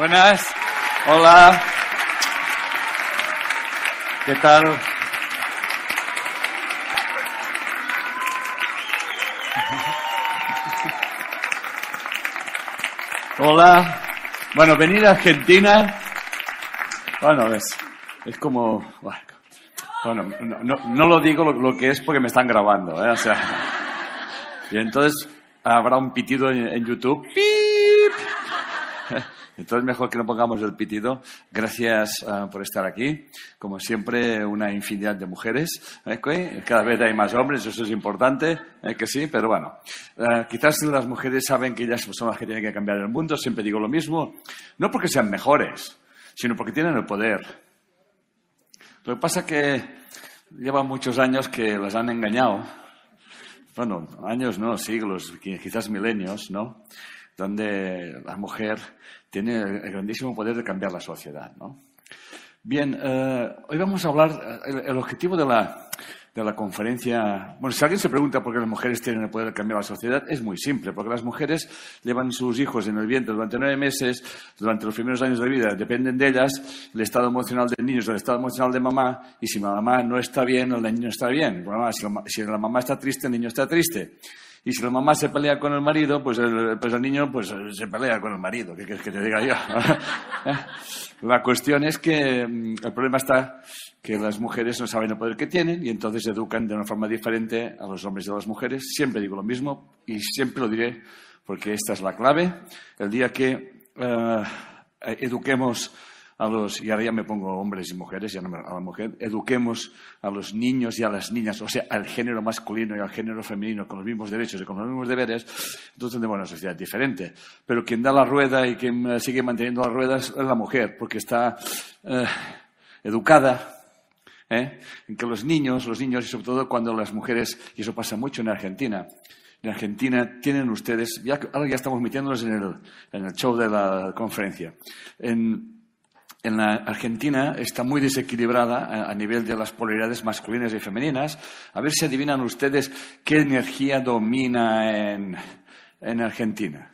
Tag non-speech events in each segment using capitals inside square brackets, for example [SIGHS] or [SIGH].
Buenas. Hola. ¿Qué tal? Hola. Bueno, venir a Argentina. Bueno, es, es como. Bueno, no, lo digo lo, que es porque me están grabando, ¿eh? O sea. Y entonces habrá un pitido en YouTube. Entonces, mejor que no pongamos el pitido. Gracias ah, por estar aquí. Como siempre, una infinidad de mujeres. ¿eh, Cada vez hay más hombres, eso es importante, ¿eh, que sí, pero bueno. Ah, quizás las mujeres saben que ellas son las que tienen que cambiar el mundo. Siempre digo lo mismo. No porque sean mejores, sino porque tienen el poder. Lo que pasa es que llevan muchos años que las han engañado. Bueno, años no, siglos, quizás milenios, ¿no? donde la mujer tiene el grandísimo poder de cambiar la sociedad. ¿no? Bien, eh, hoy vamos a hablar, eh, el, objetivo de la, de la conferencia. Bueno, si alguien se pregunta por qué las mujeres tienen el poder de cambiar la sociedad, es muy simple, porque las mujeres llevan sus hijos en el vientre durante nueve meses, durante los primeros años de vida, dependen de ellas, el estado emocional del niño es el estado emocional de mamá, y si la mamá no está bien, el niño está bien. si la mamá está triste, el niño está triste. Y si la mamá se pelea con el marido, pues el, pues niño pues, eh, se pelea con el marido. ¿Qué quieres que te diga yo? [LAUGHS] ¿Eh? la cuestión es que mm, el problema está que las mujeres no saben el poder que tienen y entonces educan de una forma diferente a los hombres y a las mujeres. Siempre digo lo mismo y siempre lo diré porque esta es la clave. El día que eh, eduquemos a los, y ahora ya me pongo hombres y mujeres, ya no me, a la mujer, eduquemos a los niños y a las niñas, o sea, al género masculino y al género femenino con los mismos derechos y con los mismos deberes, entonces bueno, una sociedad diferente. Pero quien da la rueda y quien eh, sigue manteniendo las ruedas es la mujer, porque está eh, educada, ¿eh? en que los niños, los niños y sobre todo cuando las mujeres, y eso pasa mucho en Argentina, en Argentina tienen ustedes, ya, ahora ya estamos metiéndolos en el, en el show de la conferencia, en, en la Argentina está muy desequilibrada eh, a, nivel de las polaridades masculinas y femeninas. A ver si adivinan ustedes qué energía domina en, en Argentina.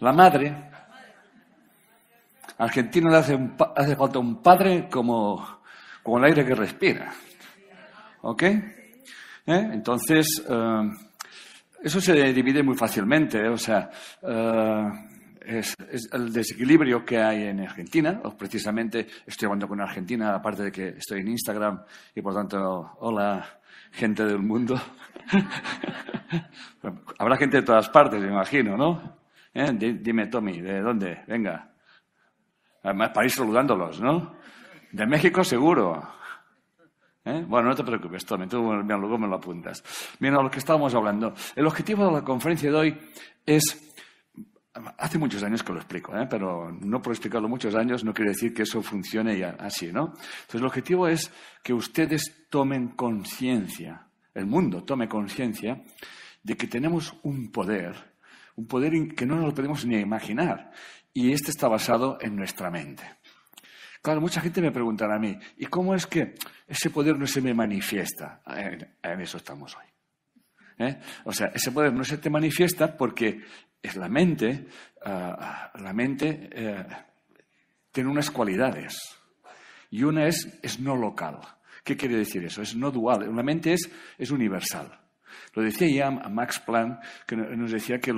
La madre. Argentina le hace, falta un padre como, como, el aire que respira. ¿Ok? ¿Eh? Entonces, eh, eso se divide muy fácilmente. O sea, es, el desequilibrio que hay en Argentina. O precisamente estoy hablando con Argentina, aparte de que estoy en Instagram y por tanto, hola, gente del mundo. [LAUGHS] Habrá gente de todas partes, me imagino, ¿no? ¿Eh? Dime, Tommy, ¿de dónde? Venga. Además, para ir saludándolos, ¿no? De México, seguro. ¿Eh? Bueno, no te preocupes, Tommy, tú luego me lo apuntas. Bien, a lo que estábamos hablando. El objetivo de la conferencia de hoy es hace muchos años que lo explico, ¿eh? pero no por explicarlo muchos años no quiere decir que eso funcione ya así, ¿no? Entonces, el objetivo es que ustedes tomen conciencia, el mundo tome conciencia de que tenemos un poder, un poder que no nos lo podemos ni imaginar, y este está basado en nuestra mente. Claro, mucha gente me preguntará a mí, ¿y cómo es que ese poder no se me manifiesta? en eso estamos hoy. ¿eh? O sea, ese poder no se te manifiesta porque es la mente, ah, ah, la mente eh, tiene unas cualidades. Y una es, es no local. ¿Qué quiere decir eso? Es no dual. La mente es, es universal. Lo decía ya Max Planck, que nos decía que,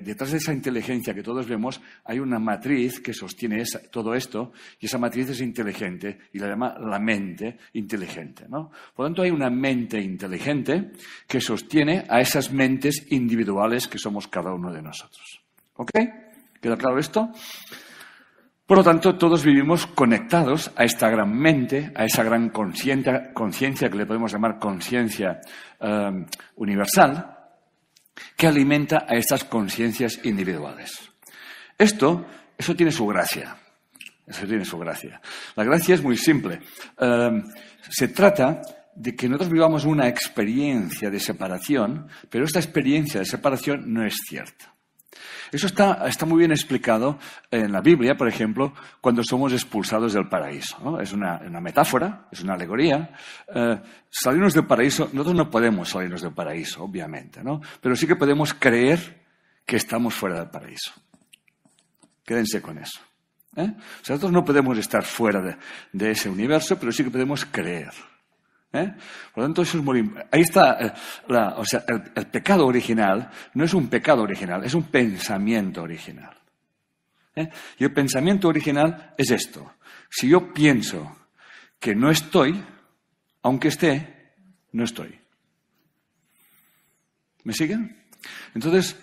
detrás de esa inteligencia que todos vemos hay una matriz que sostiene todo esto, y esa matriz es inteligente, y la llama la mente inteligente. Por lo tanto, hay una mente inteligente que sostiene a esas mentes individuales que somos cada uno de nosotros. ¿Ok? ¿Queda claro esto? Por lo tanto, todos vivimos conectados a esta gran mente, a esa gran conciencia que le podemos llamar conciencia eh, universal, que alimenta a estas conciencias individuales. Esto, eso tiene su gracia. Eso tiene su gracia. La gracia es muy simple. Eh, se trata de que nosotros vivamos una experiencia de separación, pero esta experiencia de separación no es cierta. Eso está, muy bien explicado en la Biblia, por ejemplo, cuando somos expulsados del paraíso. Es una, metáfora, es una alegoría. Eh, salirnos del paraíso, nosotros no podemos salirnos del paraíso, obviamente, ¿no? pero sí que podemos creer que estamos fuera del paraíso. Quédense con eso. ¿eh? sea, nosotros no podemos estar fuera de ese universo, pero sí que podemos creer. ¿eh? Por lo tanto, eso es Ahí está, eh, o sea, el, pecado original no es un pecado original, es un pensamiento original. ¿eh? Y el pensamiento original es esto. Si yo pienso que no estoy, aunque esté, no estoy. ¿Me siguen? Entonces,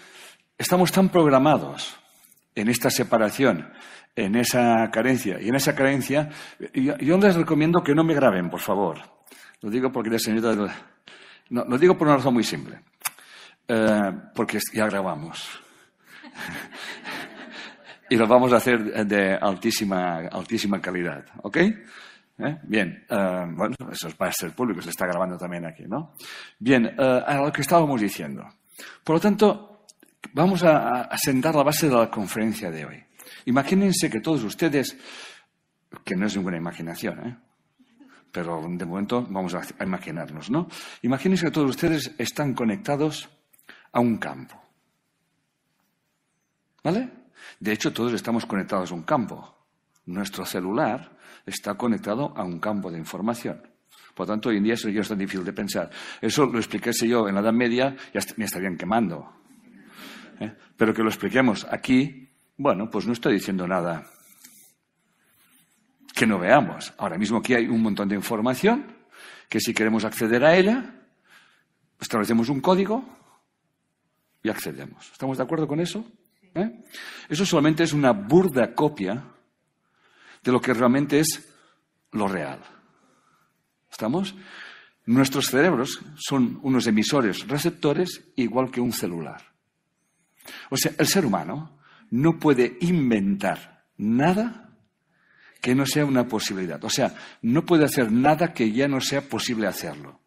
estamos tan programados en esta separación, en esa carencia. Y en esa carencia, yo les recomiendo que no me graben, por favor lo digo porque la señor No, lo digo por una razón muy simple. Eh, porque ya grabamos. [LAUGHS] y lo vamos a hacer de altísima, altísima calidad. ¿Ok? Eh, bien, eh, bueno, eso es para ser público, se está grabando también aquí, ¿no? Bien, a lo que estábamos diciendo. Por lo tanto, vamos a, a, sentar la base de la conferencia de hoy. Imagínense que todos ustedes, que no es ninguna imaginación, ¿eh? pero de momento vamos a imaginarnos, ¿no? Imagínense que todos ustedes están conectados a un campo. ¿Vale? De hecho, todos estamos conectados a un campo. Nuestro celular está conectado a un campo de información. Por tanto, hoy en día eso ya es tan difícil de pensar. Eso lo explicase yo en la Edad Media, ya me estarían quemando. ¿Eh? Pero que lo expliquemos aquí, bueno, pues no estoy diciendo nada que no veamos. Ahora mismo aquí hay un montón de información que si queremos acceder a ella, establecemos un código y accedemos. ¿Estamos de acuerdo con eso? ¿Eh? Eso solamente es una burda copia de lo que realmente es lo real. ¿Estamos? Nuestros cerebros son unos emisores receptores igual que un celular. O sea, el ser humano no puede inventar nada que no sea una posibilidad. O sea, no puede hacer nada que ya no sea posible hacerlo.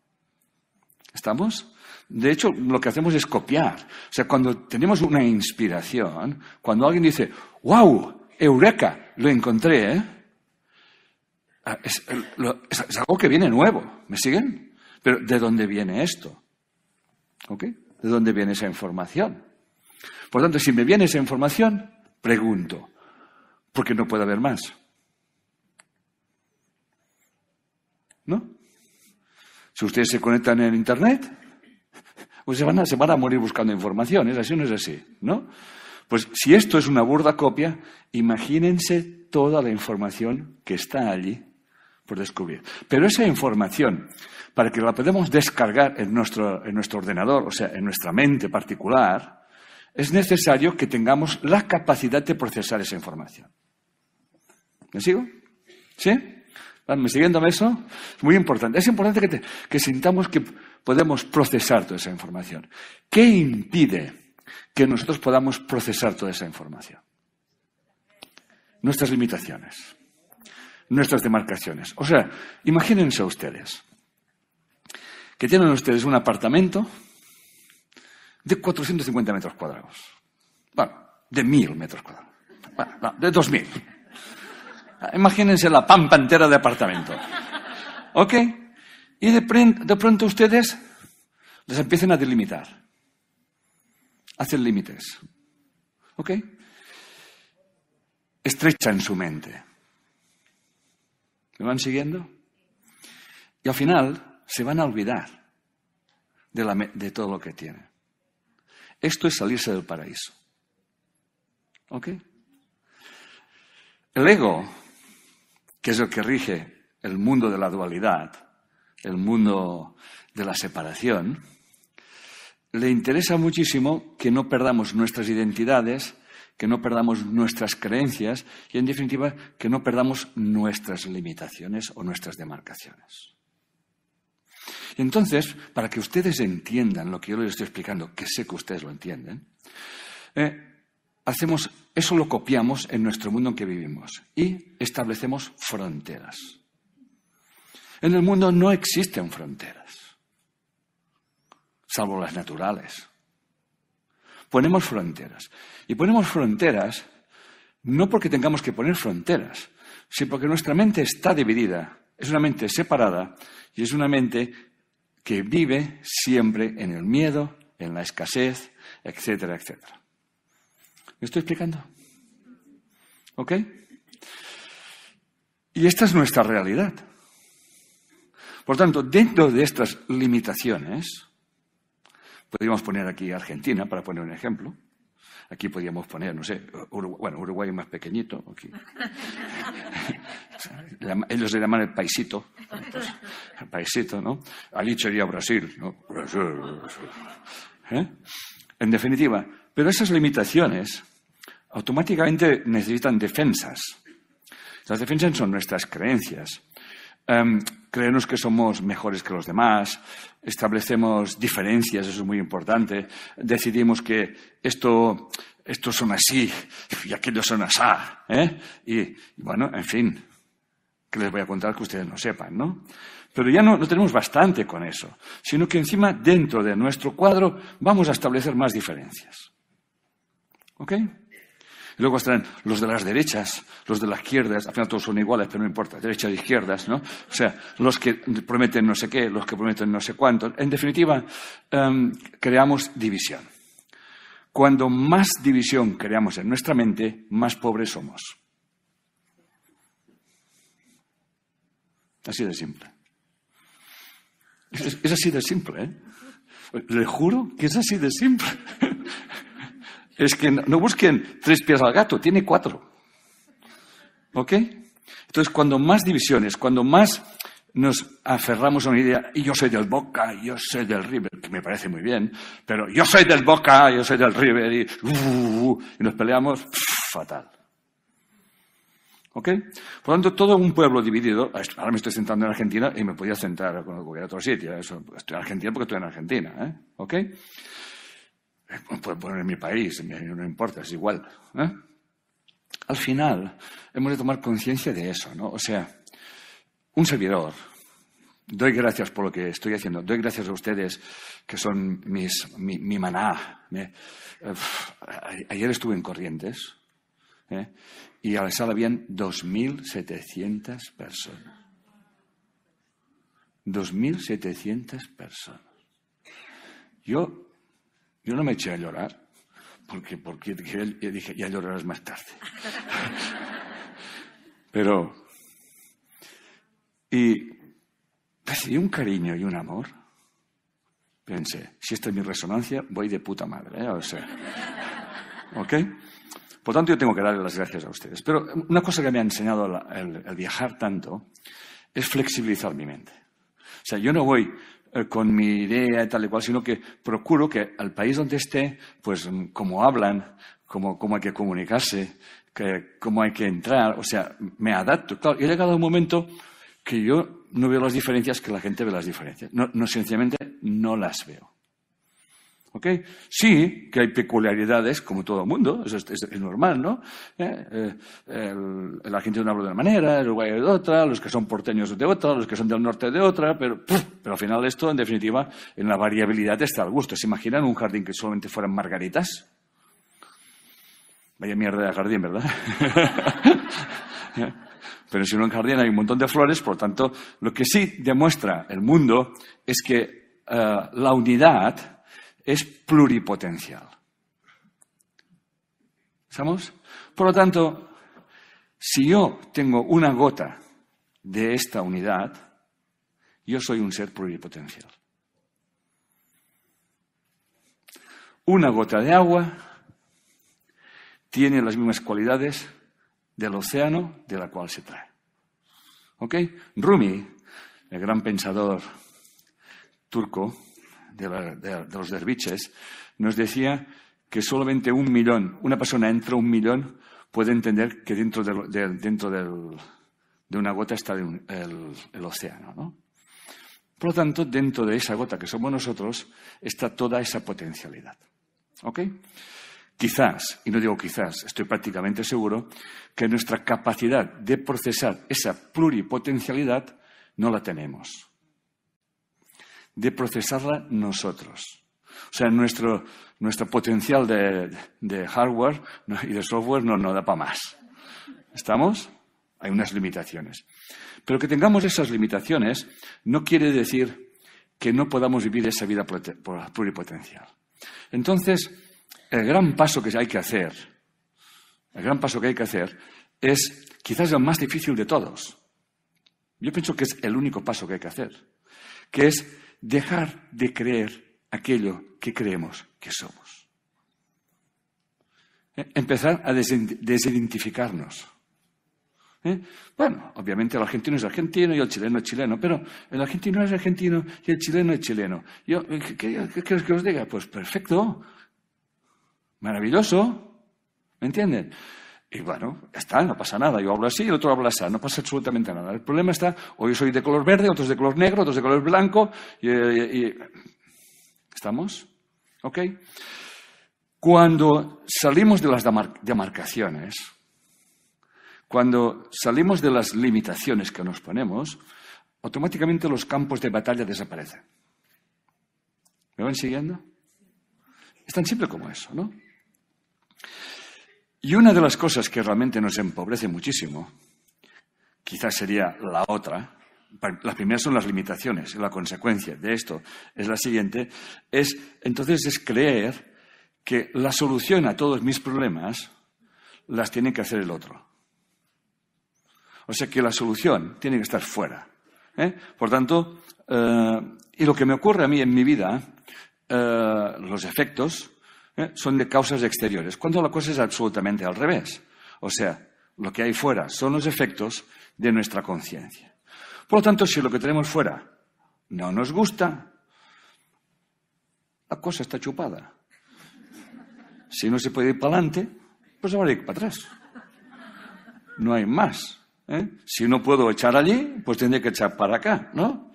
¿Estamos? De hecho, lo que hacemos es copiar. O sea, cuando tenemos una inspiración, cuando alguien dice, wow, eureka, lo encontré, ¿eh? ah, es, algo que viene nuevo, ¿me siguen? Pero ¿de dónde viene esto? ¿Ok? ¿De dónde viene esa información? Por tanto, si me viene esa información, pregunto, porque no puede haber más. ¿No? Si ustedes se conectan en Internet, pues se van a, a morir buscando información. Es ¿eh? así o no es así, ¿no? Pues si esto es una burda copia, imagínense toda la información que está allí por descubrir. Pero esa información, para que la podamos descargar en nuestro, en nuestro ordenador, o sea, en nuestra mente particular, es necesario que tengamos la capacidad de procesar esa información. ¿Me sigo? ¿Sí? ¿Me siguiéndome eso? Es muy importante. Es importante que, sintamos que podemos procesar toda esa información. ¿Qué impide que nosotros podamos procesar toda esa información? Nuestras limitaciones, nuestras demarcaciones. O sea, imagínense ustedes que tienen ustedes un apartamento de 450 metros cuadrados. Bueno, de 1000 metros cuadrados. Bueno, de 2000. Imagínense la pampa entera de apartamento. ¿Ok? Y de, pronto ustedes les empiecen a delimitar. Hacen límites. ¿Ok? Estrechan su mente. ¿Me van siguiendo? Y al final se van a olvidar de, de todo lo que tienen. Esto es salirse del paraíso. ¿Ok? El ego que es el que rige el mundo de la dualidad, el mundo de la separación, le interesa muchísimo que no perdamos nuestras identidades, que no perdamos nuestras creencias y, en definitiva, que no perdamos nuestras limitaciones o nuestras demarcaciones. Y entonces, para que ustedes entiendan lo que yo les estoy explicando, que sé que ustedes lo entienden, eh, hacemos, eso lo copiamos en nuestro mundo en que vivimos y establecemos fronteras. En el mundo no existen fronteras, salvo las naturales. Ponemos fronteras. Y ponemos fronteras no porque tengamos que poner fronteras, sino porque nuestra mente está dividida, es una mente separada y es una mente que vive siempre en el miedo, en la escasez, etcétera, etcétera. ¿Me estoy explicando? ¿Ok? Y esta es nuestra realidad. Por tanto, dentro de estas limitaciones, podríamos poner aquí Argentina, para poner un ejemplo. Aquí podríamos poner, no sé, Uruguay, bueno, Uruguay más pequeñito. Aquí. [LAUGHS] Ellos le llaman el paisito. el paisito, ¿no? Allí sería Brasil, ¿no? ¿Eh? En definitiva, pero esas limitaciones automáticamente necesitan defensas. Las defensas son nuestras creencias. Em, creemos que somos mejores que los demás, establecemos diferencias, eso es muy importante, decidimos que esto, estos son así y aquellos son así, ¿eh? y, bueno, en fin, que les voy a contar que ustedes no sepan, ¿no? Pero ya no, no tenemos bastante con eso, sino que encima dentro de nuestro cuadro vamos a establecer más diferencias. ¿Ok? Y luego estarán los de las derechas, los de las izquierdas, al final todos son iguales, pero no importa, derechas e izquierdas, ¿no? O sea, los que prometen no sé qué, los que prometen no sé cuánto. En definitiva, em, creamos división. Cuando más división creamos en nuestra mente, más pobres somos. Así de simple. Es, es así de simple, ¿eh? Le juro que es así de simple. [LAUGHS] es que no busquen tres pies al gato, tiene cuatro. ¿Ok? Entonces, cuando más divisiones, cuando más nos aferramos a una idea, y yo soy del Boca, yo soy del River, que me parece muy bien, pero yo soy del Boca, yo soy del River, y, uh, uh, uh, y nos peleamos, fatal. ¿Ok? Por lo tanto, todo un pueblo dividido, ahora me estoy sentando en Argentina y me podía sentar con cualquier otro sitio, eso, estoy en Argentina porque estoy en Argentina, ¿eh? ¿ok? [LAUGHS] Puedo poner en mi país, no importa, es igual. ¿eh? Al final, hemos de tomar conciencia de eso, ¿no? O sea, un servidor, doy gracias por lo que estoy haciendo, doy gracias a ustedes que son mis, mi, maná. ¿eh? ayer estuve en Corrientes ¿eh? y a la sala habían 2.700 personas. 2.700 personas. Yo yo no me eché a llorar, porque, porque dije, ya llorarás más tarde. [LAUGHS] Pero, y recibí un cariño y un amor. Pensé, si esta es mi resonancia, voy de puta madre, ¿eh? o sea. ¿Ok? Por tanto, yo tengo que darle las gracias a ustedes. Pero una cosa que me ha enseñado el viajar tanto es flexibilizar mi mente. O sea, yo no voy eh, con mi idea y tal y cual, sino que procuro que al país donde esté, pues mm, como hablan, cómo cómo hay que comunicarse, cómo hay que entrar, o sea, me adapto. Claro, he llegado a un momento que yo no veo las diferencias, que la gente ve las diferencias. No, no sencillamente no las veo. ¿Okay? Sí, que hay peculiaridades, como todo el mundo, es, normal, ¿no? ¿Eh? eh el, habla de una manera, el uruguayo de otra, los que son porteños de otra, los que son del norte de otra, pero, pero al final esto, en definitiva, en la variabilidad está al gusto. ¿Se imaginan un jardín que solamente fueran margaritas? Vaya mierda de jardín, ¿verdad? [LAUGHS] pero si no en jardín hay un montón de flores, por lo tanto, lo que sí demuestra el mundo es que eh, la unidad es pluripotencial. ¿Estamos? Por lo tanto, si yo tengo una gota de esta unidad, yo soy un ser pluripotencial. Una gota de agua tiene las mismas cualidades del océano de la cual se trae. ¿Ok? Rumi, el gran pensador turco, de, los derviches, nos decía que solamente un millón, una persona entre un millón puede entender que dentro, de, dentro de una gota está el, océano. Por lo tanto, dentro de esa gota que somos nosotros está toda esa potencialidad. ¿Ok? Quizás, y no digo quizás, estoy prácticamente seguro, que nuestra capacidad de procesar esa pluripotencialidad no la tenemos de procesarla nosotros. O sea, nuestro, nuestro potencial de, de hardware y de software no, no da para más. ¿Estamos? Hay unas limitaciones. Pero que tengamos esas limitaciones no quiere decir que no podamos vivir esa vida pluripotencial. Entonces, el gran paso que hay que hacer, el gran paso que hay que hacer es quizás el más difícil de todos. Yo pienso que es el único paso que hay que hacer, que es dejar de creer aquello que creemos que somos. Eh, empezar a desidentificarnos. Eh, bueno, obviamente el argentino es argentino y el chileno es chileno, pero el argentino es argentino y el chileno es chileno. Yo, eh, ¿Qué quieres que os diga? Pues perfecto, maravilloso, ¿me entienden? Y bueno, está, no pasa nada. Yo hablo así y el otro habla así, no pasa absolutamente nada. El problema está, hoy soy de color verde, otros de color negro, otros de color blanco. Y, ¿Estamos? ¿Ok? Cuando salimos de las demarcaciones, cuando salimos de las limitaciones que nos ponemos, automáticamente los campos de batalla desaparecen. ¿Me van siguiendo? Es tan simple como eso, ¿no? Y una de las cosas que realmente nos empobrece muchísimo, quizás sería la otra, las primeras son las limitaciones, la consecuencia de esto es la siguiente, es entonces es creer que la solución a todos mis problemas las tiene que hacer el otro. O sea que la solución tiene que estar fuera. ¿eh? Por tanto, eh, y lo que me ocurre a mí en mi vida, eh, los efectos ¿eh? son de causas exteriores, cuando la cosa es absolutamente al revés. O sea, lo que hay fuera son los efectos de nuestra conciencia. Por lo tanto, si lo que tenemos fuera no nos gusta, la cosa está chupada. Si no se puede ir para adelante, pues ahora ir para atrás. No hay más. ¿eh? Si no puedo echar allí, pues tendría que echar para acá, ¿no?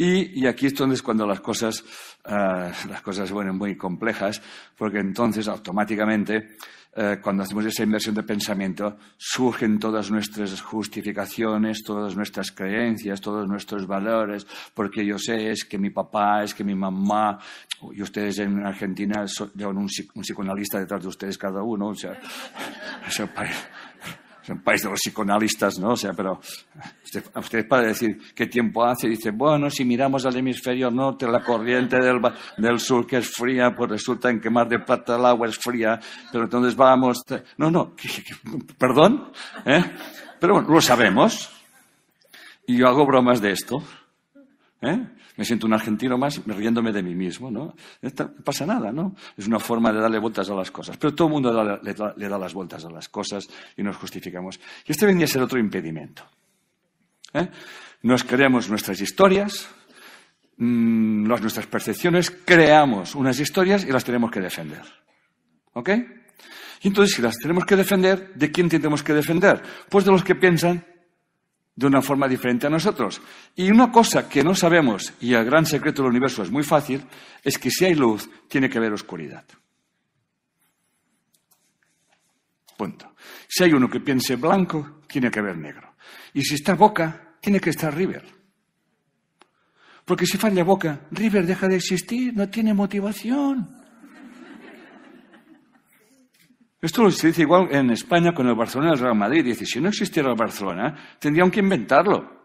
Y, aquí es donde es cuando las cosas, ah, las cosas se vuelven muy complejas, porque entonces automáticamente eh, cuando hacemos esa inversión de pensamiento, surgen todas nuestras justificaciones, todas nuestras creencias, todos nuestros valores, porque yo sé, es que mi papá, es que mi mamá, y ustedes en Argentina son un, un psicoanalista detrás de ustedes cada uno, [LAUGHS] es un país de los psicoanalistas, ¿no? O sea, pero usted, a usted para decir qué tiempo hace, dice, bueno, si miramos al hemisferio norte, la corriente del, sur que es fría, pues resulta en que Mar de Plata el agua es fría, pero entonces vamos... No, no, perdón, ¿Eh? Pero bueno, lo sabemos. Y yo hago bromas de esto. ¿Eh? Me siento un argentino más riéndome de mí mismo, ¿no? pasa nada, ¿no? Es una forma de darle vueltas a las cosas. Pero todo el mundo le, da, las vueltas a las cosas y nos justificamos. Y este vendría a ser otro impedimento. ¿Eh? Nos creamos nuestras historias, mm, las, nuestras percepciones, creamos unas historias y las tenemos que defender. ¿Ok? Y entonces, si las tenemos que defender, ¿de quién tenemos que defender? Pues de los que piensan de una forma diferente a nosotros. Y una cosa que no sabemos, y el gran secreto del universo es muy fácil, es que si hay luz, tiene que haber oscuridad. Punto. Si hay uno que piense blanco, tiene que haber negro. Y si está Boca, tiene que estar River. Porque si falla Boca, River deja de existir, no tiene motivación. Esto se dice igual en España con el Barcelona y el Real Madrid. Dice, si no existiera el Barcelona, tendrían que inventarlo.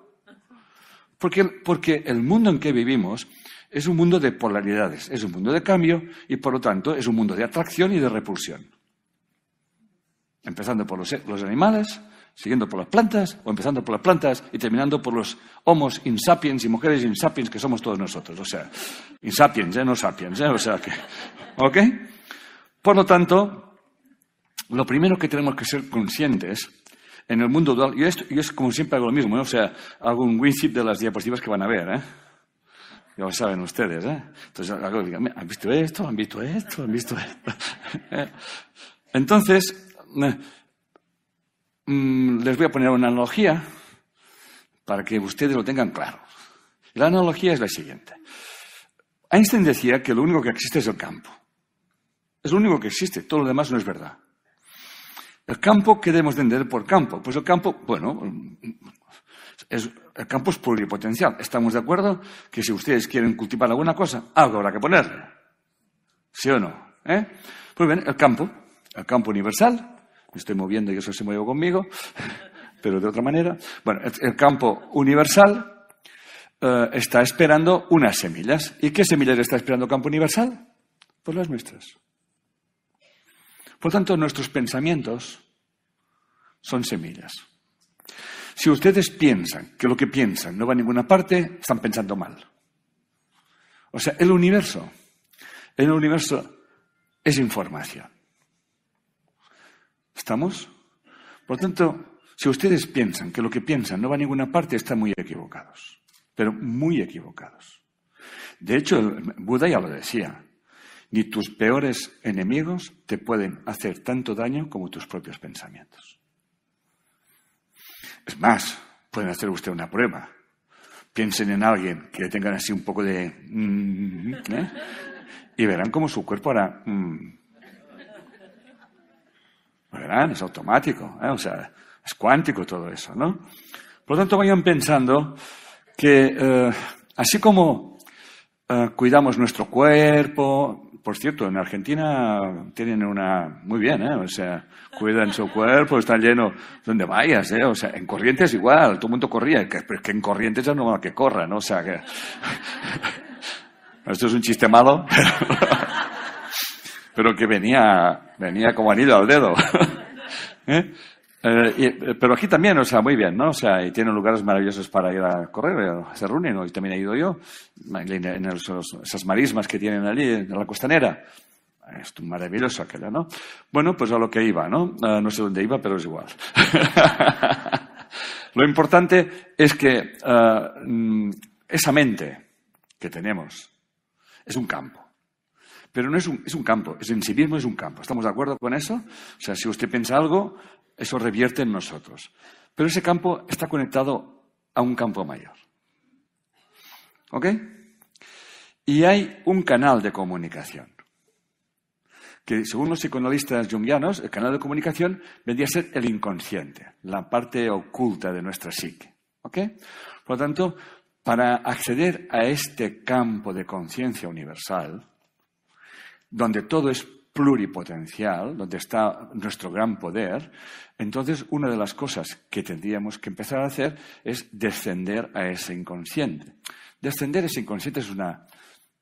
Porque, porque el mundo en que vivimos es un mundo de polaridades, es un mundo de cambio y por lo tanto es un mundo de atracción y de repulsión. Empezando por los, animales, siguiendo por las plantas, o empezando por las plantas y terminando por los homos insapiens y mujeres insapiens que somos todos nosotros. O sea, insapiens, ¿eh? no sapiens, ¿eh? o sea que. ¿Ok? Por lo tanto, lo primero que tenemos que ser conscientes en el mundo dual, y esto, es como siempre hago lo mismo, ¿eh? o sea, hago un Winship de las diapositivas que van a ver, ¿eh? ya lo saben ustedes, ¿eh? entonces ¿han visto esto? ¿Han visto esto? ¿Han visto esto? [LAUGHS] entonces, eh, mm, les voy a poner una analogía para que ustedes lo tengan claro. La analogía es la siguiente. Einstein decía que lo único que existe es el campo. Es lo único que existe, todo lo demás no es verdad. El campo, ¿qué debemos entender por campo? Pues el campo, bueno, es, el campo es pluripotencial. Estamos de acuerdo que si ustedes quieren cultivar alguna cosa, algo habrá que ponerle. ¿Sí o no? ¿Eh? Pues bien, el campo, el campo universal, me estoy moviendo y eso se mueve conmigo, [LAUGHS] pero de otra manera. Bueno, el, campo universal eh, está esperando unas semillas. ¿Y qué semillas está esperando el campo universal? Pues las nuestras. Por tanto, nuestros pensamientos son semillas. Si ustedes piensan que lo que piensan no va a ninguna parte, están pensando mal. O sea, el universo, el universo es información. ¿Estamos? Por tanto, si ustedes piensan que lo que piensan no va a ninguna parte, están muy equivocados, pero muy equivocados. De hecho, Buda ya lo decía, ni tus peores enemigos te pueden hacer tanto daño como tus propios pensamientos. Es más, pueden hacer usted una prueba. Piensen en alguien que le tengan así un poco de... Mm, ¿eh? Y verán cómo su cuerpo hará... Mm. Verán, es automático. ¿eh? O sea, es cuántico todo eso, ¿no? Por lo tanto, vayan pensando que eh, así como cuidamos nuestro cuerpo, por cierto, en Argentina tienen una... Muy bien, ¿eh? O sea, cuidan su cuerpo, están llenos donde vayas, ¿eh? O sea, en Corrientes igual, todo el mundo corría, pero es que en Corrientes es normal que corran, ¿no? O sea, que... [LAUGHS] Esto es un chiste malo, [LAUGHS] pero que venía, venía como anillo al dedo. [LAUGHS] ¿Eh? Eh, eh, pero aquí también, o sea, muy bien, ¿no? O sea, y tienen lugares maravillosos para ir a correr, se reúnen, Y también he ido yo, en esos, esas marismas que tienen allí, en la costanera. Es maravilloso aquello, ¿no? Bueno, pues a lo que iba, ¿no? Eh, no sé dónde iba, pero es igual. [LAUGHS] lo importante es que mm, esa mente que tenemos es un campo. Pero no es un, es un campo, es en sí mismo es un campo. ¿Estamos de acuerdo con eso? O sea, si usted piensa algo, eso revierte en nosotros. Pero ese campo está conectado a un campo mayor. ¿Ok? Y hay un canal de comunicación. Que según los psicoanalistas jungianos, el canal de comunicación vendría a ser el inconsciente, la parte oculta de nuestra psique. ¿Ok? Por lo tanto, para acceder a este campo de conciencia universal, donde todo es pluripotencial, donde está nuestro gran poder, entonces una de las cosas que tendríamos que empezar a hacer es descender a ese inconsciente. Descender a ese inconsciente es una,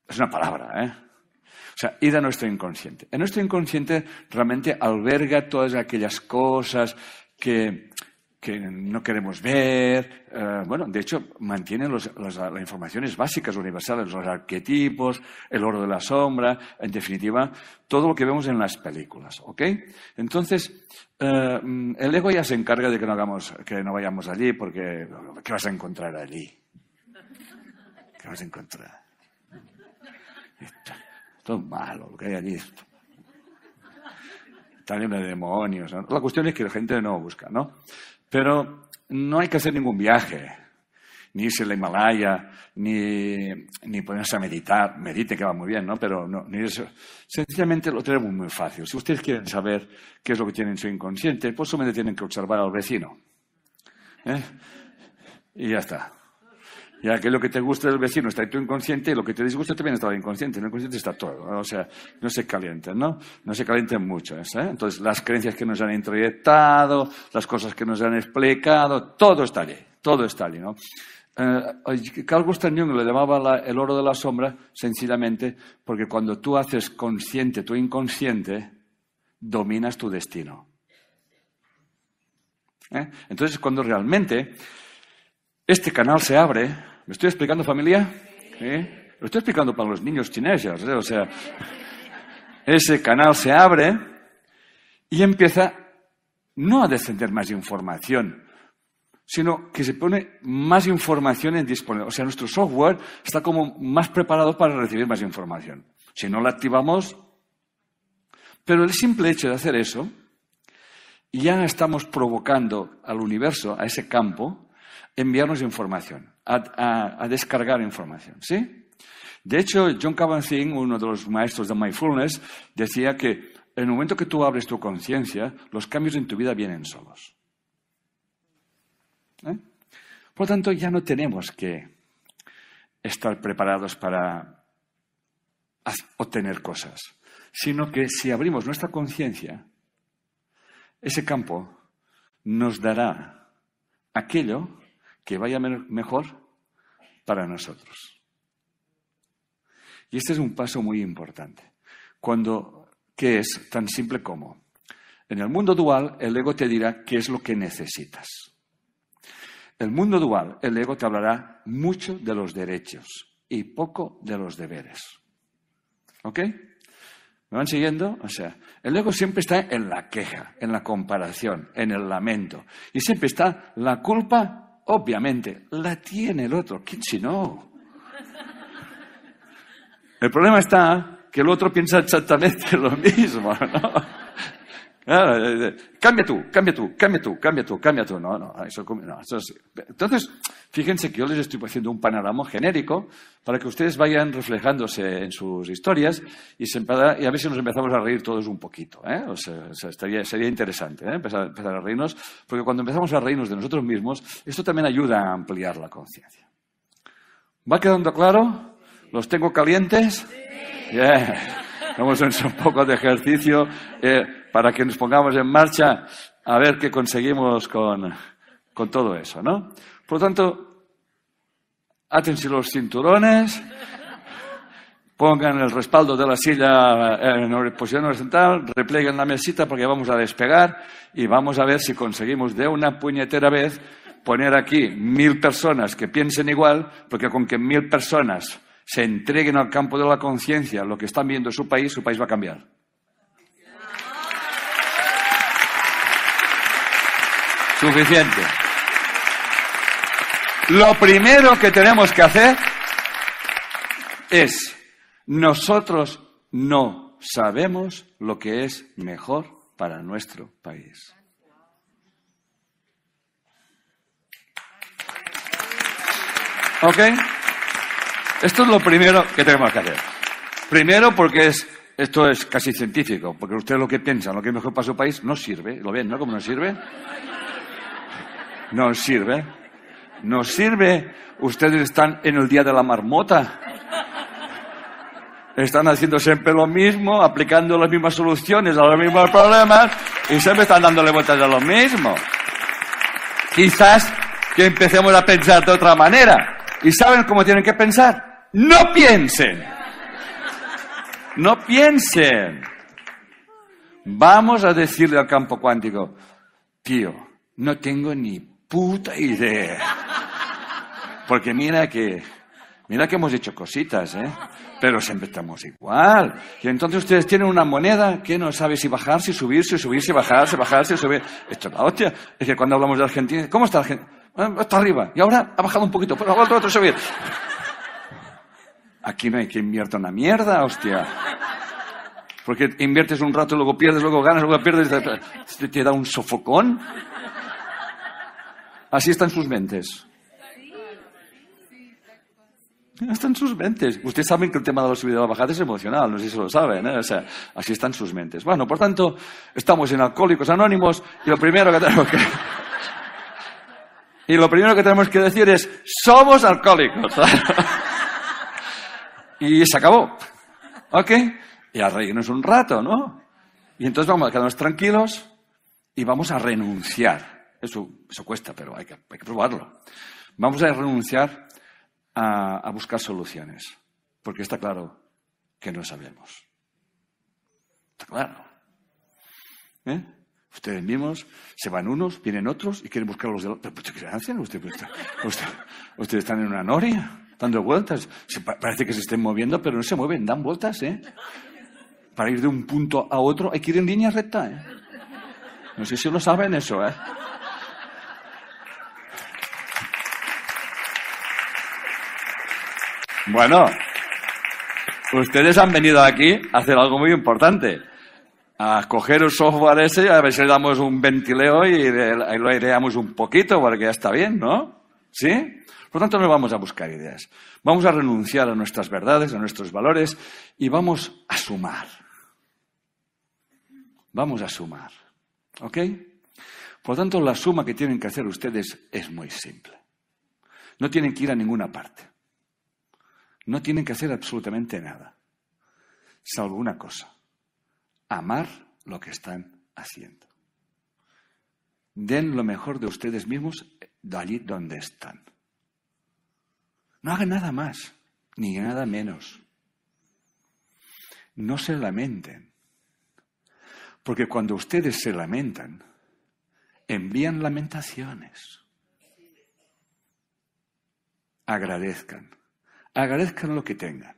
es una palabra, ¿eh? O sea, ir a nuestro inconsciente. En nuestro inconsciente realmente alberga todas aquellas cosas que que no queremos ver. Eh, bueno, de hecho, mantienen las, las, informaciones básicas, universales, los arquetipos, el oro de la sombra, en definitiva, todo lo que vemos en las películas. ¿Ok? Entonces, eh, el ego ya se encarga de que no, hagamos, que no vayamos allí porque ¿qué vas a encontrar allí? ¿Qué vas a encontrar? Esto, es malo, lo que hay allí. Está de demonios. La cuestión es que la gente no busca, ¿no? Pero no hay que hacer ningún viaje, ni irse a la Himalaya, ni, ni ponerse a meditar. Medite que va muy bien, ¿no? Pero no, ni eso. Sencillamente lo tenemos muy fácil. Si ustedes quieren saber qué es lo que tienen en su inconsciente, pues solamente tienen que observar al vecino. ¿eh? Y ya está ya que lo que te gusta del vecino está en tu inconsciente y lo que te disgusta también está en el inconsciente. En el inconsciente está todo. O sea, no se calienten, ¿no? No se calienten mucho. ¿eh? Entonces, las creencias que nos han introyectado, las cosas que nos han explicado, todo está allí. Todo está allí, ¿no? Eh, Carl Gustav Jung le llamaba el oro de la sombra sencillamente porque cuando tú haces consciente tu inconsciente, dominas tu destino. ¿Eh? Entonces, cuando realmente este canal se abre, ¿Me estoy explicando, familia? Lo estoy explicando para los niños chineses. ¿eh? O sea, ese canal se abre y empieza no a descender más información, sino que se pone más información en disponible. O sea, nuestro software está como más preparado para recibir más información. Si no la activamos. Pero el simple hecho de hacer eso, ya estamos provocando al universo, a ese campo, enviarnos información, a, descargar información, ¿sí? De hecho, John Kabat-Zinn, uno de los maestros de mindfulness, decía que en el momento que tú abres tu conciencia, los cambios en tu vida vienen solos. ¿Eh? Por lo tanto, ya no tenemos que estar preparados para obtener cosas, sino que si abrimos nuestra conciencia, ese campo nos dará aquello que vaya mejor para nosotros. Y este es un paso muy importante. Cuando, ¿qué es? Tan simple como. En el mundo dual, el ego te dirá qué es lo que necesitas. El mundo dual, el ego te hablará mucho de los derechos y poco de los deberes. ¿Ok? ¿Me van siguiendo? O sea, el ego siempre está en la queja, en la comparación, en el lamento. Y siempre está la culpa obviamente, la tiene el otro. ¿Quién si no? El problema está que el otro piensa exactamente [LAUGHS] lo mismo, ¿no? Cambia tú, cambia tú, cambia tú, cambia tú, cambia tú. No, no, eso, no Entonces, fíjense que yo les estoy haciendo un panorama genérico para que ustedes vayan reflejándose en sus historias y, se y a ver si nos empezamos a reír todos un poquito. ¿eh? O sea, sería interesante ¿eh? empezar, empezar a reírnos, porque cuando empezamos a reírnos de nosotros mismos, esto también ayuda a ampliar la conciencia. ¿Va quedando claro? ¿Los tengo calientes? Sí. Vamos a hacer un poco de ejercicio. Eh, para que nos pongamos en marcha a ver qué conseguimos con, con todo eso, ¿no? Por lo tanto, átense los cinturones, pongan el respaldo de la silla en posición horizontal, replieguen la mesita porque vamos a despegar y vamos a ver si conseguimos de una puñetera vez poner aquí mil personas que piensen igual, porque con que mil personas se entreguen al campo de la conciencia lo que están viendo su país, su país va a cambiar. Suficiente. Lo primero que tenemos que hacer es, nosotros no sabemos lo que es mejor para nuestro país. ¿Ok? Esto es lo primero que tenemos que hacer. Primero porque es, esto es casi científico, porque ustedes lo que piensan, lo que es mejor para su país, no sirve. ¿Lo ven, no? ¿Cómo no sirve? No sirve. no sirve. Ustedes están en el día de la marmota. Están haciendo siempre lo mismo, aplicando las mismas soluciones a los mismos problemas y siempre están dándole vueltas a lo mismo. Quizás que empecemos a pensar de otra manera. ¿Y saben cómo tienen que pensar? No piensen. No piensen. Vamos a decirle al campo cuántico, tío, no tengo ni puta idea. Porque mira que, mira que hemos hecho cositas, ¿eh? Pero siempre estamos igual. Y entonces ustedes tienen una moneda que no sabe si bajar, si subirse, subirse, bajarse, bajarse, subir. Esto es la hostia. Es que cuando hablamos de Argentina, ¿cómo está Argentina? Ah, está arriba. Y ahora ha bajado un poquito, pero ahora otro subir. Aquí no hay que invierta una mierda, hostia. Porque inviertes un rato, luego pierdes, luego ganas, luego pierdes, te da un sofocón. Así están sus mentes. Están sus mentes. Ustedes saben que el tema de la subida es emocional, no sé si lo saben. ¿eh? así están sus mentes. Bueno, por tanto, estamos en Alcohólicos Anónimos y lo primero que tenemos que... y lo primero que tenemos que decir es, somos alcohólicos. [LAUGHS] y se acabó. ¿Ok? Y a reírnos un rato, ¿no? Y entonces vamos a quedarnos tranquilos y vamos a renunciar. Eso, cuesta, pero hay que, probarlo. Vamos a renunciar a, buscar soluciones, porque está claro que no sabemos. Está claro. ¿Eh? Ustedes mismos se van unos, vienen otros y quieren buscar a los de los otros. qué hacen? ¿Ustedes, están en una noria, dando vueltas. parece que se estén moviendo, pero no se mueven, dan vueltas, ¿eh? Para ir de un punto a otro hay que ir en línea recta, ¿eh? No sé si lo saben eso, ¿eh? Bueno, ustedes han venido aquí a hacer algo muy importante. A coger un software ese, a ver si le damos un ventileo y, lo aireamos un poquito, porque ya está bien, ¿no? ¿Sí? Por lo tanto, no vamos a buscar ideas. Vamos a renunciar a nuestras verdades, a nuestros valores y vamos a sumar. Vamos a sumar. ¿Ok? Por lo tanto, la suma que tienen que hacer ustedes es muy simple. No tienen que ir a ninguna parte. No tienen que hacer absolutamente nada, salvo una cosa, amar lo que están haciendo. Den lo mejor de ustedes mismos de allí donde están. No hagan nada más, ni nada menos. No se lamenten, porque cuando ustedes se lamentan, envían lamentaciones. Agradezcan Agradezcan lo que tengan.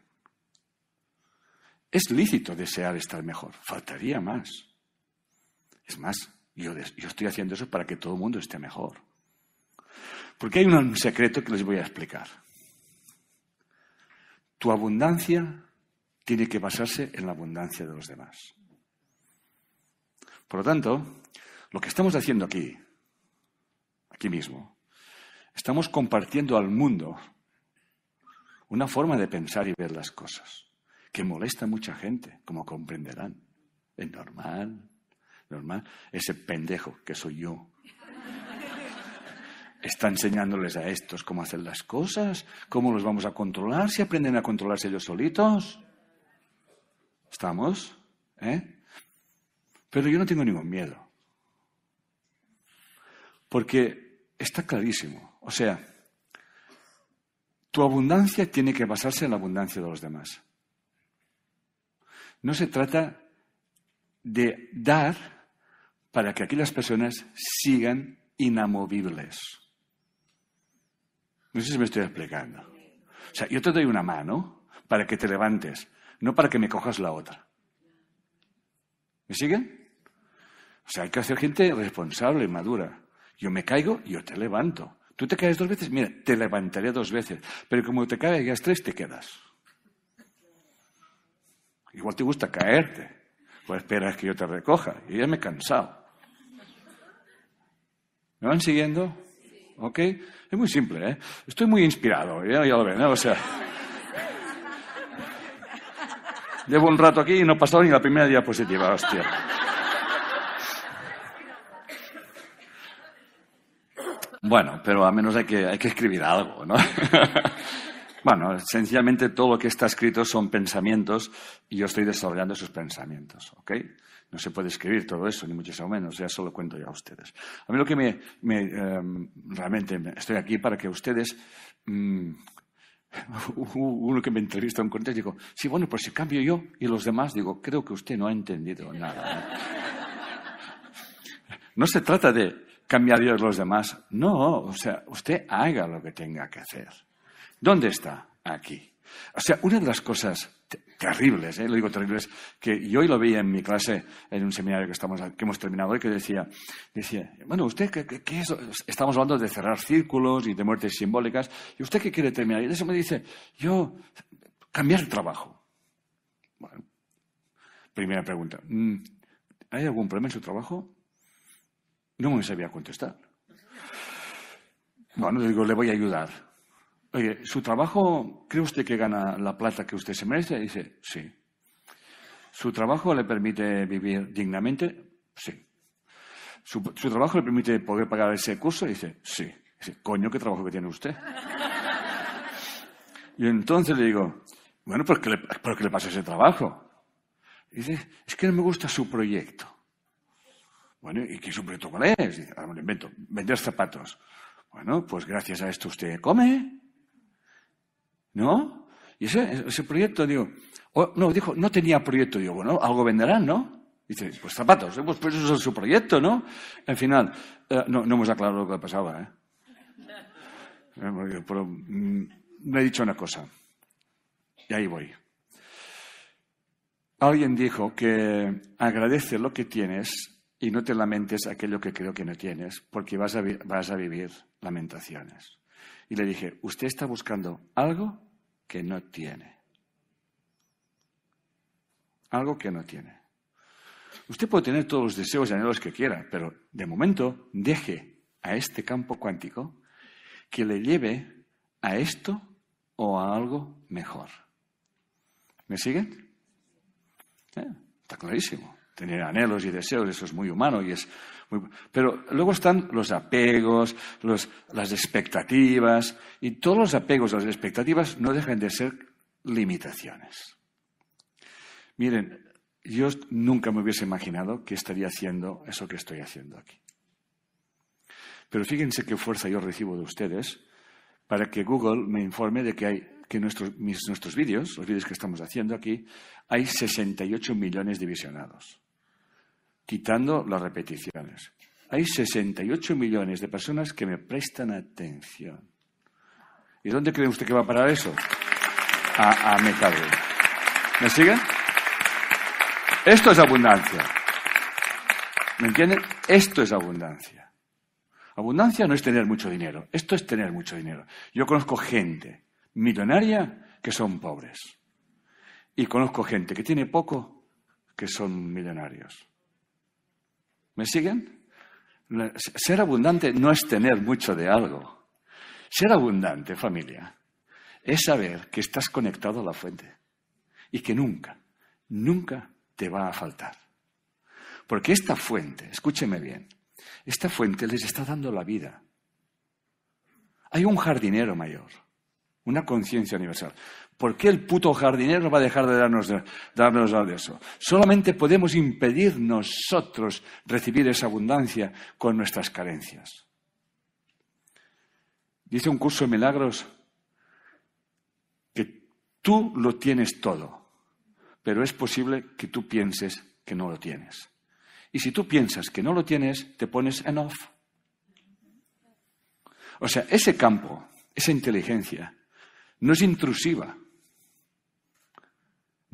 Es lícito desear estar mejor, faltaría más. Es más, yo, yo estoy haciendo eso para que todo el mundo esté mejor. Porque hay un secreto que les voy a explicar. Tu abundancia tiene que basarse en la abundancia de los demás. Por lo tanto, lo que estamos haciendo aquí, aquí mismo, estamos compartiendo al mundo una forma de pensar y ver las cosas que molesta a mucha gente, como comprenderán. Es normal, normal. Ese pendejo que soy yo está enseñándoles a estos cómo hacer las cosas, cómo los vamos a controlar, si aprenden a controlarse ellos solitos. ¿Estamos? ¿Eh? Pero yo no tengo ningún miedo. Porque está clarísimo. O sea, tu abundancia tiene que basarse en la abundancia de los demás. No se trata de dar para que aquellas personas sigan inamovibles. No sé si me estoy explicando. O sea, yo te doy una mano para que te levantes, no para que me cojas la otra. ¿Me siguen? O sea, hay que hacer gente responsable y madura. Yo me caigo, yo te levanto. Tú te caes dos veces, mira, te levantaré dos veces, pero como te caes ya tres, te quedas. Igual te gusta caerte, pues esperas que yo te recoja. Y ya me he cansado. ¿Me van siguiendo? ¿Ok? Es muy simple, ¿eh? Estoy muy inspirado, ya, ya lo ven, ¿eh? O sea. Llevo un rato aquí y no he pasado ni la primera diapositiva, hostia. Bueno, pero al menos hay que, hay que escribir algo, ¿no? [LAUGHS] bueno, sencillamente todo lo que está escrito son pensamientos y yo estoy desarrollando esos pensamientos, ¿ok? No se puede escribir todo eso, ni mucho menos, ya solo cuento yo a ustedes. A mí lo que me... Em, realmente estoy aquí para que ustedes... Mm, [LAUGHS] uno que me entrevista en contexto, digo, sí, bueno, pues si cambio yo y los demás, digo, creo que usted no ha entendido nada. no [LAUGHS] se trata de cambiar Dios los demás. No, o sea, usted haga lo que tenga que hacer. ¿Dónde está? Aquí. O sea, una de las cosas terribles, ¿eh? lo digo terribles, que yo hoy lo veía en mi clase, en un seminario que, estamos, que hemos terminado hoy, que decía, decía bueno, usted, ¿qué, Estamos hablando de cerrar círculos y de muertes simbólicas, ¿y usted qué quiere terminar? Y eso me dice, yo, cambiar el trabajo. Bueno, primera pregunta, mm, ¿hay algún problema en su trabajo? No me sabía contestar. Bueno, le digo, le voy a ayudar. Oye, ¿su trabajo cree usted que gana la plata que usted se merece? Dice, sí. ¿Su trabajo le permite vivir dignamente? Sí. ¿Su, trabajo le permite poder pagar ese curso? Dice, sí. Dice, coño, qué trabajo que tiene usted. Y entonces le digo, bueno, ¿pero pues qué le, pues le pasa ese trabajo? Dice, es que no me gusta su proyecto. Bueno, ¿y qué proyecto cuál es? Dice, invento, ah, vender zapatos. Bueno, pues gracias a esto usted come. ¿No? Y ese, proyecto, digo, no, dijo, no tenía proyecto. Digo, bueno, algo venderán, ¿no? Dice, pues zapatos, eh, pues, -"Pues eso es su proyecto, ¿no? Al final, eh, no, no hemos aclarado lo que pasaba, ¿eh? eh pero, me mm, he dicho una cosa, y ahí voy. Alguien dijo que agradece lo que tienes y no te lamentes aquello que creo que no tienes, porque vas a, vivir lamentaciones. Y le dije, usted está buscando algo que no tiene. Algo que no tiene. Usted puede tener todos los deseos y anhelos que quiera, pero de momento deje a este campo cuántico que le lleve a esto o a algo mejor. ¿Me siguen? Está clarísimo tener anhelos y deseos, eso es muy humano y es muy... Pero luego están los apegos, las expectativas, y todos los apegos, las expectativas no dejan de ser limitaciones. Miren, yo nunca me hubiese imaginado que estaría haciendo eso que estoy haciendo aquí. Pero fíjense qué fuerza yo recibo de ustedes para que Google me informe de que hay que nuestros, nuestros vídeos, los vídeos que estamos haciendo aquí, hay 68 millones de visionados quitando las repeticiones. Hay 68 millones de personas que me prestan atención. ¿Y dónde cree usted que va a parar eso? A, a ¿Me siguen? Esto es abundancia. ¿Me entienden? Esto es abundancia. Abundancia no es tener mucho dinero. Esto es tener mucho dinero. Yo conozco gente millonaria que son pobres. Y conozco gente que tiene poco que son millonarios. ¿Me siguen? Ser abundante no es tener mucho de algo. Ser abundante, familia, es saber que estás conectado a la fuente y que nunca, nunca te va a faltar. Porque esta fuente, escúcheme bien, esta fuente les está dando la vida. Hay un jardinero mayor, una conciencia universal. ¿Por qué el puto jardinero va a dejar de darnos, de, de eso? Solamente podemos impedir nosotros recibir esa abundancia con nuestras carencias. Dice un curso de milagros que tú lo tienes todo, pero es posible que tú pienses que no lo tienes. Y si tú piensas que no lo tienes, te pones en off. O sea, ese campo, esa inteligencia, no es intrusiva,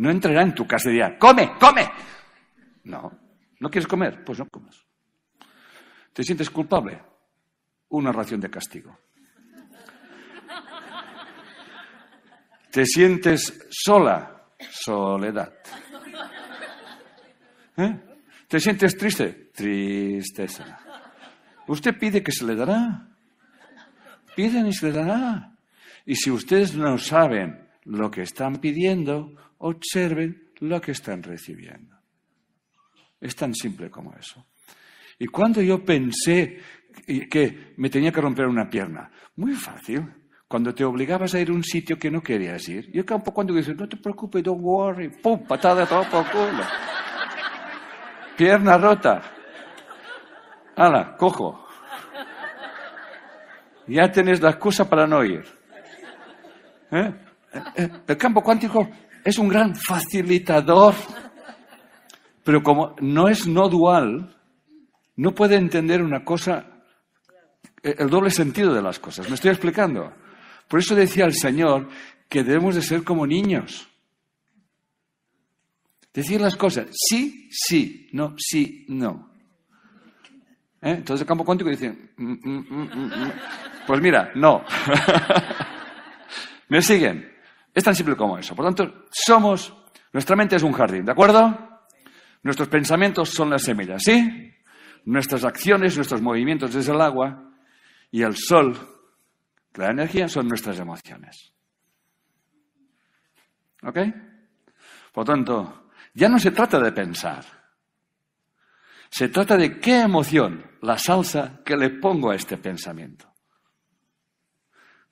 no entrará en tu casa y dirá, come, come. No, no quieres comer, pues no comas. ¿Te sientes culpable? Una ración de castigo. ¿Te sientes sola? Soledad. ¿Eh? ¿Te sientes triste? Tristeza. Usted pide que se le dará. Piden y se le dará. Y si ustedes no saben lo que están pidiendo, observen lo que están recibiendo. Es tan simple como eso. Y cuando yo pensé que me tenía que romper una pierna, muy fácil. Cuando te obligabas a ir a un sitio que no querías ir, yo Campo cuando dice no te preocupes, don't worry, pum, patada todo culo. Pierna rota. Hala, cojo. Ya tenés la excusa para no ir. ¿Eh? ¿Eh? El campo cuántico es un gran facilitador. Pero como no es no dual, no puede entender una cosa, eh, el doble sentido de las cosas. ¿Me estoy explicando? Por eso decía el Señor que debemos de ser como niños. Decir las cosas sí, sí, no, sí, no. ¿Eh? Entonces el campo cuántico dice, mm, mm, mm, pues mira, no. [LAUGHS] ¿Me siguen? Es tan simple como eso. Por tanto, somos, nuestra mente es un jardín, ¿de acuerdo? Nuestros pensamientos son las semillas, ¿sí? Nuestras acciones, nuestros movimientos es el agua y el sol, la energía, son nuestras emociones. ¿Ok? Por tanto, ya no se trata de pensar. Se trata de qué emoción, la salsa que le pongo a este pensamiento.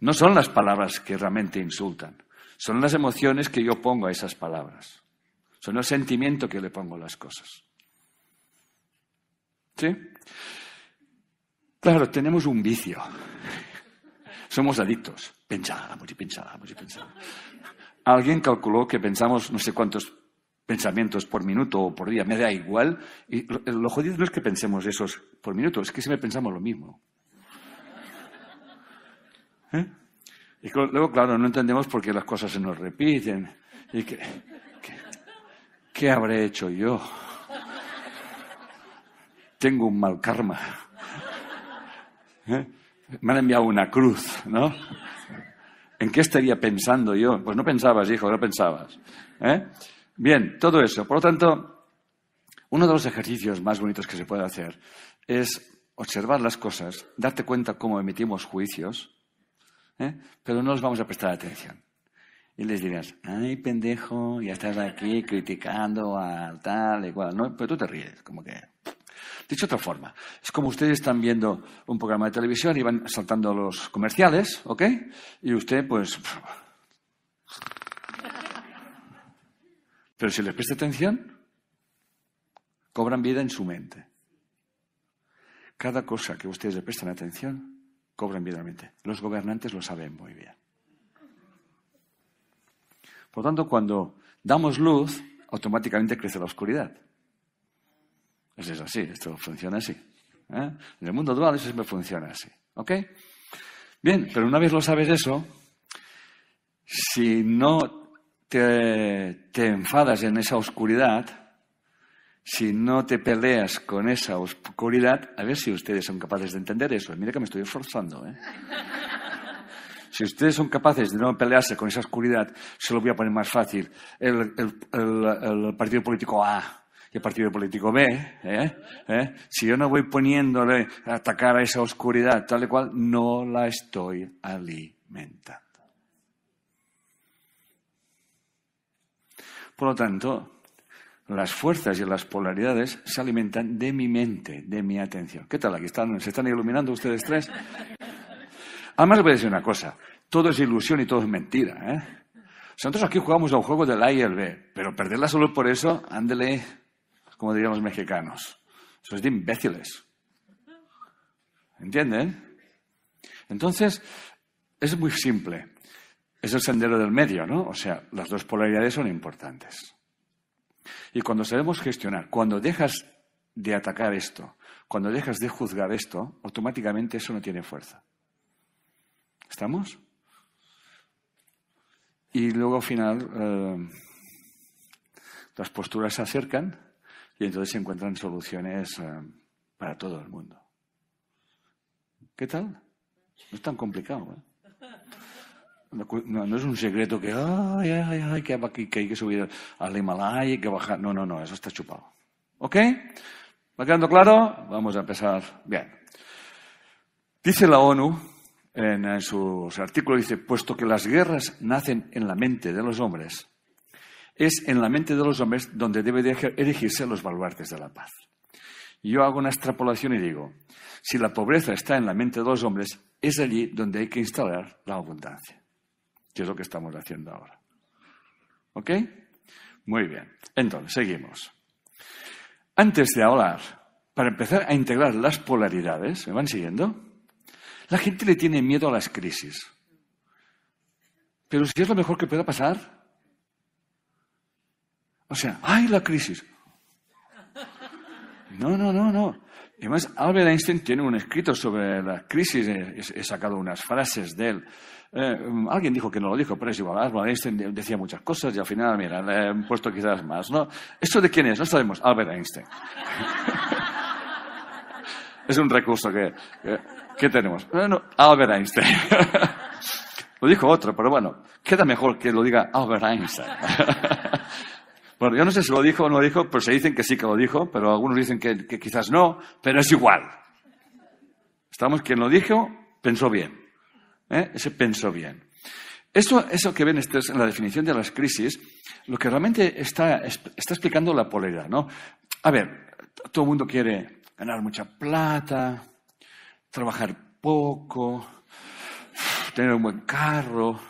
No son las palabras que realmente insultan son las emociones que yo pongo a esas palabras. Son los sentimientos que le pongo a las cosas. ¿Sí? Claro, tenemos un vicio. Somos adictos. Pensábamos y pensábamos y pensábamos. Alguien calculó que pensamos no sé cuántos pensamientos por minuto o por día, me da igual. Y lo, jodido no es que pensemos esos por minuto, es que siempre pensamos lo mismo. ¿Eh? Y luego, claro, no entendemos por qué las cosas se nos repiten. ¿Y qué, habré hecho yo? Tengo un mal karma. ¿Eh? Me han enviado una cruz, ¿no? ¿En qué estaría pensando yo? Pues no pensabas, hijo, no pensabas. ¿Eh? Bien, todo eso. Por lo tanto, uno de los ejercicios más bonitos que se puede hacer es observar las cosas, darte cuenta cómo emitimos juicios, ¿eh? pero no los vamos a prestar atención. Y les dirás, ay, pendejo, ya estás aquí criticando al tal, igual, ¿no? Pero tú te ríes, como que... Dicho de otra forma, es como ustedes están viendo un programa de televisión y van saltando los comerciales, ¿ok? Y usted, pues... Pero si les presta atención, cobran vida en su mente. Cada cosa que ustedes le prestan atención cobran Los gobernantes lo saben muy bien. Por lo tanto, cuando damos luz, automáticamente crece la oscuridad. Eso es así, esto funciona así. ¿eh? En el mundo dual eso siempre funciona así. ¿Ok? Bien, pero una vez lo sabes eso, si no te enfadas en esa oscuridad, si no te peleas con esa oscuridad, a ver si ustedes son capaces de entender eso. Mira que me estoy esforzando. ¿eh? Si ustedes son capaces de no pelearse con esa oscuridad, se lo voy a poner más fácil. El, partido político A y el partido político B, ¿eh? ¿Eh? si yo no voy poniéndole a atacar a esa oscuridad tal y cual, no la estoy alimentando. Por lo tanto, las fuerzas y las polaridades se alimentan de mi mente, de mi atención. ¿Qué tal? Aquí están, se están iluminando ustedes tres. Además, les voy a decir una cosa: todo es ilusión y todo es mentira. ¿eh? Nosotros aquí jugamos a un juego del A y el B, pero perder la salud por eso, ándele, como dirían los mexicanos. Eso de imbéciles. ¿Entienden? Entonces, es muy simple. Es el sendero del medio, ¿no? O sea, las dos polaridades son importantes. Y cuando sabemos gestionar, cuando dejas de atacar esto, cuando dejas de juzgar esto, automáticamente eso no tiene fuerza. ¿Estamos? Y luego al final eh, las posturas se acercan y entonces se encuentran soluciones eh, para todo el mundo. ¿Qué tal? No es tan complicado. ¿eh? No, es un secreto que, ay, que, hay que subir al Himalaya, y que bajar. No, no, no, eso está chupado. ¿Ok? ¿Va quedando claro? Vamos a empezar. Bien. Dice la ONU en, en sus artículos, dice, puesto que las guerras nacen en la mente de los hombres, es en la mente de los hombres donde debe de erigirse los baluartes de la paz. Yo hago una extrapolación y digo, si la pobreza está en la mente de los hombres, es allí donde hay que instalar la abundancia que es lo que estamos haciendo ahora. ¿Ok? Muy bien. Entonces, seguimos. Antes de hablar, para empezar a integrar las polaridades, ¿me van siguiendo? La gente le tiene miedo a las crisis. Pero si es lo mejor que pueda pasar. O sea, ¡ay, la crisis! No, no, no, no. Además, Albert Einstein tiene un escrito sobre las crisis. He sacado unas frases de él. Eh, mm, alguien dijo que no lo dijo, pero es igual. Albert Einstein decía muchas cosas y al final, mira, puesto quizás más. ¿no? ¿Esto de quién es? No sabemos. Albert Einstein. [LAUGHS] es un recurso que, que, tenemos. Bueno, eh, Albert Einstein. [LAUGHS] lo dijo otro, pero bueno, queda mejor que lo diga Albert Einstein. [LAUGHS] bueno, yo no sé si lo dijo o no lo dijo, pero se dicen que sí que lo dijo, pero algunos dicen que, que quizás no, pero es igual. Estamos, quien lo dijo pensó bien. ¿Eh? Se pensó bien. Esto, eso que ven ustedes en la definición de las crisis, lo que realmente está, está explicando la polaridad, ¿no? A ver, todo el mundo quiere ganar mucha plata, trabajar poco, tener un buen carro,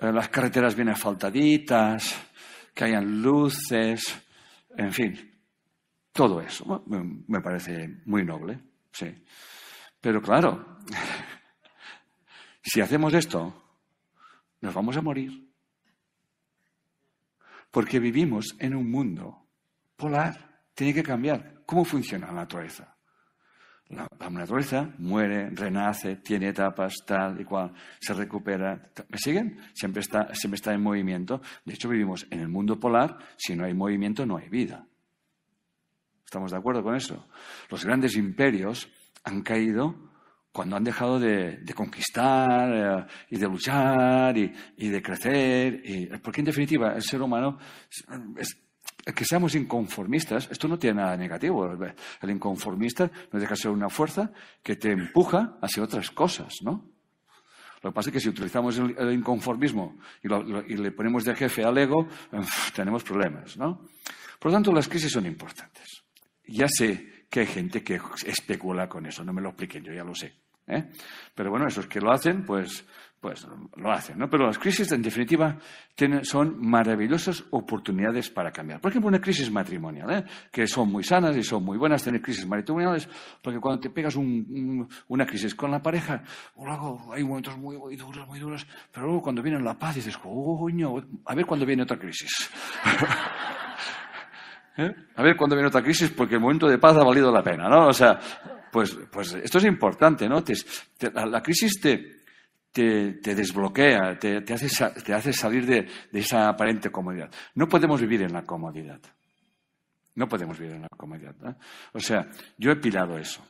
eh, las carreteras bien asfaltaditas, que hayan luces, en fin, todo eso. me parece muy noble, sí. Pero claro, si hacemos esto, nos vamos a morir. Porque vivimos en un mundo polar. Tiene que cambiar. ¿Cómo funciona la naturaleza? La, naturaleza muere, renace, tiene etapas, tal y cual, se recupera. ¿Me siguen? Siempre está, siempre está en movimiento. De hecho, vivimos en el mundo polar. Si no hay movimiento, no hay vida. ¿Estamos de acuerdo con eso? Los grandes imperios han caído cuando han dejado de, conquistar eh, y de luchar y, de crecer. porque en definitiva, el ser humano, que seamos inconformistas, esto no tiene nada negativo. El inconformista no deja ser una fuerza que te empuja hacia otras cosas, ¿no? Lo que pasa es que si utilizamos el, inconformismo y, le ponemos de jefe al ego, tenemos problemas, ¿no? Por lo tanto, las crisis son importantes. Ya sé que hay gente que especula con eso, no me lo expliquen, yo ya lo sé. ¿eh? Pero bueno, esos que lo hacen, pues, pues lo hacen, ¿no? Pero las crisis, en definitiva, son maravillosas oportunidades para cambiar. Por ejemplo, una crisis matrimonial, ¿eh? que son muy sanas y son muy buenas tener crisis matrimoniales, porque cuando te pegas una crisis con la pareja, luego hay momentos muy, duros, muy duros, pero luego cuando viene la paz dices, coño, a ver cuándo viene otra crisis. [LAUGHS] ¿Eh? A ver cuándo viene otra crisis, porque el momento de paz ha valido la pena, ¿no? O sea, pues, pues, esto es importante, ¿no? la crisis te, te, desbloquea, te, hace, salir de, esa aparente comodidad. No podemos vivir en la comodidad. No podemos vivir en la comodidad. ¿eh? O sea, yo he pilado eso.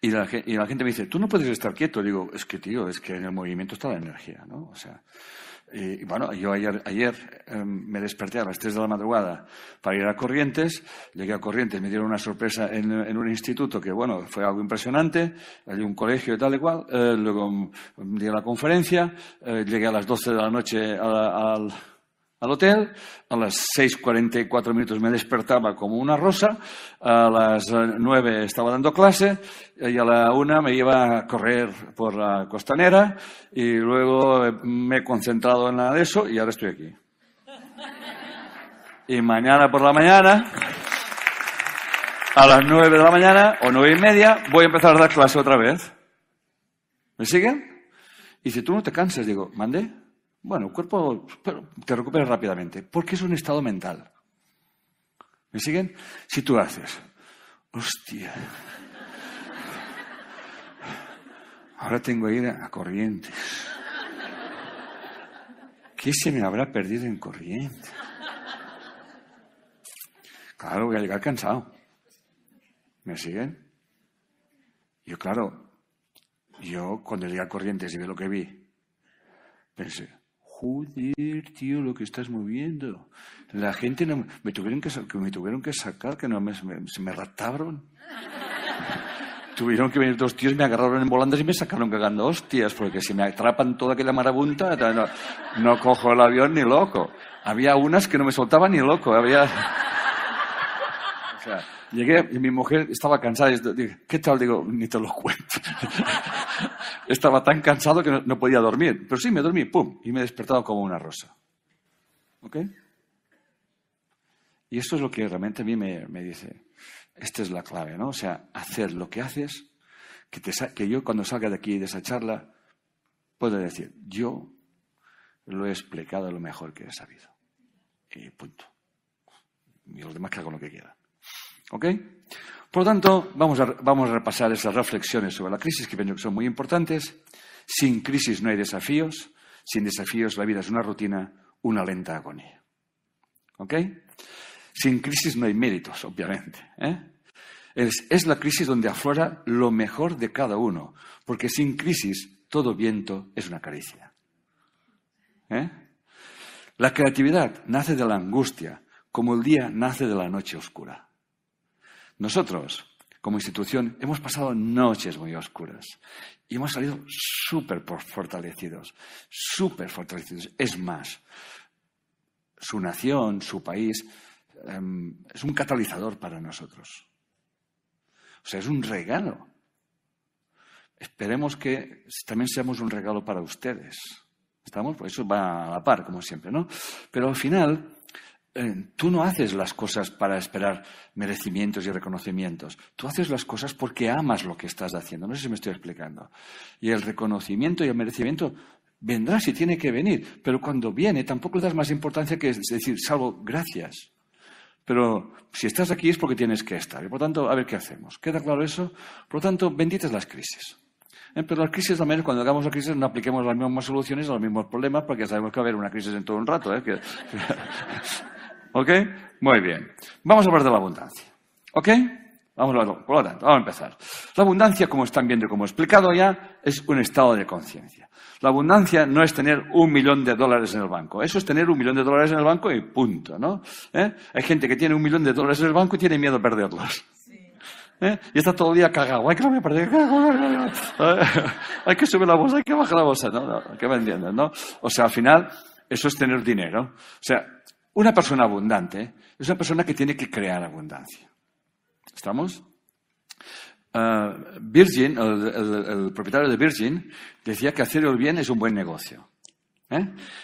Y la, y la, gente me dice, tú no puedes estar quieto. Digo, es que, tío, es que en el movimiento está la energía, ¿no? O sea, y bueno, yo ayer, ayer em, me desperté a las 3 de la madrugada para ir a Corrientes. Llegué a Corrientes, me dieron una sorpresa en, un instituto que, bueno, fue algo impresionante. Allí un colegio y tal y cual. Eh, luego em, di la conferencia. Eh, llegué a las 12 de la noche al al hotel. A las 6.44 minutos me despertaba como una rosa. A las 9 eh, estaba dando clase y a la 1 me iba a correr por la costanera y luego eh, me he concentrado en de eso y ahora estoy aquí. Y mañana por la mañana, a las 9 de la mañana o 9 y media, voy a empezar a dar clase otra vez. ¿Me siguen? Y si tú no te cansas. Digo, ¿mande? Bueno, el cuerpo te recupera rápidamente, porque es un estado mental. ¿Me siguen? Si tú haces, hostia, ahora tengo que ir a Corrientes. ¿Qué se me habrá perdido en Corrientes? Claro, voy a llegar cansado. ¿Me siguen? Yo, claro, yo cuando llegué a Corrientes y vi lo que vi, pensé, joder, tío, lo que estás moviendo. La gente me, tuvieron que, me tuvieron que sacar, que no me, se me rataron. [LAUGHS] tuvieron que venir dos tíos, me agarraron en volandas y me sacaron cagando hostias, porque si me atrapan toda aquella marabunta, no, cojo el avión ni loco. Había unas que no me soltaban ni loco, había... [LAUGHS] O sea, llegué y mi mujer estaba cansada y ¿qué tal? Digo, ni te lo cuento. Estaba tan cansado que no, podía dormir. Pero sí, me dormí, ¡pum! Y me he despertado como una rosa. ¿Ok? Y esto es lo que realmente a mí me, dice, esta es la clave, ¿no? O sea, hacer lo que haces, que, te, que yo cuando salga de aquí de esa charla pueda decir, yo lo he explicado lo mejor que he sabido. Y punto. Y los demás que hagan lo que quieran. ¿Ok? Por lo tanto, vamos a, repasar esas reflexiones sobre la crisis que pienso que son muy importantes. Sin crisis no hay desafíos. Sin desafíos la vida es una rutina, una lenta agonía. ¿Ok? Sin crisis no hay méritos, obviamente. ¿eh? Es, la crisis donde aflora lo mejor de cada uno, porque sin crisis todo viento es una caricia. ¿eh? La creatividad nace de la angustia, como el día nace de la noche oscura. Nosotros, como institución, hemos pasado noches muy oscuras y hemos salido súper fortalecidos, súper fortalecidos. Es más, su nación, su país, em, es un catalizador para nosotros. O sea, es un regalo. Esperemos que también seamos un regalo para ustedes. ¿Estamos? Por eso va a la par, como siempre, ¿no? Pero al final, eh, tú no haces las cosas para esperar merecimientos y reconocimientos. Tú haces las cosas porque amas lo que estás haciendo. No sé si me estoy explicando. Y el reconocimiento y el merecimiento vendrá si tiene que venir. Pero cuando viene tampoco le das más importancia que decir, salvo gracias. Pero si estás aquí es porque tienes que estar. Y por tanto, a ver qué hacemos. ¿Queda claro eso? Por lo tanto, benditas las crisis. Eh, pero las crisis, también, cuando hagamos la crisis, no apliquemos las mismas soluciones a los mismos problemas, porque sabemos que va a haber una crisis en todo un rato. ¿eh? [LAUGHS] ¿Ok? Muy bien. Vamos a hablar de la abundancia. ¿Ok? Vamos a por lo tanto, vamos a empezar. La abundancia, como están viendo, como he explicado ya, es un estado de conciencia. La abundancia no es tener un millón de dólares en el banco. Eso es tener un millón de dólares en el banco y punto, ¿no? ¿Eh? Hay gente que tiene un millón de dólares en el banco y tiene miedo a perderlos. ¿Eh? y está todo el día cagado. Hay que no me hay que subir la bolsa, hay que bajar la bolsa. No, me entiendes? O sea, al final, eso es tener dinero. O sea, una persona abundante es una persona que tiene que crear abundancia. ¿Estamos? Ah, Virgin, el, propietario de Virgin, decía que hacer el bien es un buen negocio. ¿eh?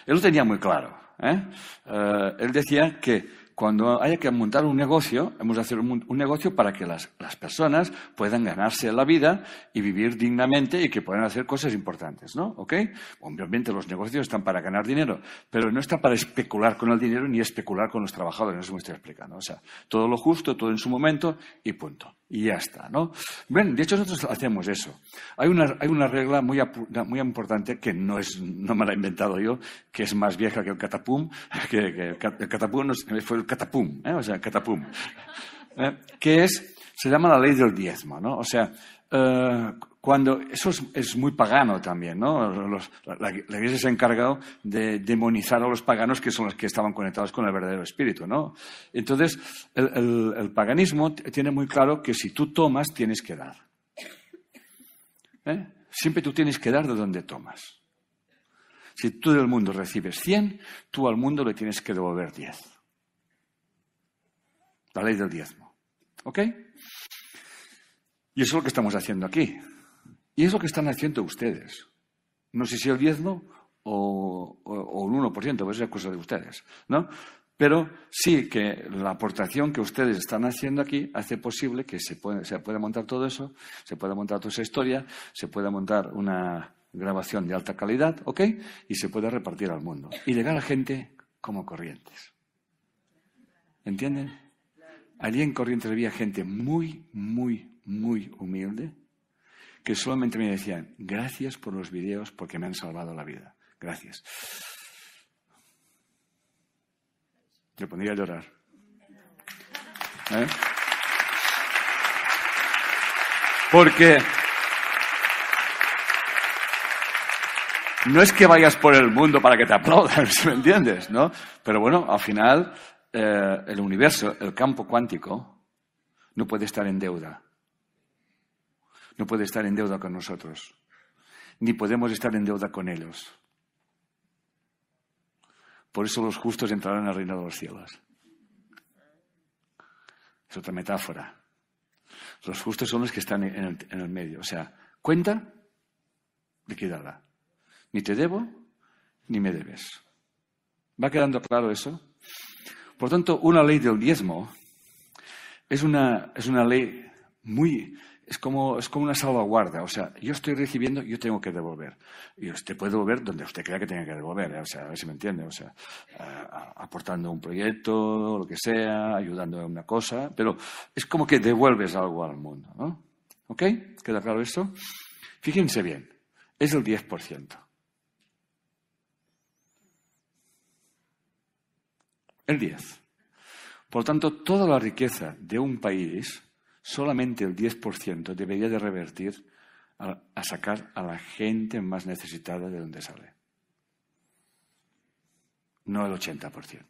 Él lo tenía muy claro. ¿eh? Ah, él decía que cuando haya que montar un negocio, hemos de hacer un, negocio para que las, personas puedan ganarse la vida y vivir dignamente y que puedan hacer cosas importantes, ¿no? ¿Ok? Obviamente los negocios están para ganar dinero, pero no está para especular con el dinero ni especular con los trabajadores, no sé me estoy explicando. O sea, todo lo justo, todo en su momento y punto y ya está, ¿no? bueno de hecho nosotros hacemos eso. Hay una, hay una regla muy, muy importante que no, es, no me la he inventado yo, que es más vieja que el catapum, [LAUGHS] que, el, catapum no, fue el catapum, ¿eh? o sea, catapum, [LAUGHS] ¿Eh? que es, se llama la ley del diezmo, ¿no? O sea, eh, cuando eso es, muy pagano también, ¿no? la, Iglesia se ha encargado de demonizar a los paganos que son los que estaban conectados con el verdadero espíritu, ¿no? Entonces, el, paganismo tiene muy claro que si tú tomas, tienes que dar. ¿Eh? Siempre tú tienes que dar de donde tomas. Si tú del mundo recibes 100, tú al mundo le tienes que devolver 10. La ley del diezmo. ¿Ok? Y eso es lo que estamos haciendo aquí. Y es lo que están haciendo ustedes. No sé si el diezmo o, o, uno el 1%, pues es cosa de ustedes, ¿no? Pero sí que la aportación que ustedes están haciendo aquí hace posible que se, se pueda montar todo eso, se pueda montar toda esa historia, se pueda montar una grabación de alta calidad, ¿ok? Y se pueda repartir al mundo. Y llegar a gente como Corrientes. ¿Entienden? Allí en Corrientes había gente muy, muy, muy humilde que solamente me decían, gracias por los videos porque me han salvado la vida. Gracias. Yo pondría a llorar. ¿Eh? Porque no es que vayas por el mundo para que te aplaudan, si [LAUGHS] me entiendes, ¿no? Pero bueno, al final eh, el universo, el campo cuántico, no puede estar en deuda no puede estar en deuda con nosotros, ni podemos estar en deuda con ellos. Por eso los justos entrarán al reino de los cielos. Es otra metáfora. Los justos son los que están en el, medio. O sea, cuenta liquidada. Ni te debo, ni me debes. ¿Va quedando claro eso? Por tanto, una ley del diezmo es una, es una ley muy es como, es como una salvaguarda. O sea, yo estoy recibiendo, yo tengo que devolver. Y usted puede devolver donde usted crea que tenga que devolver. ¿eh? O sea, a ver si me entiende. O sea, aportando un proyecto, lo que sea, ayudando a una cosa. Pero es como que devuelves algo al mundo. ¿no? ¿Ok? ¿Queda claro esto? Fíjense bien. Es el 10%. El 10. Por tanto, toda la riqueza de un país solamente el 10% debería de revertir a, sacar a la gente más necesitada de donde sale. No el 80%.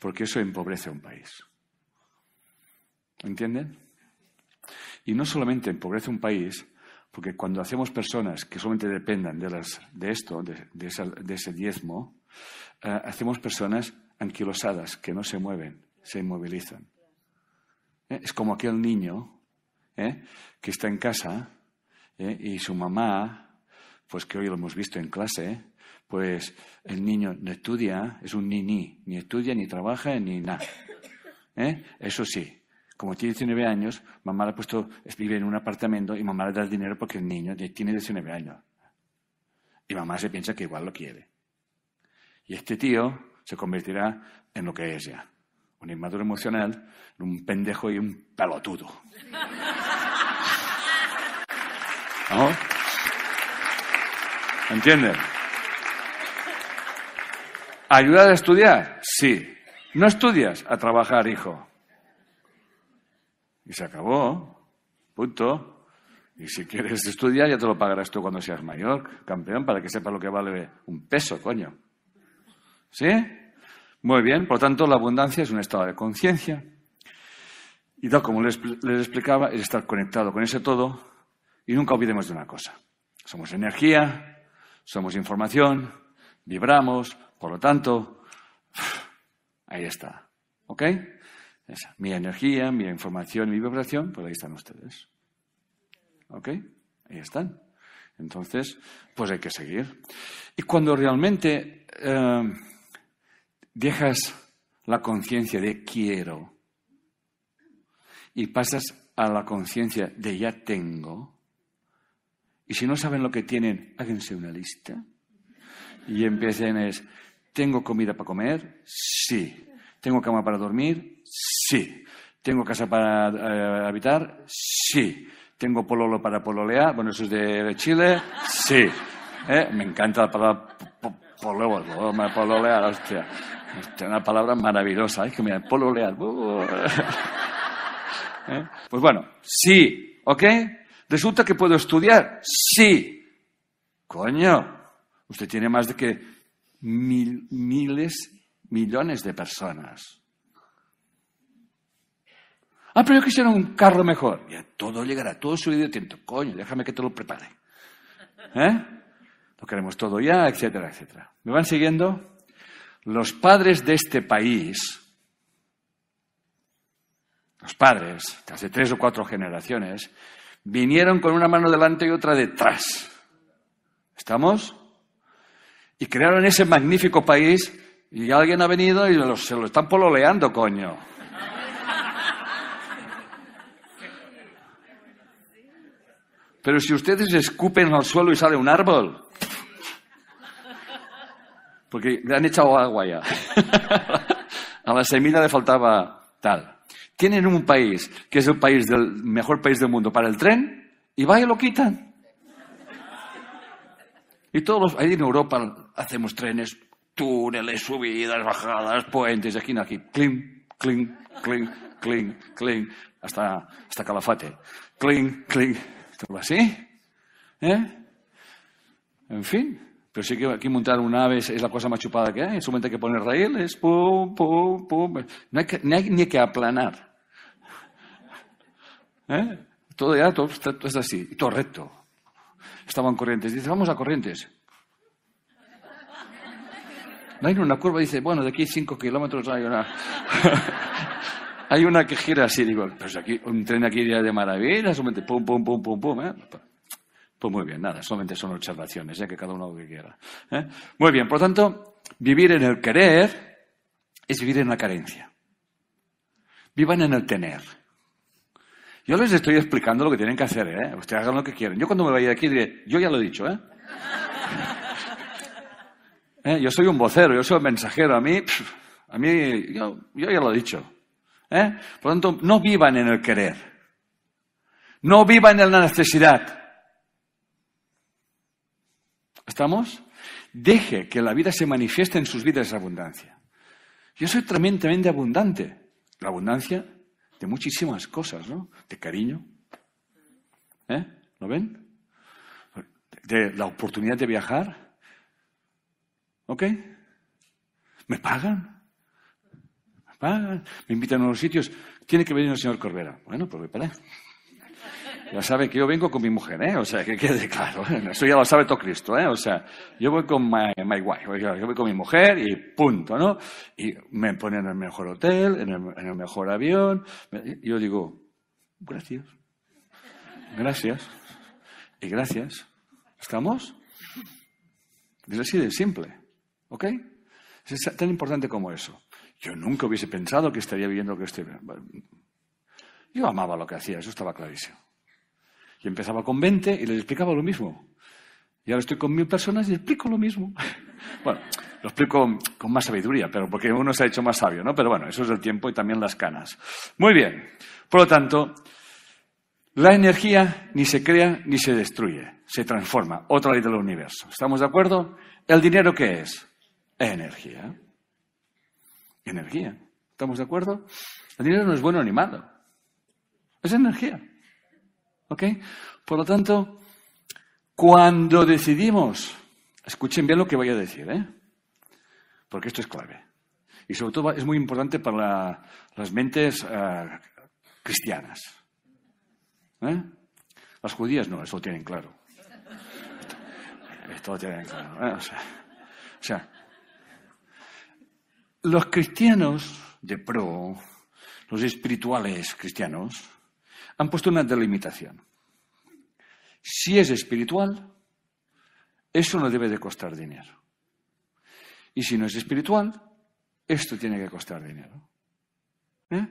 Porque eso empobrece a un país. ¿Entienden? Y no solamente empobrece un país, porque cuando hacemos personas que solamente dependan de, las, de esto, de, ese diezmo, eh, hacemos personas anquilosadas, que no se mueven, se inmovilizan. ¿eh? Es como aquel niño ¿eh? que está en casa ¿eh? y su mamá, pues que hoy lo hemos visto en clase, pues el niño no estudia, es un ni-ni, ni estudia, ni trabaja, ni nada. Eso sí, como tiene 19 años, mamá le ha puesto, vive en un apartamento y mamá le da el dinero porque el niño tiene 19 años. Y mamá se piensa que igual lo quiere. Y este tío se convertirá en lo que es ya un inmaduro emocional, un pendejo y un pelotudo. ¿No? ¿Entienden? ¿Ayuda a estudiar? Sí. ¿No estudias? A trabajar, hijo. Y se acabó. Punto. Y si quieres estudiar, ya te lo pagarás tú cuando seas mayor, campeón, para que sepa lo que vale un peso, coño. ¿Sí? Muy bien, por lo tanto, la abundancia es un estado de conciencia. Y tal como les, explicaba, es estar conectado con ese todo. Y nunca olvidemos de una cosa. Somos energía, somos información, vibramos, por lo tanto, [SIGHS] ahí está. ¿Ok? mi energía, mi información, mi vibración, pues ahí están ustedes. ¿Ok? Ahí están. Entonces, pues hay que seguir. Y cuando realmente eh, dejas la conciencia de quiero y pasas a la conciencia de ya tengo, y si no saben lo que tienen, háganse una lista y empiecen es, ¿tengo comida para comer? Sí. ¿Tengo cama para dormir? Sí. ¿Tengo casa para eh, habitar? Sí. ¿Tengo pololo para pololear? Bueno, eso es de Chile. Sí. ¿Eh? Me encanta la palabra pololear, hostia. Es una palabra maravillosa, es que mira, pololear. Uh. [LAUGHS] ¿Eh? Pues bueno, sí, ¿ok? ¿Resulta que puedo estudiar? Sí. Coño, usted tiene más de que mil, miles, millones de personas. Ah, pero yo quisiera un carro mejor. Ya todo llegará, todo su vídeo tiempo. Coño, déjame que te lo prepare. ¿Eh? Lo queremos todo ya, etcétera, etcétera. ¿Me van siguiendo? los padres de este país, los padres, hace tres o cuatro generaciones, vinieron con una mano delante y otra detrás. ¿Estamos? Y crearon ese magnífico país y alguien ha venido y se lo están pololeando, coño. Pero si ustedes escupen al suelo y sale un árbol porque le han echado agua ya. [LAUGHS] a la semilla le faltaba tal. Tienen un país que es el país del mejor país del mundo para el tren y vaya lo quitan. Y todos los, ahí en Europa hacemos trenes, túneles, subidas, bajadas, puentes, aquí, aquí, cling, cling, cling, cling, cling, hasta, hasta Calafate, cling, cling, todo así, ¿eh? En fin, pero sí que aquí montar un ave es, la cosa más chupada que hay. Solamente hay que poner raíles, pum, pum, pum. No hay ni, que aplanar. ¿Eh? Todo ya, todo, todo está así, todo recto. Estaban corrientes. Dice, vamos a corrientes. No hay una curva, dice, bueno, de aquí cinco kilómetros hay una. [LAUGHS] hay una que gira así, digo, pero si aquí, un tren aquí iría de maravillas, pum, pum, pum, pum, pum. ¿eh?". Pues muy bien, nada, solamente son observaciones, ya ¿eh? que cada uno lo que quiera. ¿eh? Muy bien, por tanto, vivir en el querer es vivir en la carencia. Vivan en el tener. Yo les estoy explicando lo que tienen que hacer, ¿eh? Ustedes hagan lo que quieren. Yo cuando me vaya de aquí diré, yo ya lo he dicho, ¿eh? [LAUGHS] ¿Eh? Yo soy un vocero, yo soy un mensajero, a mí, a mí, yo, ya lo he dicho. Por lo tanto, no vivan en el querer. No vivan en la necesidad. ¿Estamos? Deje que la vida se manifieste en sus vidas esa abundancia. Yo soy tremendamente abundante. La abundancia de muchísimas cosas, ¿no? De cariño. ¿Eh? ¿Lo ven? De la oportunidad de viajar. ¿Ok? ¿Me pagan? ¿Me pagan? ¿Me invitan a los sitios? Tiene que venir el señor Corbera. Bueno, pues voy ya sabe que yo vengo con mi mujer, ¿eh? O sea, que quede claro. [LAUGHS] Eso ya lo sabe todo Cristo, ¿eh? O sea, yo voy con my, wife, yo voy con mi mujer y punto, ¿no? Y me ponen en el mejor hotel, en el, mejor avión. Yo digo, gracias. Gracias. Y gracias. ¿Estamos? Es así de simple, ¿ok? Es tan importante como eso. Yo nunca hubiese pensado que estaría viviendo lo que estoy. Yo amaba lo que hacía, eso estaba clarísimo empezaba con 20 y les explicaba lo mismo. Y ahora estoy con mil personas y explico lo mismo. [LAUGHS] bueno, lo explico con más sabiduría, pero porque uno se ha hecho más sabio, ¿no? Pero bueno, eso es el tiempo y también las canas. Muy bien. Por lo tanto, la energía ni se crea ni se destruye, se transforma. Otra ley del universo. ¿Estamos de acuerdo? ¿El dinero qué es? Energía. Energía. ¿Estamos de acuerdo? El dinero no es bueno ni malo. Es energía. ¿Ok? Por lo tanto, cuando decidimos, escuchen bien lo que voy a decir, ¿eh? Porque esto es clave. Y sobre todo es muy importante para las mentes eh, cristianas. ¿Eh? Las judías no, eso lo tienen claro. Esto lo tienen claro. ¿eh? o sea, los cristianos de pro, los espirituales cristianos, han puesto una delimitación. Si es espiritual, eso no debe de costar dinero. Y si no es espiritual, esto tiene que costar dinero. ¿Eh?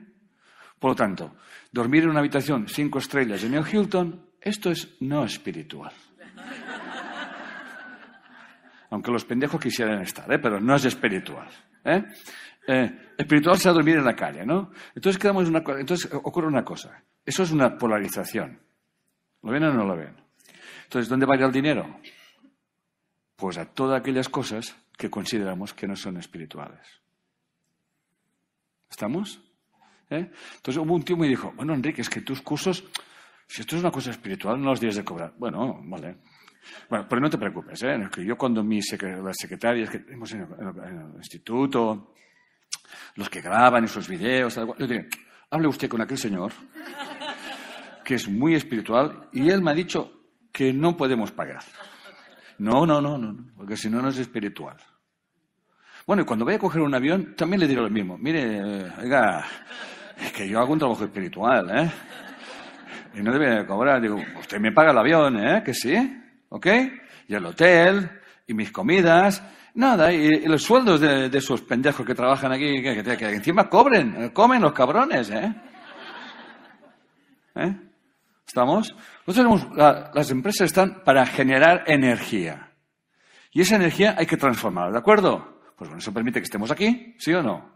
Por lo tanto, dormir en una habitación cinco estrellas de New Hilton, esto es no espiritual. Aunque los pendejos quisieran estar, ¿eh? pero no es espiritual. ¿eh? eh, se a dormir en la calle, ¿no? Entonces, quedamos una, entonces eh, ocurre una cosa. Eso es una polarización. ¿Lo ven o no lo ven? Entonces, ¿dónde va a ir el dinero? Pues a todas aquellas cosas que consideramos que no son espirituales. ¿Estamos? ¿Eh? Entonces hubo un tío me dijo, bueno, Enrique, es que tus cursos, si esto es una cosa espiritual, no los tienes de cobrar. Bueno, vale. Bueno, pero no te preocupes, ¿eh? Yo cuando mis secretaria, las secretarias que tenemos en el instituto, los que graban esos videos, Yo digo, hable usted con aquel señor, que es muy espiritual, y él me ha dicho que no podemos pagar. No, no, no, no, porque si no, no es espiritual. Bueno, y cuando vaya a coger un avión, también le diré lo mismo. Mire, eh, oiga, es que yo hago un trabajo espiritual, ¿eh? Y no debe cobrar. Digo, usted me paga el avión, ¿eh? Que sí, ¿ok? Y el hotel, y mis comidas, Nada, y, los sueldos de, esos pendejos que trabajan aquí, que, encima cobren, eh, comen los cabrones, ¿eh? ¿Eh? ¿Estamos? Nosotros las empresas están para generar energía. Y esa energía hay que transformarla, ¿de acuerdo? Pues bueno, eso permite que estemos aquí, ¿sí o no?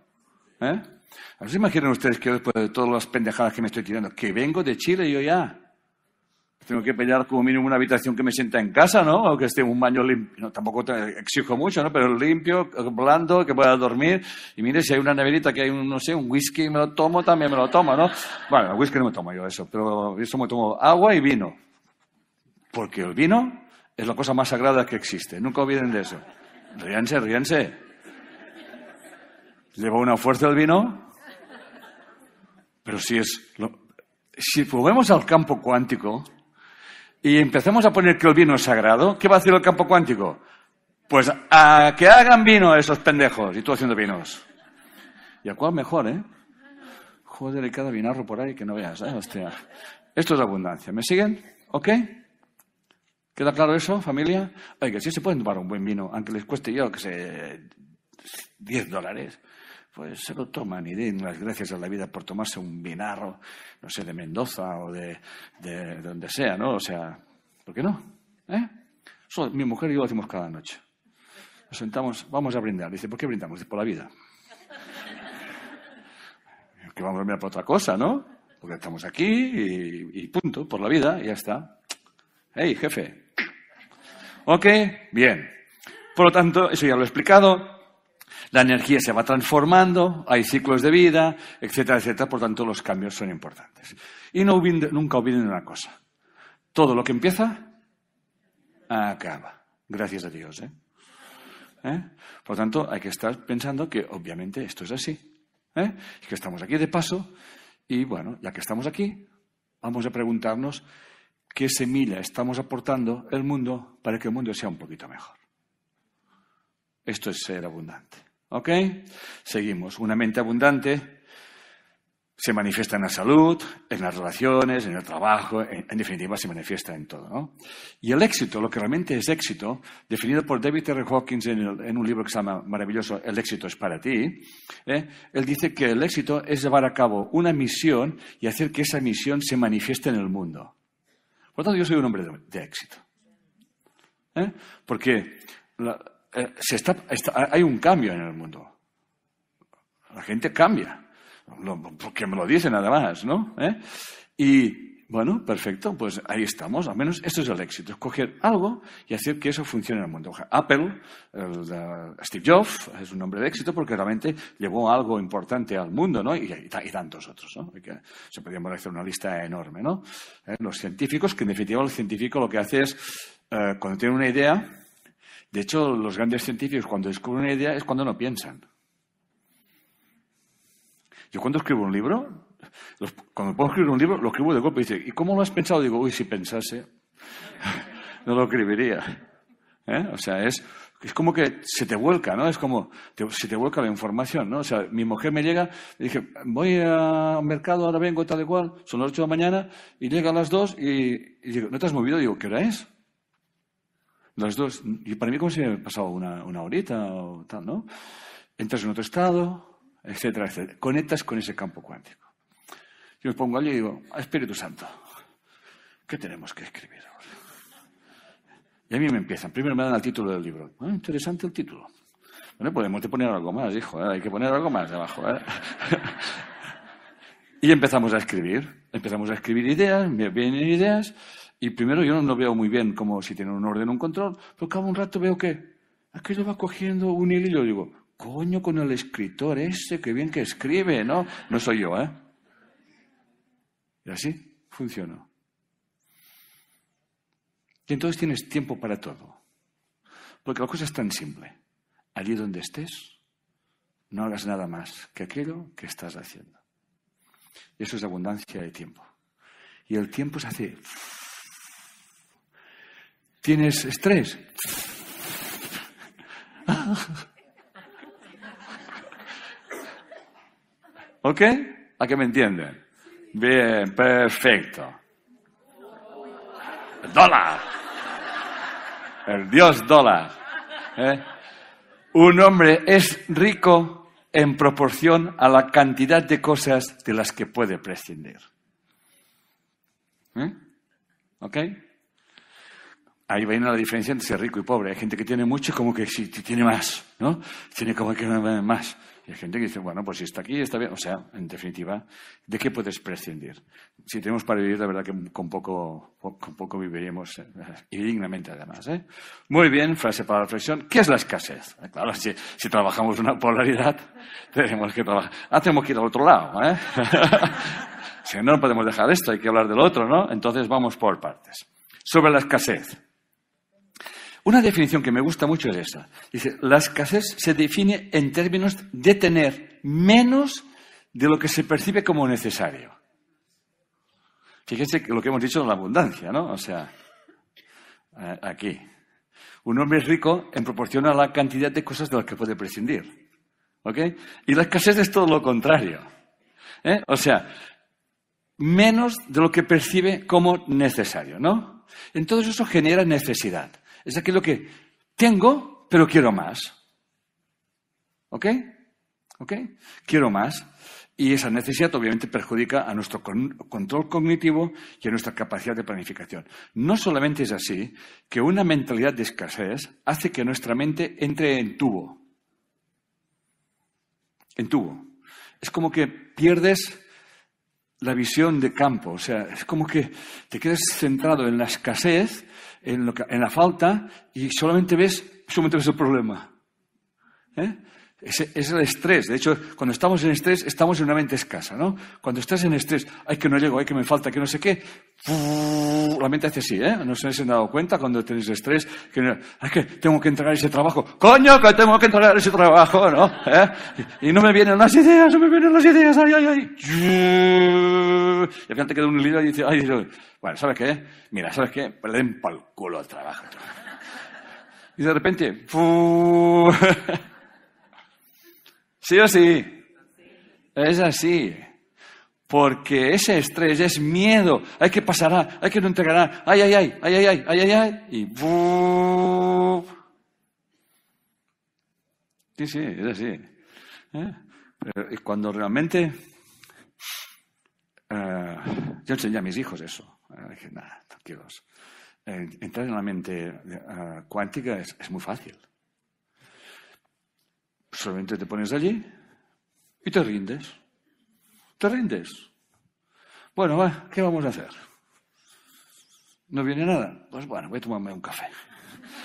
¿Eh? ver, se imaginan ustedes que después de todas las pendejadas que me estoy tirando, que vengo de Chile yo ya? tengo que pelear como mínimo una habitación que me sienta en casa, ¿no? que esté un baño limpio, tampoco exijo mucho, ¿no? Pero limpio, blando, que pueda dormir. Y mire, si hay una neverita que hay, un, no sé, un whisky, me lo tomo, también me lo tomo, ¿no? Bueno, el whisky no me tomo yo eso, pero eso me tomo agua y vino. Porque el vino es la cosa más sagrada que existe. Nunca olviden de eso. Ríanse, ríanse. Lleva una fuerza el vino. Pero si es... Si volvemos al campo cuántico, y empezamos a poner que el vino es sagrado, ¿qué va a hacer el campo cuántico? Pues a que hagan vino esos pendejos y tú haciendo vinos. Y a cuál mejor, ¿eh? Joder, hay cada vinarro por ahí que no veas, ¿eh? Hostia. Esto es abundancia. ¿Me siguen? ¿Ok? ¿Queda claro eso, familia? que sí se pueden tomar un buen vino, aunque les cueste yo, que sé, 10 dólares pues se lo toman y den las gracias a la vida por tomarse un vinarro, no sé, de Mendoza o de, donde sea, ¿no? O sea, ¿por qué no? ¿Eh? mi mujer y yo lo hacemos cada noche. Nos sentamos, vamos a brindar. Dice, ¿por qué brindamos? Dice, por la vida. [LAUGHS] que vamos a brindar por otra cosa, ¿no? Porque estamos aquí y, punto, por la vida, ya está. ¡Hey, jefe! ¿Ok? Bien. Por lo tanto, eso ya lo he explicado. La energía se va transformando, hay ciclos de vida, etcétera, etcétera. Por tanto, los cambios son importantes. Y no nunca olviden una cosa. Todo lo que empieza, acaba. Gracias a Dios. ¿eh? ¿eh? Por tanto, hay que estar pensando que obviamente esto es así. ¿eh? que estamos aquí de paso y bueno, ya que estamos aquí, vamos a preguntarnos qué semilla estamos aportando el mundo para que el mundo sea un poquito mejor. Esto es ser abundante. ¿Ok? Seguimos. Una mente abundante se manifiesta en la salud, en las relaciones, en el trabajo, en, definitiva se manifiesta en todo. Y el éxito, lo que realmente es éxito, definido por David R. Hawkins en, un libro que se llama maravilloso El éxito es para ti, ¿eh? él dice que el éxito es llevar a cabo una misión y hacer que esa misión se manifieste en el mundo. Por tanto, yo soy un hombre de, éxito. ¿eh? Porque la, eh, hay un cambio en el mundo. La gente cambia, porque me lo dicen, nada más, ¿no? ¿Eh? Y bueno, perfecto, pues ahí estamos. Al menos esto es el éxito, escoger algo y hacer que eso funcione en el mundo. Apple, Steve Jobs, es un nombre de éxito porque realmente llevó algo importante al mundo, ¿no? Y, tantos otros, ¿no? se podría hacer una lista enorme, ¿no? ¿Eh? Los científicos, que en definitiva el científico lo que hace es, cuando tiene una idea, de hecho, los grandes científicos cuando descubren una idea es cuando no piensan. Yo cuando escribo un libro, cuando puedo escribir un libro, lo escribo de golpe y dice, ¿y cómo lo has pensado? Digo, uy, si pensase, [LAUGHS] no lo escribiría. ¿Eh? O sea, es, es como que se te vuelca, ¿no? Es como, se te vuelca la información, ¿no? O sea, mi mujer me llega, le dije, voy al mercado, ahora vengo, tal y cual, son las ocho de la mañana, y llega a las dos y, y digo, ¿no te has movido? Digo, ¿qué hora es? Las dos. Y para mí como si me pasado una, una horita o tal, ¿no? Entras en otro estado, etcétera, etcétera. Conectas con ese campo cuántico. Yo me pongo allí y digo, ah, Espíritu Santo, ¿qué tenemos que escribir ahora? Y a mí me empiezan. Primero me dan el título del libro. Ah, interesante el título. Bueno, podemos pues poner algo más, hijo. ¿eh? Hay que poner algo más debajo, ¿eh? [LAUGHS] y empezamos a escribir. Empezamos a escribir ideas, me vienen ideas. Y primero yo no lo veo muy bien, como si tiene un orden, un control, pero cada un rato veo que aquello va cogiendo un hilo. yo Digo, coño con el escritor ese, qué bien que escribe, ¿no? No soy yo, ¿eh? Y así funcionó. Y entonces tienes tiempo para todo. Porque la cosa es tan simple. Allí donde estés, no hagas nada más que aquello que estás haciendo. Eso es abundancia de tiempo. Y el tiempo se hace ¿Tienes estrés? ¿Ok? ¿A qué me entienden? Bien, perfecto. dólar. El dios dólar. ¿eh? Un hombre es rico en proporción a la cantidad de cosas de las que puede prescindir. ¿Eh? ¿Ok? ahí viene la diferencia entre ser rico y pobre. Hay gente que tiene mucho y como que si tiene más, ¿no? Tiene como que más. Y hay gente que dice, bueno, pues si está aquí, está bien. O sea, en definitiva, ¿de qué puedes prescindir? Si tenemos para vivir, la verdad que con poco, con poco viviríamos, eh, dignamente además. ¿eh? Muy bien, frase para reflexión. ¿Qué es la escasez? Eh, claro, si, trabajamos una polaridad, [LAUGHS] tenemos que trabajar. Hacemos que ir al otro lado, ¿eh? [LAUGHS] si no, no podemos dejar esto, hay que hablar del otro, ¿no? Entonces vamos por partes. Sobre la escasez. Una definición que me gusta mucho es esa. Dice, la escasez se define en términos de tener menos de lo que se percibe como necesario. Fíjense lo que hemos dicho en la abundancia, ¿no? O sea, aquí. Un hombre es rico en proporción a la cantidad de cosas de las que puede prescindir. ¿Ok? Y la escasez es todo lo contrario. ¿eh? O sea, menos de lo que percibe como necesario, ¿no? Entonces eso genera necesidad. Es aquello que tengo, pero quiero más. ¿Ok? ¿Ok? Quiero más. Y esa necesidad obviamente perjudica a nuestro control cognitivo y a nuestra capacidad de planificación. No solamente es así que una mentalidad de escasez hace que nuestra mente entre en tubo. En tubo. Es como que pierdes la visión de campo, o sea, es como que te quedas centrado en la escasez en, lo que, en la falta y solamente ves, solamente ves el problema. ¿Eh? Es, el estrés. De hecho, cuando estamos en estrés, estamos en una mente escasa, ¿no? Cuando estás en estrés, hay que no llego, hay que me falta, que no sé qué, la mente hace así, ¿eh? No se han dado cuenta cuando tenéis estrés, que es que tengo que entregar ese trabajo. ¡Coño, que tengo que entregar ese trabajo, ¿no? ¿Eh? Y, no me vienen las ideas, no me vienen las ideas, ay, ay, ay. Y al final te queda un lío y dice, ay, bueno, ¿sabes qué? Mira, ¿sabes qué? Le den pa'l culo al trabajo. Y de repente, ¿Sí o sí? Es así. Porque ese estrés es miedo. Hay que pasar, hay que no entregar, Ay, ay, ay, ay, ay, ay, ay, ay, Y. Sí, sí, es así. ¿eh? Y cuando realmente. Eh, yo enseñé a mis hijos eso. Eh, dije, nada, tranquilos. entrar en la mente cuántica es muy fácil solamente te pones allí y te rindes. Te rindes. Bueno, ¿qué vamos a hacer? ¿No viene nada? Pues bueno, voy a tomarme un café.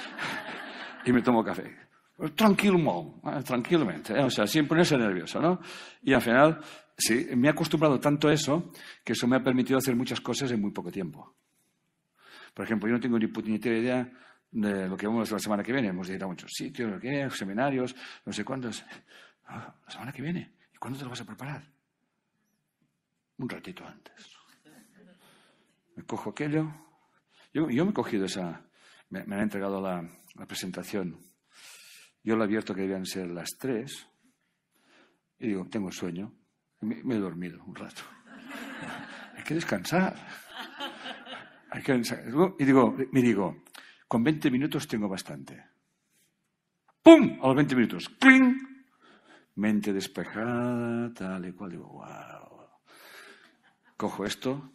[LAUGHS] y me tomo café. Pues tranquilo, tranquilamente. ¿eh? O sea, sin ponerse nervioso, ¿no? Y al final, sí, me he acostumbrado tanto a eso que eso me ha permitido hacer muchas cosas en muy poco tiempo. Por ejemplo, yo no tengo ni puta idea de lo que vamos a hacer la semana que viene. Hemos de a muchos sitios, seminarios, no sé cuántos. Ah, la semana que viene. ¿Y cuándo te lo vas a preparar? Un ratito antes. Me cojo aquello. Yo, yo me he cogido esa. Me, han entregado la, presentación. Yo la abierto que debían ser las tres. Y digo, tengo sueño. Me, he dormido un rato. [LAUGHS] Hay que descansar. Hay que descansar. Y digo, me digo, con 20 minutos tengo bastante. ¡Pum! A los 20 minutos. ¡Cling! Mente despejada, tal y cual. Digo, wow. Cojo esto,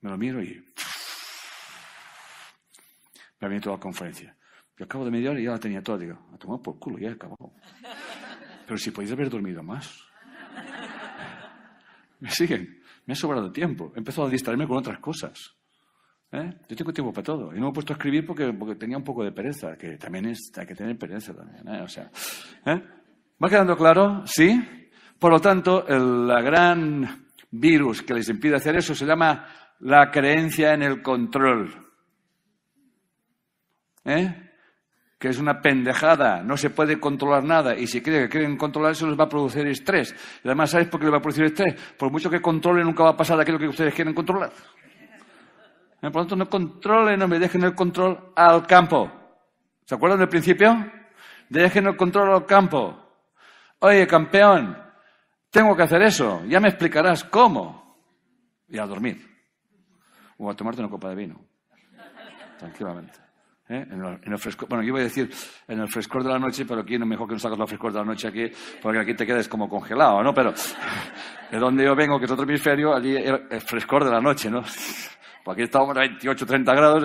me lo miro y... Me ha venido toda la conferencia. Yo acabo de media y ya la tenía toda. Digo, ha tomado por culo, ya acabado. Pero si podéis haber dormido más. [LAUGHS] Me siguen. Me ha sobrado tiempo. He empezado a distraerme con otras cosas. ¿Eh? Yo tengo tiempo para todo. Y no me he puesto a escribir porque, tenía un poco de pereza, que también hay que tener pereza también. ¿eh? O sea, ¿eh? ¿Va quedando claro? ¿Sí? Por lo tanto, el gran virus que les impide hacer eso se llama la creencia en el control. Que es una pendejada, no se puede controlar nada y si creen que quieren controlar eso les va a producir estrés. Y además, ¿sabes por qué les va a producir estrés? Por mucho que controle nunca va a pasar aquello que ustedes quieren controlar. Por lo tanto, no controlen, no me dejen el control al campo. ¿Se acuerdan del principio? Dejen el control al campo. Oye, campeón, tengo que hacer eso. Ya me explicarás cómo. Y a dormir. O a tomarte una copa de vino. Tranquilamente. ¿Eh? En, el, bueno, yo voy a decir en el frescor de la noche, pero aquí no mejor que no sacas la frescor de la noche aquí, porque aquí te quedas como congelado, ¿no? Pero [LAUGHS] de donde yo vengo, que es otro hemisferio, allí el frescor de la noche, ¿no? Pues aquí estábamos a 28, 30 grados,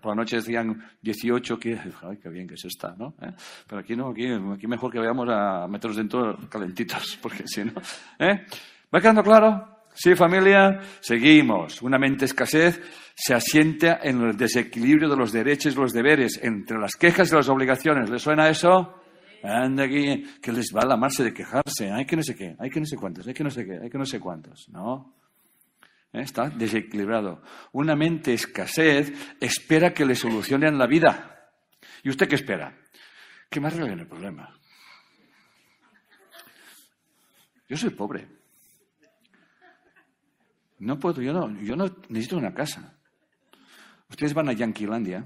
por la noche decían 18, que, ay, qué bien que se está, ¿no? ¿Eh? Pero aquí no, aquí, mejor que vayamos a meternos dentro calentitos, [LAUGHS] porque si no. ¿eh? ¿Va quedando claro? Sí, familia, seguimos. Una mente escasez se asienta en el desequilibrio de los derechos y los deberes, entre las quejas y las obligaciones. ¿Le suena eso? Anda aquí, que les va a la marcha de quejarse. Hay que no sé qué, hay que no sé cuántos, hay que no sé qué, hay que no sé cuántos. No. ¿eh? está desequilibrado. Una mente escasez espera que le solucionen la vida. ¿Y usted qué espera? Que más arreglen el problema. Yo soy pobre. No puedo, yo no, yo no necesito una casa. Ustedes van a Yanquilandia,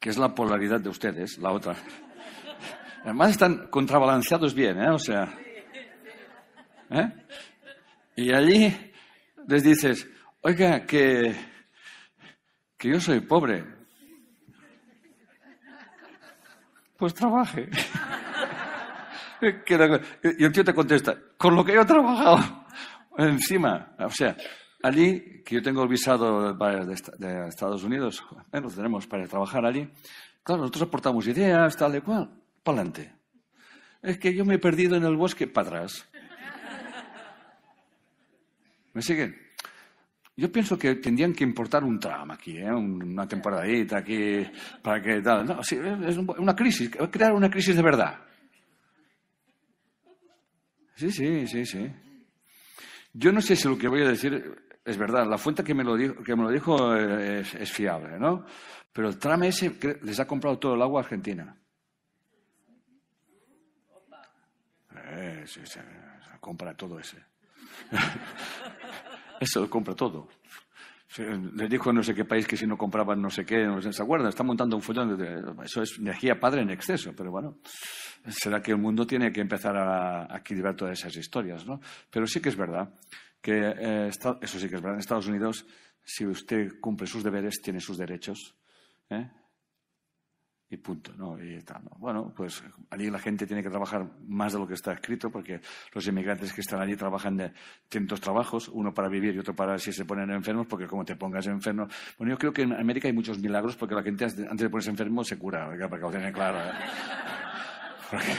que es la polaridad de ustedes, la otra. Además están contrabalanceados bien, ¿eh? O sea, ¿Eh? Y allí les dices, oiga, que, que yo soy pobre. Pues trabaje. [LAUGHS] y el tío te contesta, con lo que yo he trabajado encima. O sea, allí, que yo tengo el visado de Estados Unidos, ¿eh? lo tenemos para trabajar allí. Claro, nosotros aportamos ideas, tal y cual, para adelante. Es que yo me he perdido en el bosque, para atrás. ¿Me siguen? Yo pienso que tendrían que importar un tramo aquí, ¿eh? una temporadita aquí, para que tal. No, sí, es una crisis, crear una crisis de verdad. Sí, sí, sí, sí. Yo no sé si lo que voy a decir es verdad. La fuente que me lo dijo, que me lo dijo eh, es, fiable, ¿no? Pero el trama ese les ha comprado todo el agua a Argentina. Eh, sí, se, compra todo ese. [LAUGHS] Eso lo compra todo. Le dijo no sé qué país que si no compraban no sé qué, no se acuerdan, está montando un follón. De, eso es energía padre en exceso, pero bueno, será que el mundo tiene que empezar a, equilibrar todas esas historias, ¿no? Pero sí que es verdad que, eh, eso sí que es verdad, en Estados Unidos, si usted cumple sus deberes, tiene sus derechos. ¿eh? y punto, ¿no? Y está Bueno, pues allí la gente tiene que trabajar más de lo que está escrito, porque los inmigrantes que están allí trabajan de distintos trabajos, uno para vivir y otro para si se ponen enfermos, porque como te pongas enfermo. Bueno, yo creo que en América hay muchos milagros, porque la gente antes de ponerse enfermo se cura, ¿verdad? que lo claro. ¿eh? [LAUGHS] Porque,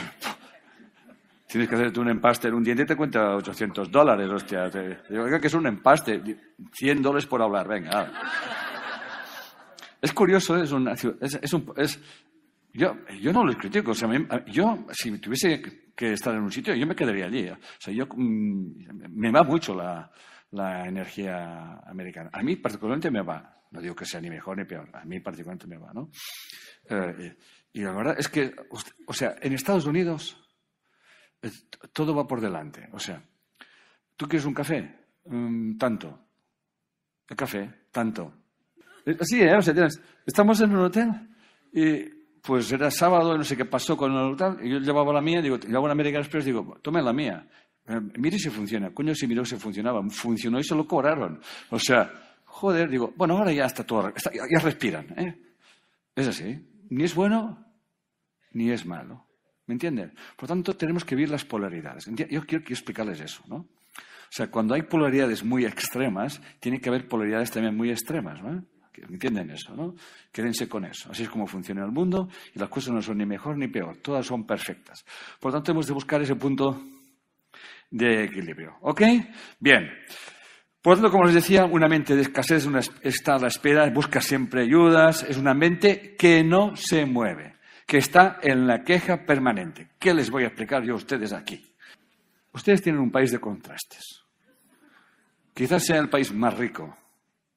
tienes que hacerte un empaste en un diente, te cuenta 800 dólares, hostia. que es un empaste, 100 dólares por hablar, venga. Es curioso, es un, yo, yo no lo critico. yo, si tuviese que estar en un sitio, yo me quedaría allí. ¿eh? O sea, yo, mm, me va mucho la, energía americana. A mí particularmente me va. No digo que sea ni mejor ni peor. A mí particularmente me va, ¿no? Eh, y la verdad es que, o sea, en Estados Unidos todo va por delante. O sea, ¿tú quieres un café? Mm, tanto. El café, tanto. Así, ¿eh? estamos en un hotel y pues era sábado, no sé qué pasó con el hotel, y yo llevaba la mía, digo, llevaba una American Express, digo, tome la mía, eh, mire si funciona. Coño, si miró si funcionaba, funcionó y se lo cobraron. O sea, joder, digo, bueno, ahora ya está todo, ya, respiran, ¿eh? Es así, ni es bueno ni es malo. ¿Me entienden? Por tanto, tenemos que vivir las polaridades. Yo quiero explicarles eso, ¿no? O sea, cuando hay polaridades muy extremas, tiene que haber polaridades también muy extremas, ¿no? Entienden eso, ¿no? Quédense con eso. Así es como funciona el mundo y las cosas no son ni mejor ni peor, todas son perfectas. Por tanto, hemos de buscar ese punto de equilibrio. ¿Ok? Bien. Por tanto, como les decía, una mente de escasez está a la espera, busca siempre ayudas, es una mente que no se mueve, que está en la queja permanente. ¿Qué les voy a explicar yo a ustedes aquí? Ustedes tienen un país de contrastes. Quizás sea el país más rico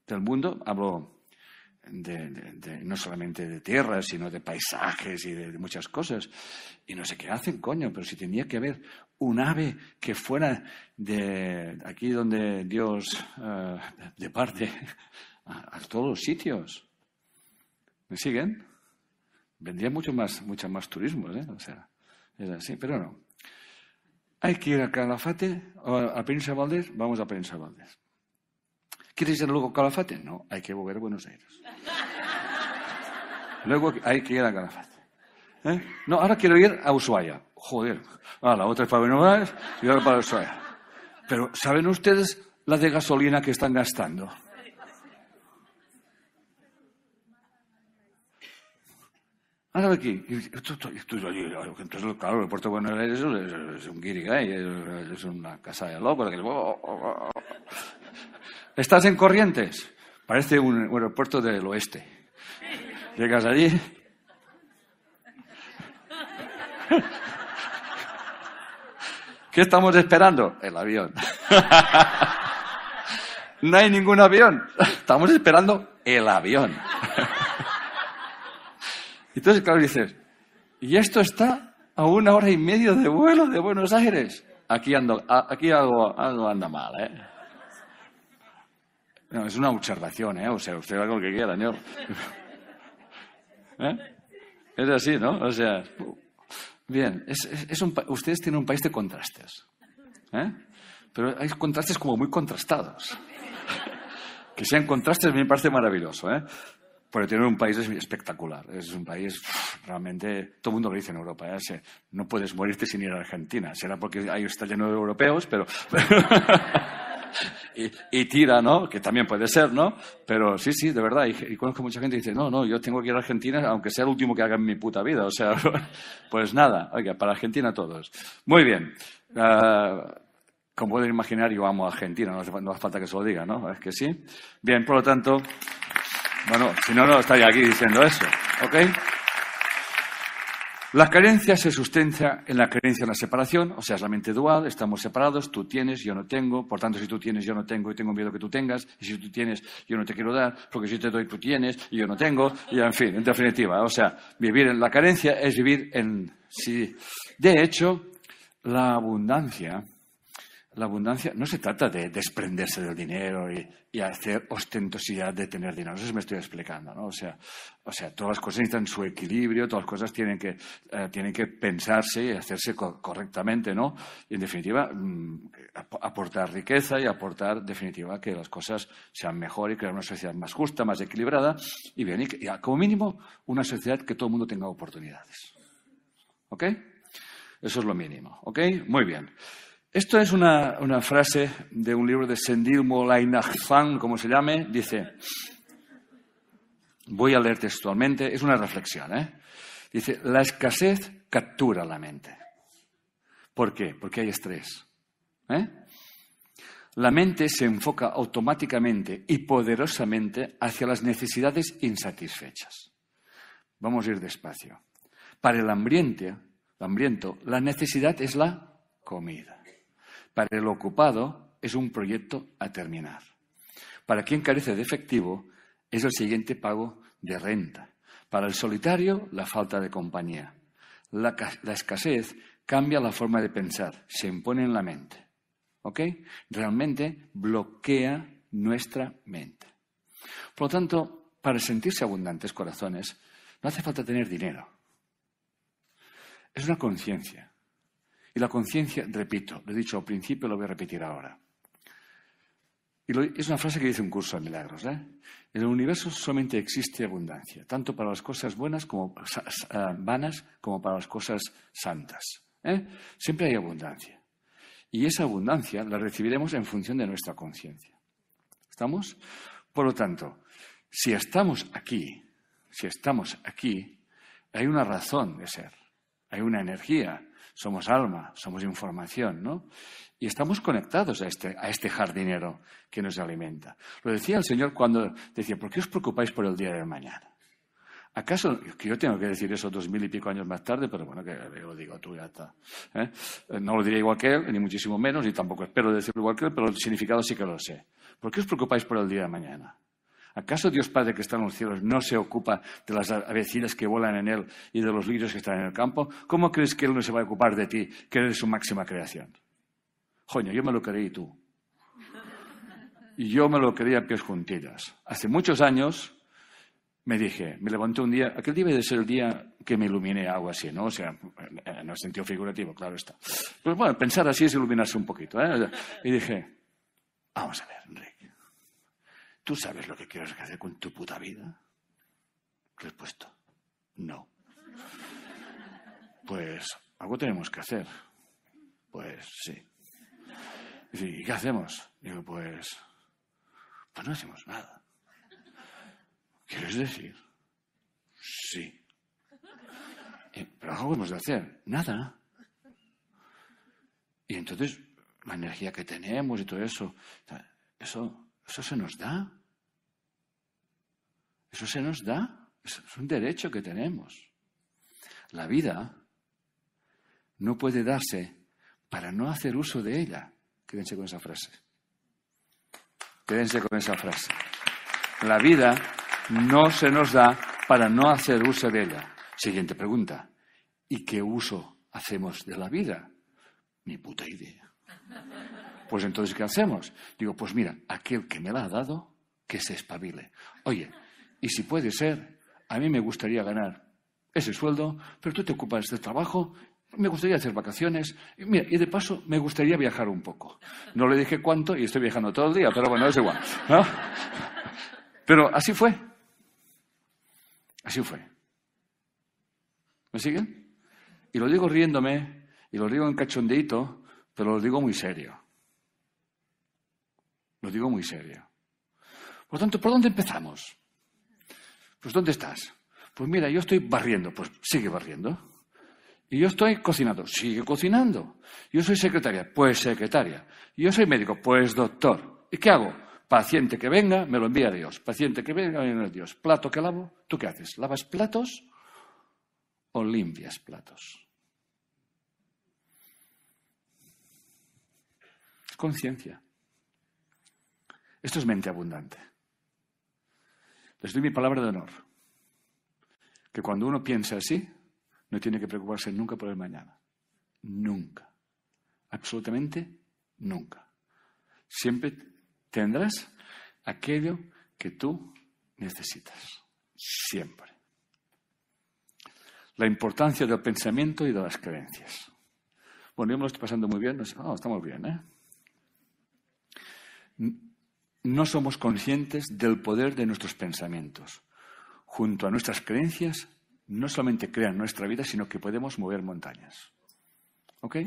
del mundo, hablo de, no solamente de tierras, sino de paisajes y de, muchas cosas. Y no sé qué hacen, coño, pero si tenía que haber un ave que fuera de aquí donde Dios eh, de parte [LAUGHS] a, todos los sitios. ¿Me siguen? Vendría mucho más, mucho más turismo, ¿eh? O sea, es así, pero no. Hay que ir a Calafate, a Prensa Valdés, vamos a Prensa Valdés. ¿Quieres ir luego a Calafate? No, hay que volver a Buenos Aires. Luego hay que ir a Calafate. ¿Eh? No, ahora quiero ir a Ushuaia. Joder. ahora la otra es para Buenos Aires y ahora para Ushuaia. Pero ¿saben ustedes la de gasolina que están gastando? Ahora ve aquí. Entonces, claro, el puerto de Buenos Aires es un ¿eh? es una casa de locos. ¿Estás en Corrientes? Parece un aeropuerto del oeste. Llegas allí. ¿Qué estamos esperando? El avión. No hay ningún avión. Estamos esperando el avión. Entonces, claro, dices, y esto está a una hora y media de vuelo de Buenos Aires. Aquí, ando, aquí algo, algo anda mal, ¿eh? No, es una observación, ¿eh? O sea, usted va lo que quiera, señor. ¿Eh? Es así, ¿no? O sea, bien, es, un, ustedes tienen un país de contrastes. ¿eh? Pero hay contrastes como muy contrastados. que sean contrastes a mí me parece maravilloso, ¿eh? Pero tener un país es espectacular. Es un país realmente. Todo el mundo lo dice en Europa. ¿eh? No puedes morirte sin ir a Argentina. Será porque ahí está lleno de europeos, pero. [LAUGHS] [LAUGHS] y, tira, ¿no? Que también puede ser, ¿no? Pero sí, sí, de verdad. Y, conozco mucha gente que dice, no, no, yo tengo que ir a Argentina, aunque sea el último que haga en mi puta vida. O sea, [LAUGHS] pues nada, oiga, para Argentina todos. Muy bien. Ah, como pueden imaginar, yo amo a Argentina, no hace, falta que se lo diga, ¿no? Es que sí. Bien, por lo tanto, bueno, si no, no estaría aquí diciendo eso, ¿ok? La carencia se sustenta en la creencia en la separación, o sea, es la mente dual, estamos separados, tú tienes, yo no tengo, por tanto, si tú tienes, yo no tengo y tengo miedo que tú tengas, y si tú tienes, yo no te quiero dar, porque si te doy, tú tienes y yo no tengo, y en fin, en definitiva, o sea, vivir en la carencia es vivir en sí. De hecho, la abundancia la abundancia no se trata de desprenderse del dinero y, hacer ostentosidad de tener dinero. eso me estoy explicando, ¿no? O sea, todas las cosas necesitan su equilibrio, todas las cosas tienen que, eh, pensarse y hacerse correctamente, ¿no? Y en definitiva, mm, aportar riqueza y aportar, definitiva, que las cosas sean mejor y crear una sociedad más justa, más equilibrada y bien, y, como mínimo, una sociedad que todo el mundo tenga oportunidades. ¿Ok? Eso es lo mínimo. ¿Ok? Muy bien. Esto es una, frase de un libro de Sendil Molainachfan, como se llame, dice, voy a leer textualmente, es una reflexión, ¿eh? Dice, la escasez captura la mente. ¿Por qué? Porque hay estrés. ¿eh? La mente se enfoca automáticamente y poderosamente hacia las necesidades insatisfechas. Vamos a ir despacio. Para el el hambriento, la necesidad es la comida. Para el ocupado es un proyecto a terminar. Para quien carece de efectivo es el siguiente pago de renta. Para el solitario, la falta de compañía. La, escasez cambia la forma de pensar, se impone en la mente. ¿Ok? Realmente bloquea nuestra mente. Por lo tanto, para sentirse abundantes corazones, no hace falta tener dinero. Es una conciencia. Y la conciencia, repito, lo he dicho al principio, lo voy a repetir ahora. Y es una frase que dice un curso de milagros. ¿eh? En el universo solamente existe abundancia, tanto para las cosas buenas como ah, vanas como para las cosas santas. ¿eh? Siempre hay abundancia. Y esa abundancia la recibiremos en función de nuestra conciencia. ¿Estamos? Por lo tanto, si estamos aquí, si estamos aquí, hay una razón de ser, hay una energía, somos alma, somos información, ¿no? Y estamos conectados este, a este, jardinero que nos alimenta. Lo decía el Señor cuando decía, ¿por qué os preocupáis por el día de mañana? ¿Acaso, que yo tengo que decir eso dos mil y pico años más tarde, pero bueno, que lo digo tú ya está. ¿eh? No lo diría igual que él, ni muchísimo menos, ni tampoco espero decirlo igual que él, pero el significado sí que lo sé. ¿Por qué os preocupáis por el día de mañana? ¿Acaso Dios Padre que está en los cielos no se ocupa de las avecinas que vuelan en él y de los lirios que están en el campo? ¿Cómo crees que él no se va a ocupar de ti, que eres su máxima creación? Joño, yo me lo creí tú. Y yo me lo creí a pies juntillas. Hace muchos años me dije, me levanté un día, aquel debe de ser el día que me iluminé, algo así, ¿no? O sea, en el sentido figurativo, claro está. Pues bueno, pensar así es iluminarse un poquito, ¿eh? Y dije, vamos a ver, Enrique. ¿Tú sabes lo que quieres hacer con tu puta vida? Respuesta, no. Pues algo tenemos que hacer. Pues sí. ¿y qué hacemos? Digo, pues, pues no hacemos nada. ¿Quieres decir? Sí. Eh, ¿Pero algo hemos de hacer? Nada. Y entonces, la energía que tenemos y todo eso, eso eso se nos da. Eso se nos da. es un derecho que tenemos. La vida no puede darse para no hacer uso de ella. Quédense con esa frase. Quédense con esa frase. La vida no se nos da para no hacer uso de ella. Siguiente pregunta. ¿Y qué uso hacemos de la vida? Ni puta idea. Pues entonces, ¿qué hacemos? Digo, pues mira, aquel que me la ha dado, que se espabile. Oye, y si puede ser, a mí me gustaría ganar ese sueldo, pero tú te ocupas del trabajo, me gustaría hacer vacaciones, y mira, y de paso me gustaría viajar un poco. No le dije cuánto y estoy viajando todo el día, pero bueno, es igual. ¿no? Pero así fue. Así fue. ¿Me siguen? Y lo digo riéndome, y lo digo en cachondeito, pero lo digo muy serio. Lo digo muy serio. Por tanto, ¿por dónde empezamos? Pues ¿dónde estás? Pues mira, yo estoy barriendo, pues sigue barriendo. Y yo estoy cocinando, sigue cocinando. Yo soy secretaria, pues secretaria. Yo soy médico, pues doctor. ¿Y qué hago? Paciente que venga, me lo envía Dios. Paciente que venga, me lo envía Dios. Plato que lavo, ¿tú qué haces? ¿Lavas platos o limpias platos? Conciencia. Esto es mente abundante. Les doy mi palabra de honor, que cuando uno piensa así, no tiene que preocuparse nunca por el mañana. Nunca. Absolutamente nunca. Siempre tendrás aquello que tú necesitas. Siempre. La importancia del pensamiento y de las creencias. Bueno, yo me lo estoy pasando muy bien. No oh, estamos bien, ¿eh? no somos conscientes del poder de nuestros pensamientos. Junto a nuestras creencias, no solamente crean nuestra vida, sino que podemos mover montañas. ¿Ok?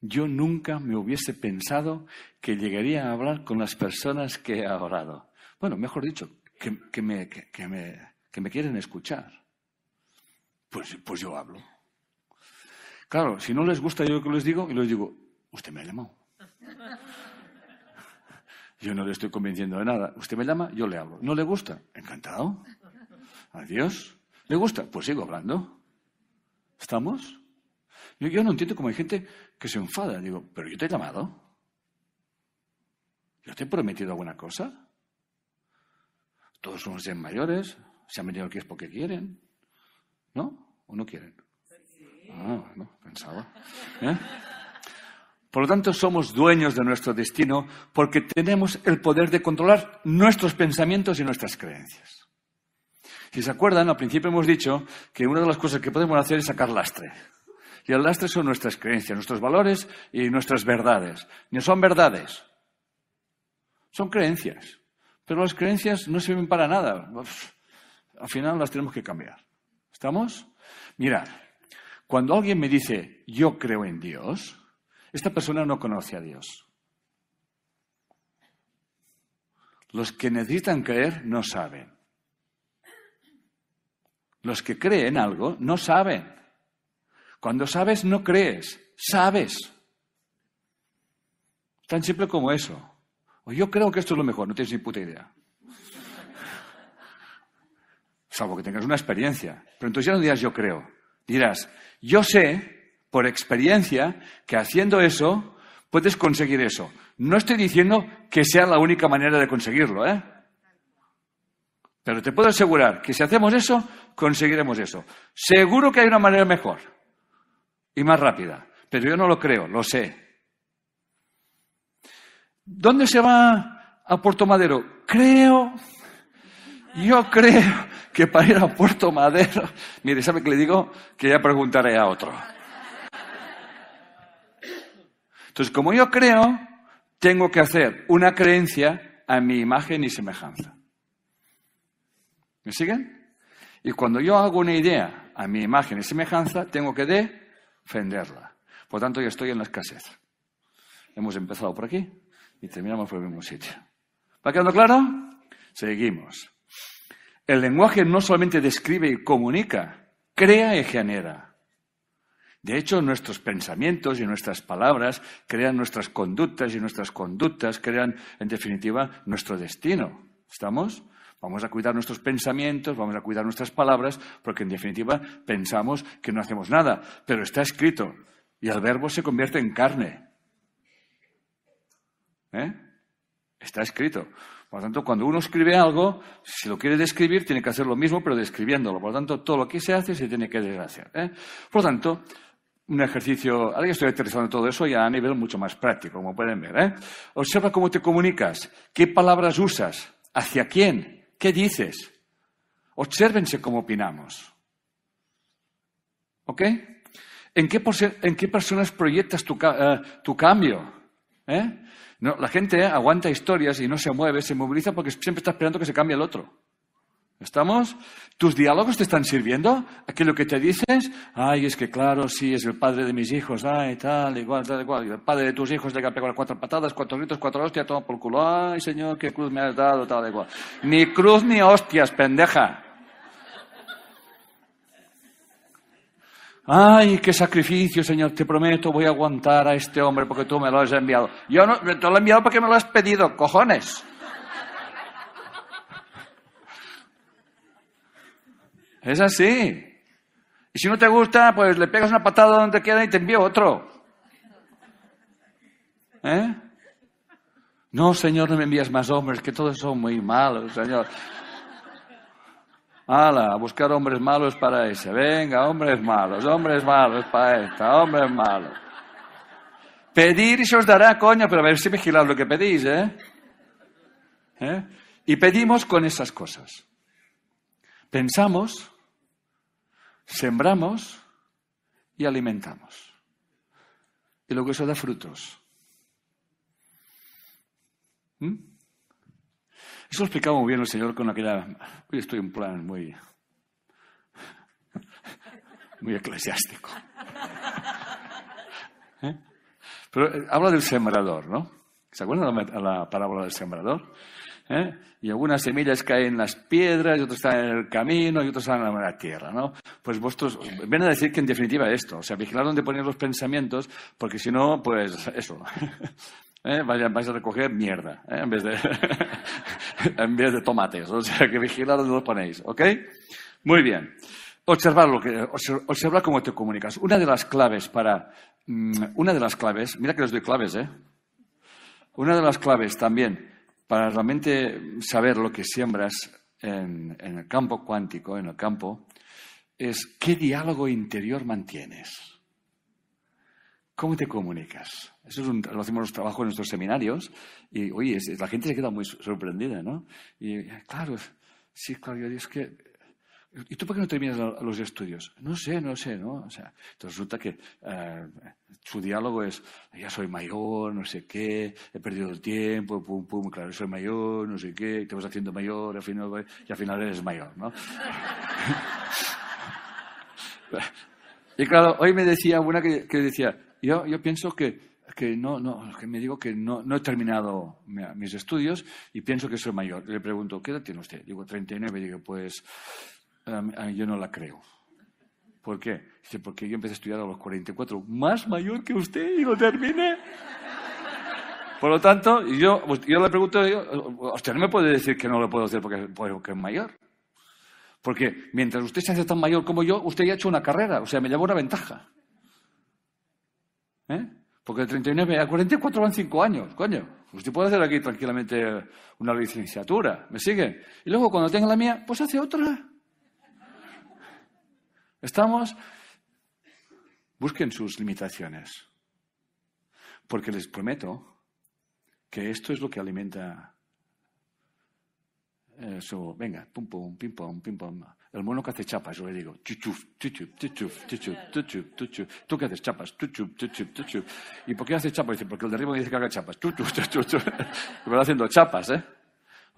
Yo nunca me hubiese pensado que llegaría a hablar con las personas que he orado. Bueno, mejor dicho, que, me, quieren escuchar. Pues, pues yo hablo. Claro, si no les gusta yo lo que les digo, y les digo, usted me ha yo no le estoy convenciendo de nada. Usted me llama, yo le hablo. ¿No le gusta? Encantado. Adiós. ¿Le gusta? Pues sigo hablando. ¿Estamos? Yo, no entiendo cómo hay gente que se enfada. Digo, pero yo te he llamado. ¿Yo te he prometido alguna cosa? Todos somos ya mayores, se han venido aquí es porque quieren. ¿No? ¿O no quieren? Ah, no, pensaba. ¿Eh? Por lo tanto, somos dueños de nuestro destino porque tenemos el poder de controlar nuestros pensamientos y nuestras creencias. Si se acuerdan, al principio hemos dicho que una de las cosas que podemos hacer es sacar lastre. Y el lastre son nuestras creencias, nuestros valores y nuestras verdades. No son verdades, son creencias. Pero las creencias no sirven para nada. al final las tenemos que cambiar. ¿Estamos? Mirad, cuando alguien me dice yo creo en Dios, esta persona no conoce a Dios. Los que necesitan creer no saben. Los que creen algo no saben. Cuando sabes no crees, sabes. Tan simple como eso. O yo creo que esto es lo mejor, no tienes ni puta idea. Salvo que tengas una experiencia. Pero entonces ya no dirás yo creo. Dirás, yo sé por experiencia que haciendo eso puedes conseguir eso. No estoy diciendo que sea la única manera de conseguirlo, ¿eh? Pero te puedo asegurar que si hacemos eso, conseguiremos eso. Seguro que hay una manera mejor y más rápida, pero yo no lo creo, lo sé. ¿Dónde se va a Puerto Madero? Creo, yo creo que para ir a Puerto Madero, [LAUGHS] mire, ¿sabe qué le digo? Que ya preguntaré a otro. Entonces, como yo creo, tengo que hacer una creencia a mi imagen y semejanza. ¿Me siguen? Y cuando yo hago una idea a mi imagen y semejanza, tengo que defenderla. Por tanto, yo estoy en la escasez. Hemos empezado por aquí y terminamos por el mismo sitio. ¿Va quedando claro? Seguimos. El lenguaje no solamente describe y comunica, crea y genera. De hecho, nuestros pensamientos y nuestras palabras crean nuestras conductas y nuestras conductas crean, en definitiva, nuestro destino. ¿Estamos? Vamos a cuidar nuestros pensamientos, vamos a cuidar nuestras palabras, porque en definitiva pensamos que no hacemos nada, pero está escrito y el verbo se convierte en carne. ¿Eh? Está escrito. Por lo tanto, cuando uno escribe algo, si lo quiere describir, tiene que hacer lo mismo, pero describiéndolo. Por lo tanto, todo lo que se hace se tiene que desgraciar. ¿eh? Por lo tanto, un ejercicio, ahora ya estoy en todo eso ya a nivel mucho más práctico, como pueden ver. ¿eh? Observa cómo te comunicas, qué palabras usas, hacia quién, qué dices. Obsérvense cómo opinamos. ¿Ok? ¿En qué, personas proyectas tu, eh, tu cambio? ¿Eh? No, la gente aguanta historias y no se mueve, se moviliza porque siempre está esperando que se cambie el otro. ¿Estamos? ¿Tus diálogos te están sirviendo? ¿Aquello que te dices? Ay, es que claro, sí, es el padre de mis hijos, ay, tal, igual, tal, igual. el padre de tus hijos que ha pegado cuatro patadas, cuatro gritos, cuatro hostias, toma por culo. Ay, señor, qué cruz me has dado, tal, igual. Ni cruz ni hostias, pendeja. Ay, qué sacrificio, señor, te prometo, voy a aguantar a este hombre porque tú me lo has enviado. Yo no, te lo he enviado porque me lo has pedido, cojones. Es así. Y si no te gusta, pues le pegas una patada donde queda y te envío otro. ¿Eh? No, Señor, no me envías más hombres, que todos son muy malos, Señor. Ala, a buscar hombres malos para ese. Venga, hombres malos, hombres malos para esta, hombres malos. Pedir y se os dará, coño, pero a ver si vigilad lo que pedís, ¿eh? ¿eh? Y pedimos con esas cosas. Pensamos Sembramos y alimentamos. Y luego eso da frutos. ¿Mm? Eso lo explicaba muy bien el Señor con aquella... Hoy estoy en plan muy... muy eclesiástico. ¿Eh? Pero eh, habla del sembrador, ¿no? ¿Se acuerdan la parábola del sembrador? ¿eh? y algunas semillas caen en las piedras, y otras están en el camino, y otras están en la tierra, ¿no? Pues vuestros... ven a decir que en definitiva esto, o sea, vigilar dónde ponéis los pensamientos, porque si no, pues eso, [LAUGHS] ¿eh? vais a recoger mierda, ¿eh? en, vez de [LAUGHS] en vez de tomates, o sea, que vigilar dónde los ponéis, ¿ok? Muy bien. Observar, lo que, observar cómo te comunicas. Una de las claves para... Mm, una de las claves, mira que les doy claves, ¿eh? Una de las claves también para realmente saber lo que siembras en, el campo cuántico, en el campo, es qué diálogo interior mantienes. ¿Cómo te comunicas? Eso es un, lo hacemos los trabajos en nuestros seminarios y, oye, la gente se queda muy sorprendida, ¿no? Y, claro, sí, claro, yo digo, es que ¿Y tú por qué no terminas los estudios? No sé, no sé, ¿no? O sea, resulta que eh, su diálogo es, ya soy mayor, no sé qué, he perdido el tiempo, pum, pum, claro, soy mayor, no sé qué, te vas haciendo mayor, al final, y al final eres mayor, ¿no? [LAUGHS] y claro, hoy me decía una que, decía, yo, yo pienso que no, no, que me digo que no, he terminado mis estudios y pienso que soy mayor. Le pregunto, ¿qué edad tiene usted? Digo, 39. Digo, pues yo no la creo. ¿Por qué? Dice, porque yo empecé a estudiar a los 44, más mayor que usted y lo terminé. Por lo tanto, yo, pues, yo le pregunto, usted no me puede decir que no lo puedo hacer porque, es mayor. Porque mientras usted se hace tan mayor como yo, usted ya ha hecho una carrera, o sea, me lleva una ventaja. ¿Eh? Porque de 39 a 44 van 5 años, coño. Usted puede hacer aquí tranquilamente una licenciatura, ¿me sigue? Y luego cuando tenga la mía, pues hace otra. Estamos, busquen sus limitaciones, porque les prometo que esto es lo que alimenta eso, eh, venga, pum pum, pim pum, pim pum. El mono que hace chapas, yo le digo, Tú que haces chapas, ¿Y por qué hace chapas? Dice, porque el de arriba me dice que haga chapas. [LAUGHS] Me va haciendo chapas, ¿eh?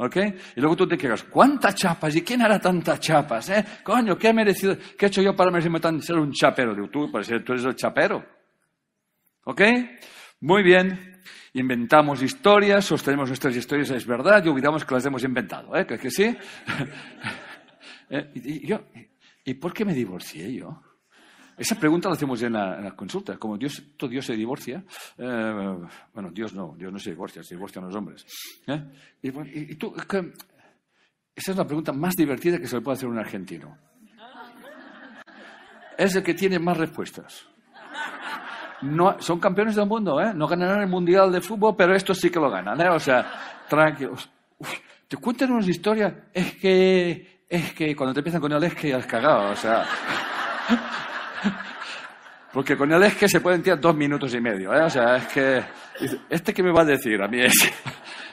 ¿Ok? Y luego tú te quedas, ¿cuántas chapas? ¿Y quién hará tantas chapas? Eh? Coño, ¿qué ha merecido? ¿Qué he hecho yo para merecerme tan ser un chapero? de YouTube tú, ser pues, eh, tú eres el chapero. ¿Ok? Muy bien. Inventamos historias, sostenemos nuestras historias, es verdad, y olvidamos que las hemos inventado, ¿eh? ¿Que, que sí? [LAUGHS] Eh, y, y, yo, ¿Y por qué me divorcié yo? Esa pregunta la hacemos en las en las consulta. Como Dios, todo Dios se divorcia, eh, bueno, Dios no, Dios no se divorcia, se divorcian los hombres. ¿eh? Y, que, esa es la pregunta más divertida que se le puede hacer a un argentino. Es el que tiene más respuestas. No, son campeones del mundo, ¿eh? No ganarán el Mundial de Fútbol, pero estos sí que lo ganan, ¿eh? O sea, tranquilos. te cuentan unas historias, es que, es que cuando te empiezan con el es que has cagado, o sea. Porque con él es que se pueden tirar dos minutos y medio, ¿eh? O sea, es que... ¿Este qué me va a decir a mí? [LAUGHS]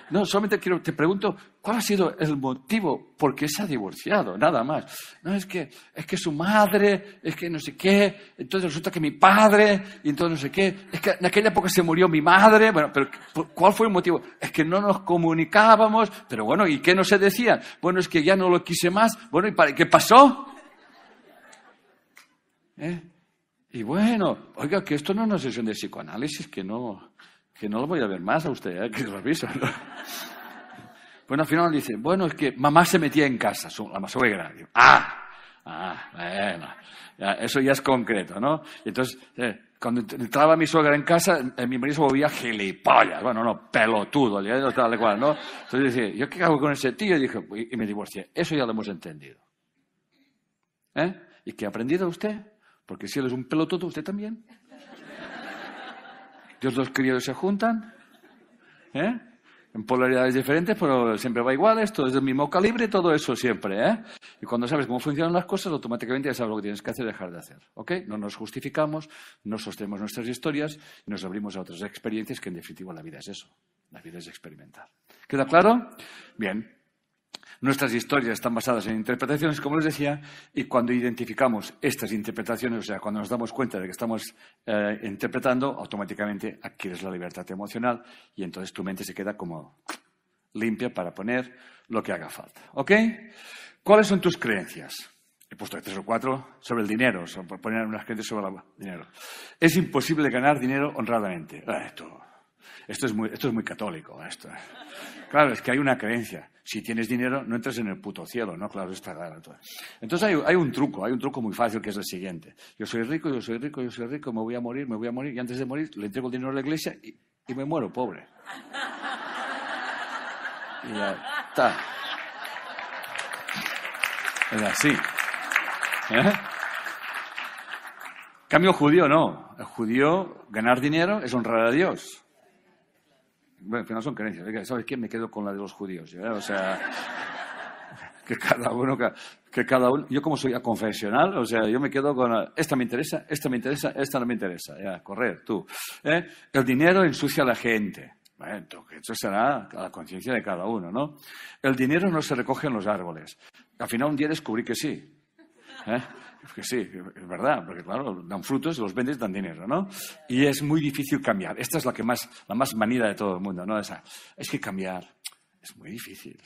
No, solamente quiero, te pregunto, ¿cuál ha sido el motivo por qué se ha divorciado? Nada más. No, es que, es que su madre, es que no sé qué, entonces resulta que mi padre, y entonces no sé qué, es que en aquella época se murió mi madre, bueno, pero ¿cuál fue el motivo? Es que no nos comunicábamos, pero bueno, ¿y qué no se decía? Bueno, es que ya no lo quise más, bueno, ¿y qué pasó? ¿Eh? Y bueno, oiga, que esto no es una sesión de psicoanálisis, que no, que no lo voy a ver más a usted, ¿eh? [LAUGHS] que lo aviso. Bueno, al final dice, bueno, es que mamá se metía en casa, la suegra. ah, ah, bueno, eso ya es concreto, ¿no? Entonces, eh, cuando entraba mi suegra en casa, eh, mi marido se volvía gilipollas, bueno, no, pelotudo, tal cual, ¿no? Entonces dice, ¿yo qué hago con ese tío? Y, dije, y me divorcié. Eso ya lo hemos entendido. ¿Eh? ¿Y qué ha aprendido usted? Porque si él es un pelotudo, usted también. Dios los queridos se juntan, ¿eh? En polaridades diferentes, pero siempre va igual, esto es del mismo calibre, todo eso siempre, ¿eh? Y cuando sabes cómo funcionan las cosas, automáticamente ya sabes lo que tienes que hacer y dejar de hacer, ¿ok? No nos justificamos, no sostenemos nuestras historias y nos abrimos a otras experiencias que en definitiva la vida es eso, la vida es experimentar. ¿Queda claro? Bien, Nuestras historias están basadas en interpretaciones, como les decía, y cuando identificamos estas interpretaciones, o sea, cuando nos damos cuenta de que estamos eh, interpretando, automáticamente adquieres la libertad emocional y entonces tu mente se queda como limpia para poner lo que haga falta. ¿Ok? ¿Cuáles son tus creencias? He puesto tres o cuatro sobre el dinero, sobre poner unas creencias sobre el dinero. Es imposible ganar dinero honradamente. Ah, esto es muy, católico. Esto. Claro, es que hay una creencia. Si tienes dinero, no entras en el puto cielo, ¿no? Claro, está Entonces hay, un truco, hay un truco muy fácil que es el siguiente. Yo soy rico, yo soy rico, yo soy rico, me voy a morir, me voy a morir, y antes de morir le entrego el dinero a la iglesia y, me muero pobre. Y ya está. Es así. ¿Eh? Cambio judío, no. El judío, ganar dinero es honrar a Dios. Bueno, al final son creencias. ¿sabes qué? Me quedo con la de los judíos. O sea, [LAUGHS] que cada uno, que, cada uno. Yo, como soy a confesional, o sea, yo me quedo con. esta me interesa, esta me interesa, esta no me interesa. Ya, correr, tú. ¿eh? El dinero ensucia a la gente. Bueno, eso será la conciencia de cada uno, ¿no? El dinero no se recoge en los árboles. Al final un día descubrí que sí. ¿eh? que sí, es verdad, porque claro, dan frutos los vendes dan dinero, ¿no? Y es muy difícil cambiar. Esta es la que más, la más manida de todo el mundo, ¿no? Esa, es que cambiar es muy difícil.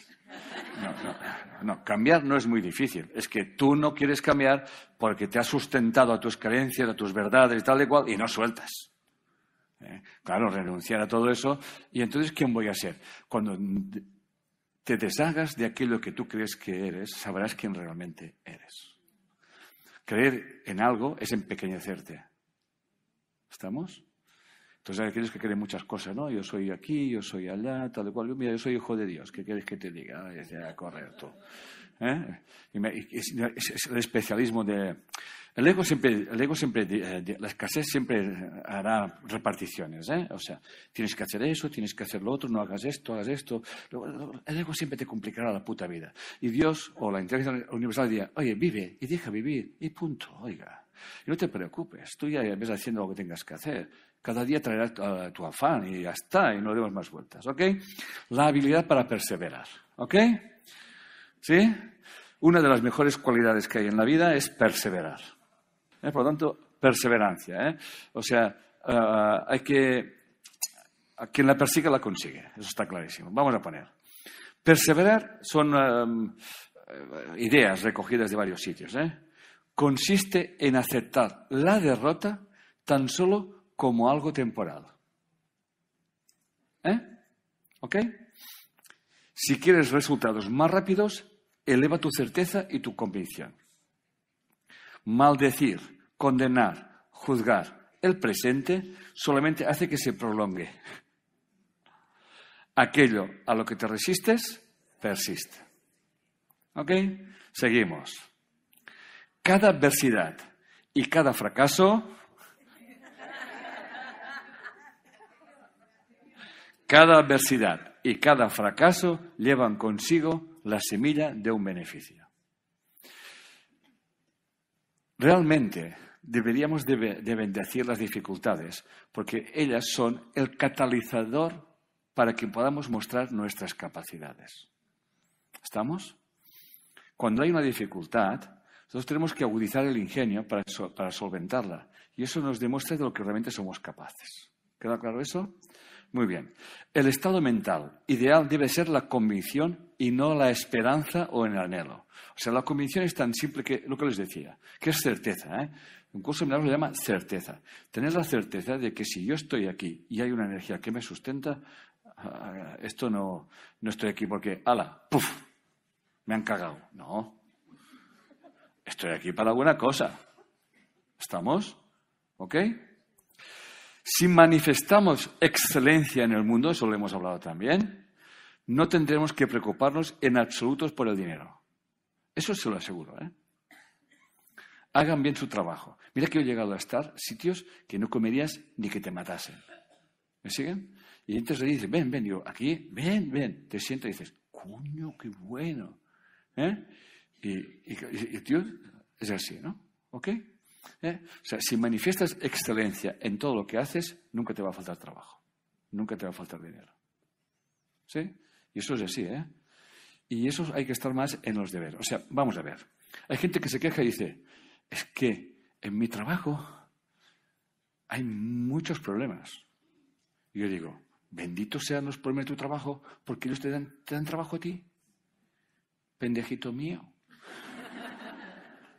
No, cambiar no es muy difícil. Es que tú no quieres cambiar porque te has sustentado a tus creencias, a tus verdades y tal y cual, y no sueltas. ¿eh? Claro, renunciar a todo eso. Y entonces, ¿quién voy a ser? Cuando te deshagas de aquello que tú crees que eres, sabrás quién realmente eres. Creer en algo es empequeñecerte. ¿Estamos? Entonces hay aquellos que creen muchas cosas, ¿no? Yo soy aquí, yo soy allá, tal cual. Yo, mira, yo soy hijo de Dios, ¿qué quieres que te diga? Ay, correcto. ¿Eh? es el especialismo de el ego siempre, el ego siempre eh, la escasez siempre eh, hará reparticiones, ¿eh? O sea, tienes que hacer eso, tienes que hacer lo otro, no hagas esto, hagas esto. El ego siempre te complicará la puta vida. Y Dios o la inteligencia universal diría, oye, vive y deja vivir y punto, oiga. Y no te preocupes, tú ya ves haciendo lo que tengas que hacer. Cada día traerá tu, eh, tu afán y ya está, y no demos más vueltas, ¿ok? La habilidad para perseverar, ¿ok? ¿Sí? Una de las mejores cualidades que hay en la vida es perseverar. ¿eh? Por lo tanto, perseverancia. ¿eh? O sea, eh, eh, hay que... A quien la persiga, la consigue, eso está clarísimo. Vamos a poner. Perseverar son ideas recogidas de varios sitios. ¿eh? Consiste en aceptar la derrota tan solo como algo temporal. ¿Eh? ¿Ok? Si quieres resultados más rápidos, eleva tu certeza y tu convicción. Maldecir, condenar, juzgar el presente solamente hace que se prolongue. Aquello a lo que te resistes, persiste. ¿Ok? Seguimos. Cada adversidad y cada fracaso, cada adversidad y cada fracaso llevan consigo la semilla de un beneficio. Realmente deberíamos de, bendecir las dificultades, porque ellas son el catalizador para que podamos mostrar nuestras capacidades. ¿Estamos? Cuando hay una dificultad, nosotros tenemos que agudizar el ingenio para solventarla. Y eso nos demuestra de lo que realmente somos capaces. ¿Queda claro eso? Muy bien. El estado mental ideal debe ser la convicción y no la esperanza o el anhelo. O sea, la convicción es tan simple que lo que les decía, que es certeza. ¿eh? Un curso de lo llama certeza. Tener la certeza de que si yo estoy aquí y hay una energía que me sustenta, ah, esto no, no estoy aquí porque, ala, puf, me han cagado. No. Estoy aquí para buena cosa. ¿Estamos? ¿Ok? Si manifestamos excelencia en el mundo, eso lo hemos hablado también, no tendremos que preocuparnos en absoluto por el dinero. Eso se lo aseguro. ¿eh? Hagan bien su trabajo. Mira que he llegado a estar sitios que no comerías ni que te matasen. ¿Me siguen? Y entonces le dice, ven, ven, digo, aquí, ven, ven. Te sientas y dices, coño, qué bueno. ¿eh? Y, el tío es así, ¿no? ¿Ok? ¿Eh? O sea, si manifiestas excelencia en todo lo que haces, nunca te va a faltar trabajo, nunca te va a faltar dinero. ¿Sí? Y eso es así, ¿eh? Y eso hay que estar más en los deberes. O sea, vamos a ver. Hay gente que se queja y dice, es que en mi trabajo hay muchos problemas. Y yo digo, benditos sean los problemas de tu trabajo, porque ellos te dan, te dan trabajo a ti. Pendejito mío.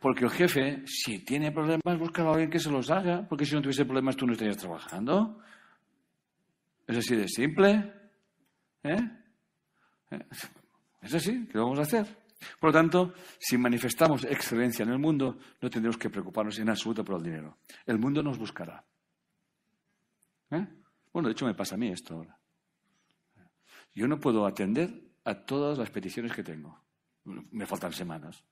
Porque el jefe, si tiene problemas, busca a alguien que se los haga, porque si no tuviese problemas tú no estarías trabajando. ¿Es así de simple? ¿eh? ¿Eh? ¿Es así? ¿Qué vamos a hacer? Por lo tanto, si manifestamos excelencia en el mundo, no tendremos que preocuparnos en absoluto por el dinero. El mundo nos buscará. ¿Eh? Bueno, de hecho me pasa a mí esto ahora. Yo no puedo atender a todas las peticiones que tengo. Me faltan semanas.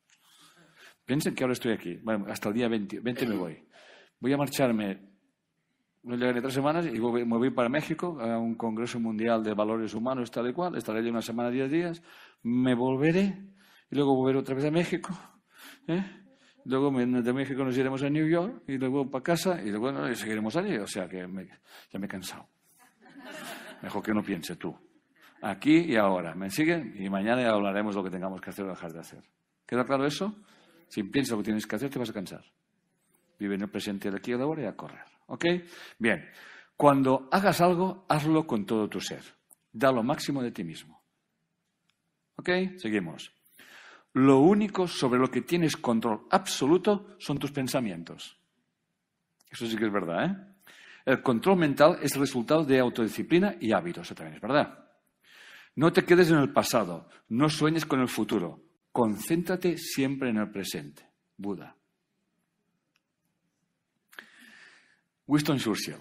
Piensen que ahora estoy aquí. Bueno, hasta el día 20, 20 me voy. Voy a marcharme, no llegaré tres semanas y me voy para México a un Congreso Mundial de Valores Humanos, tal y cual. Estaré allí una semana, diez días. Me volveré y luego volveré otra vez a México. ¿eh? Luego de México nos iremos a New York y luego para casa y luego seguiremos allí. O sea que ya me he cansado. Mejor que no piense tú. Aquí y ahora. ¿Me siguen? Y mañana hablaremos lo que tengamos que hacer o dejar de hacer. ¿Queda claro eso? Si piensas lo que tienes que hacer, te vas a cansar. Vive en el presente, de aquí la ahora y a correr. ¿Ok? Bien. Cuando hagas algo, hazlo con todo tu ser. Da lo máximo de ti mismo. ¿Ok? Seguimos. Lo único sobre lo que tienes control absoluto son tus pensamientos. Eso sí que es verdad, ¿eh? El control mental es el resultado de autodisciplina y hábitos, eso también es verdad. No te quedes en el pasado, no sueñes con el futuro, Concéntrate siempre en el presente, Buda. Winston Churchill.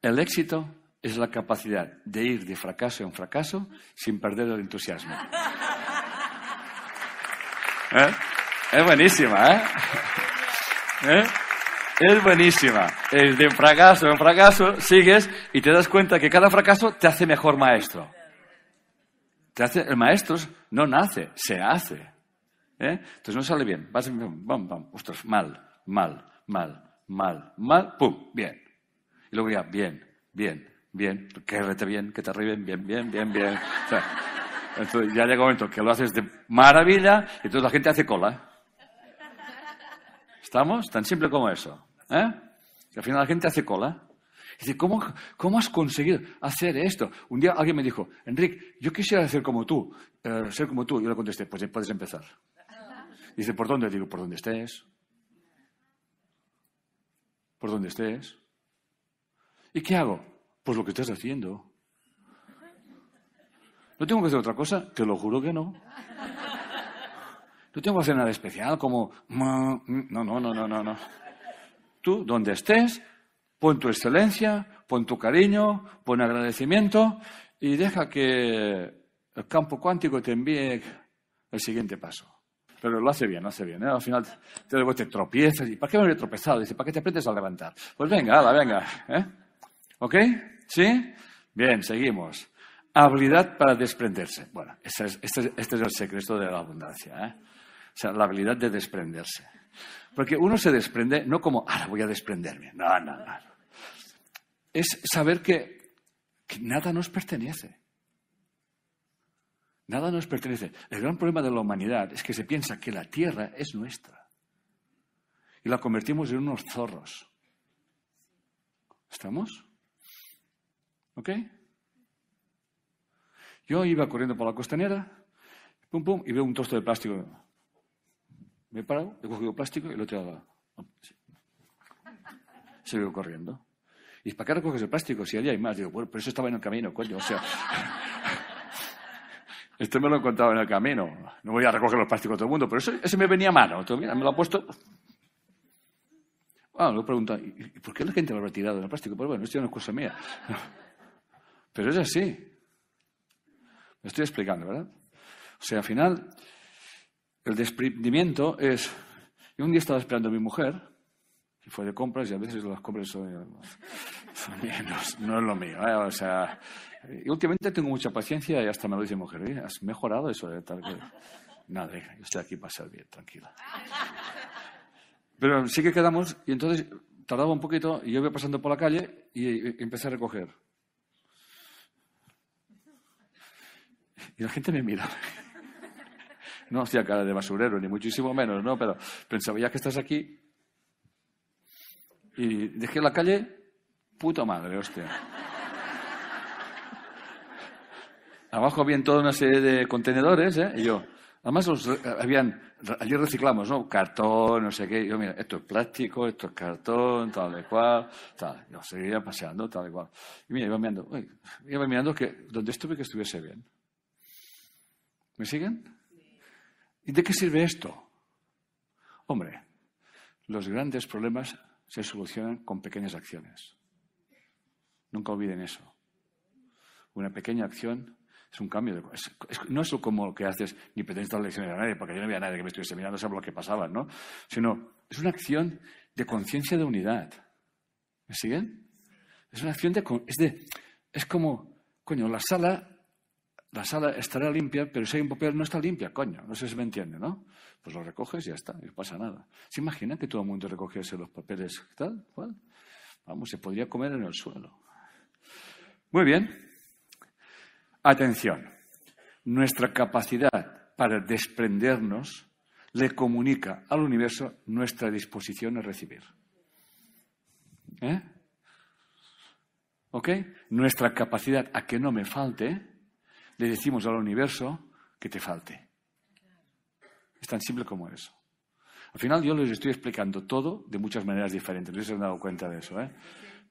El éxito es la capacidad de ir de fracaso en fracaso sin perder el entusiasmo. [LAUGHS] ¿Eh? Es buenísima, ¿eh? ¿Eh? Es buenísima. Es de fracaso en fracaso, sigues y te das cuenta que cada fracaso te hace mejor maestro el maestro no nace, se hace. ¿Eh? Entonces no sale bien. bam, bam, ostras, mal, mal, mal, mal, mal, pum, bien. Y luego ya, bien, bien, bien, que bien, que te arriben, bien, bien, bien, bien. entonces ya llega un momento que lo haces de maravilla y entonces la gente hace cola. ¿Estamos? Tan simple como eso. ¿eh? al final la gente hace cola. Dice, ¿cómo, has conseguido hacer esto? Un día alguien me dijo, Enrique, yo quisiera hacer como tú, eh, ser como tú. Yo le contesté, pues eh, puedes empezar. Dice, ¿por dónde? Digo, por donde estés. Por donde estés. ¿Y qué hago? Pues lo que estás haciendo. No tengo que hacer otra cosa, te lo juro que no. No tengo que hacer nada especial como... Mm, mm, no, no, no, no. no. Tú, donde estés, Pon tu excelencia, pon tu cariño, pon agradecimiento y deja que el campo cuántico te envíe el siguiente paso. Pero lo hace bien, lo hace bien. ¿eh? Al final te, te tropiezas. ¿Y para qué me he tropezado? Dice, ¿para qué te aprendes a levantar? Pues venga, ala, venga. ¿eh? ¿Ok? ¿Sí? Bien, seguimos. Habilidad para desprenderse. Bueno, este, este es, el secreto de la abundancia. ¿eh? O sea, la habilidad de desprenderse. Porque uno se desprende no como, ahora voy a desprenderme. No, no, no. Es saber que, nada nos pertenece. Nada nos pertenece. El gran problema de la humanidad es que se piensa que la tierra es nuestra. Y la convertimos en unos zorros. ¿Estamos? ¿Ok? Yo iba corriendo por la costanera, pum, pum, y veo un tosto de plástico me he parado, he cogido plástico y lo he tirado. Oh, Se corriendo. ¿Y para qué recoges el plástico si allí hay más? Digo, bueno, pero eso estaba en el camino, coño. O sea, [LAUGHS] esto me lo he encontrado en el camino. No voy a recoger los plásticos de todo el mundo, pero eso, me venía a mano. me lo ha puesto. Ah, lo preguntan, ¿y por qué la gente lo ha tirado en el plástico? Pues bueno, esto no es cosa mía. [LAUGHS] Pero es así. Me estoy explicando, ¿verdad? O sea, al final, el desprendimiento es, yo un día estaba esperando a mi mujer, y fue de compras, y a veces las compras son, son no, es lo mío. ¿eh? O sea, últimamente tengo mucha paciencia y hasta me lo dice mi mujer, ¿has mejorado eso de tal Nada, yo estoy aquí para ser bien, tranquila. Pero sí que quedamos, y entonces tardaba un poquito, y yo iba pasando por la calle y empecé a recoger. Y la gente me miraba. [LAUGHS] No hacía cara de basurero, ni muchísimo menos, ¿no? Pero pensaba, ya que estás aquí. Y dejé la calle, puta madre, hostia. Abajo había toda una serie de contenedores, ¿eh? Y yo, además los, habían, allí reciclamos, ¿no? Cartón, no sé qué. yo, mira, esto es plástico, esto es cartón, tal y cual, tal. Yo seguía paseando, tal y cual. Y mira, iba mirando, uy, iba mirando que donde estuve que estuviese bien. ¿Me siguen? ¿Y de qué sirve esto? Hombre, los grandes problemas se solucionan con pequeñas acciones. Nunca olviden eso. Una pequeña acción es un cambio. De, no es como lo que haces ni pretendes dar lecciones a nadie, porque yo no había nadie que me estuviese mirando, sobre lo que pasaba, ¿no? Sino es una acción de conciencia de unidad. ¿Me siguen? Es una acción de. Es, de, es como, coño, la sala la sala estará limpia, pero si hay un papel no está limpia, coño, no sé si me entiende, ¿no? Pues lo recoges y ya está, no pasa nada. ¿Se imagina que todo el mundo recogiese los papeles tal cual? Vamos, se podría comer en el suelo. Muy bien. Atención. Nuestra capacidad para desprendernos le comunica al universo nuestra disposición a recibir. ¿Eh? ¿Ok? Nuestra capacidad a que no me falte le decimos al universo que te falte. Es tan simple como eso. Al final yo les estoy explicando todo de muchas maneras diferentes. No se han dado cuenta de eso, ¿eh?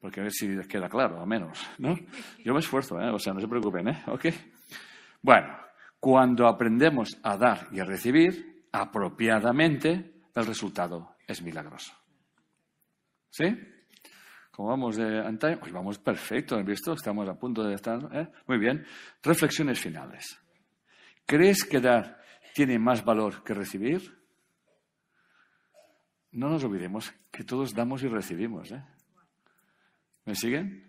Porque a ver si queda claro, al menos, ¿no? Yo me esfuerzo, ¿eh? O sea, no se preocupen, ¿eh? ¿Ok? Bueno, cuando aprendemos a dar y a recibir apropiadamente, el resultado es milagroso. ¿Sí? Como vamos de antaño, pues vamos perfecto, ¿han visto? Estamos a punto de estar. ¿eh? Muy bien. Reflexiones finales. ¿Crees que dar tiene más valor que recibir? No nos olvidemos que todos damos y recibimos. ¿eh? ¿Me siguen?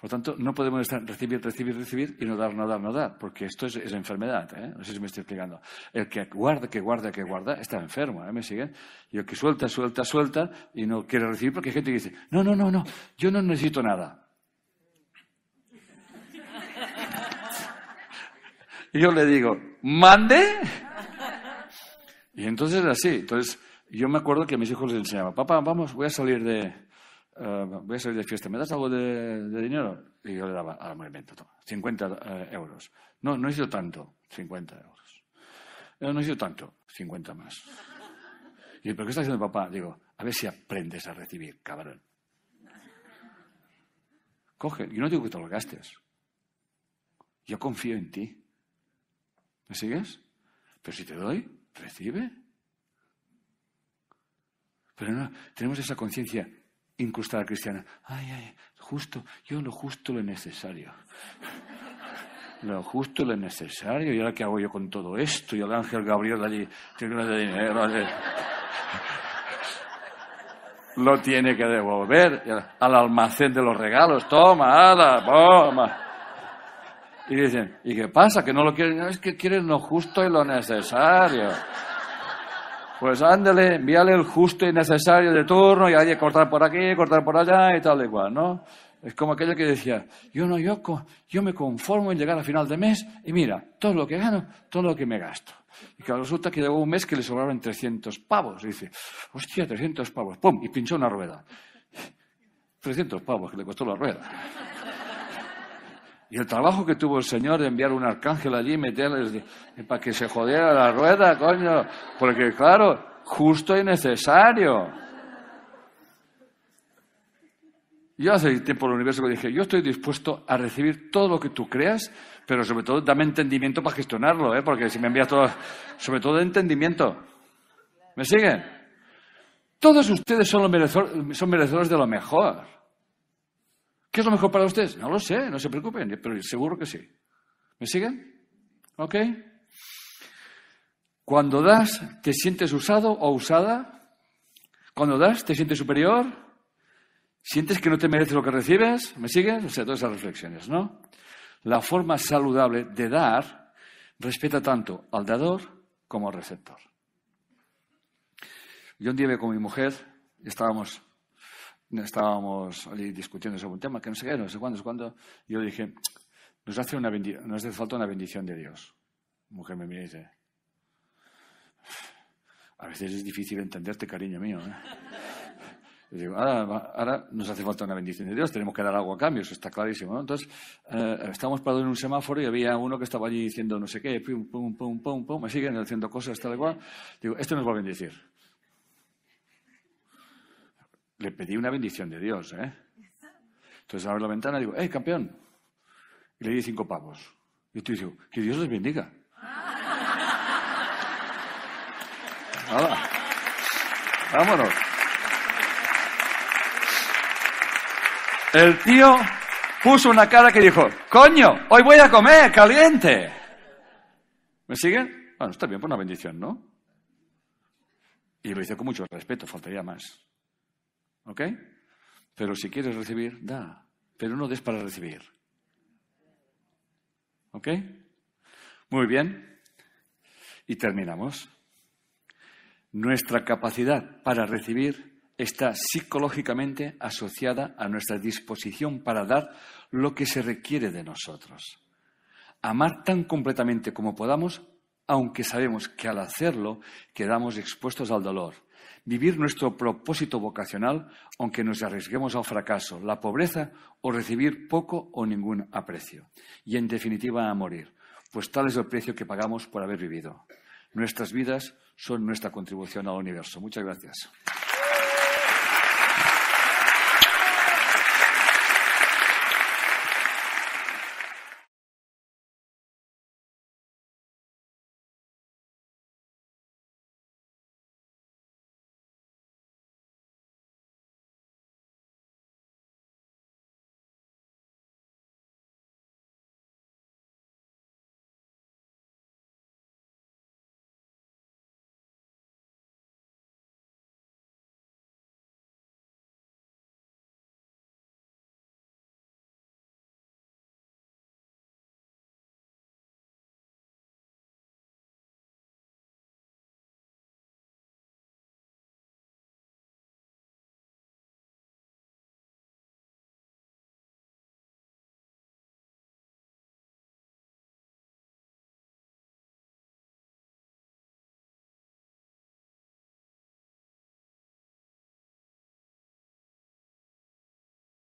Por lo tanto, no podemos estar recibir, recibir, recibir y no dar, no dar, no dar, porque esto es, enfermedad. ¿eh? No sé si me estoy explicando. El que guarda, que guarda, que guarda, está enfermo. ¿eh? ¿Me siguen? Y el que suelta, suelta, suelta y no quiere recibir, porque hay gente que dice, no, no, no, no, yo no necesito nada. Y yo le digo, mande. Y entonces así. Entonces, yo me acuerdo que a mis hijos les enseñaba, papá, vamos, voy a salir de, eh, voy a salir de fiesta, ¿me das algo de, dinero? Y yo le daba al movimiento, toma, 50 eh, euros. No, no he sido tanto, 50 euros. Eh, no, he sido tanto, 50 más. Y ¿pero qué estás haciendo papá? Digo, a ver si aprendes a recibir, cabrón. Coge, yo no digo que te lo gastes. Yo confío en ti. ¿Me sigues? Pero si te doy, recibe. Pero no, tenemos esa conciencia incrustada cristiana. Ay, ay, justo, yo lo justo lo necesario. Lo justo lo necesario. ¿Y ahora qué hago yo con todo esto? Y el ángel Gabriel allí, tiene de dinero. Lo tiene que devolver al almacén de los regalos. Toma, ala, toma. Y dicen, ¿y qué pasa? Que no lo quieren. es que quieren lo justo y lo necesario. Pues ándale, envíale el justo y necesario de turno y hay que cortar por aquí, cortar por allá y tal y cual, ¿no? Es como aquello que decía, yo no, yo, yo me conformo en llegar a final de mes y mira, todo lo que gano, todo lo que me gasto. Y que resulta que llegó un mes que le sobraron 300 pavos. Y dice, hostia, 300 pavos. ¡Pum! Y pinchó una rueda. 300 pavos que le costó la rueda. Y el trabajo que tuvo el Señor de enviar un arcángel allí y meterles para que se jodiera la rueda, coño. Porque, claro, justo y necesario. Yo hace tiempo en el universo que dije, yo estoy dispuesto a recibir todo lo que tú creas, pero sobre todo dame entendimiento para gestionarlo, ¿eh? porque si me envías todo, sobre todo entendimiento. ¿Me siguen? Todos ustedes son, los son merecedores de lo mejor. ¿Qué es lo mejor para ustedes? No lo sé, no se preocupen, pero seguro que sí. ¿Me siguen? ¿Ok? Cuando das, te sientes usado o usada. Cuando das, te sientes superior. Sientes que no te mereces lo que recibes. ¿Me siguen? O sea, todas esas reflexiones, ¿no? La forma saludable de dar respeta tanto al dador como al receptor. Yo un día con mi mujer, estábamos estábamos discutiendo sobre un tema que no sé qué, no sé cuándo, no sé cuándo. yo dije, nos hace, una falta una bendición de Dios. La mujer me mira y dice, a veces es difícil entenderte, cariño mío. ¿eh?". digo, ahora, ahora, nos hace falta una bendición de Dios, tenemos que dar algo a cambio, eso está clarísimo. Entonces, eh, estábamos parados en un semáforo y había uno que estaba allí diciendo no sé qué, me siguen haciendo cosas tal y cual. Digo, esto nos va a bendecir le pedí una bendición de Dios, ¿eh? Entonces abro la ventana y digo, ¡eh, campeón! Y le di cinco pavos. Y tú dices, que Dios les bendiga. Hola. [LAUGHS] Vámonos. El tío puso una cara que dijo, coño, hoy voy a comer caliente. ¿Me siguen? Bueno, está bien, por pues una bendición, ¿no? Y lo hice con mucho respeto, faltaría más. ¿Ok? Pero si quieres recibir, da. Pero no des para recibir. ¿Ok? Muy bien. Y terminamos. Nuestra capacidad para recibir está psicológicamente asociada a nuestra disposición para dar lo que se requiere de nosotros. Amar tan completamente como podamos, aunque sabemos que al hacerlo quedamos expuestos al dolor, vivir nuestro propósito vocacional aunque nos arriesguemos al fracaso, la pobreza o recibir poco o ningún aprecio. Y en definitiva a morir, pues tal es el precio que pagamos por haber vivido. Nuestras vidas son nuestra contribución al universo. Muchas gracias.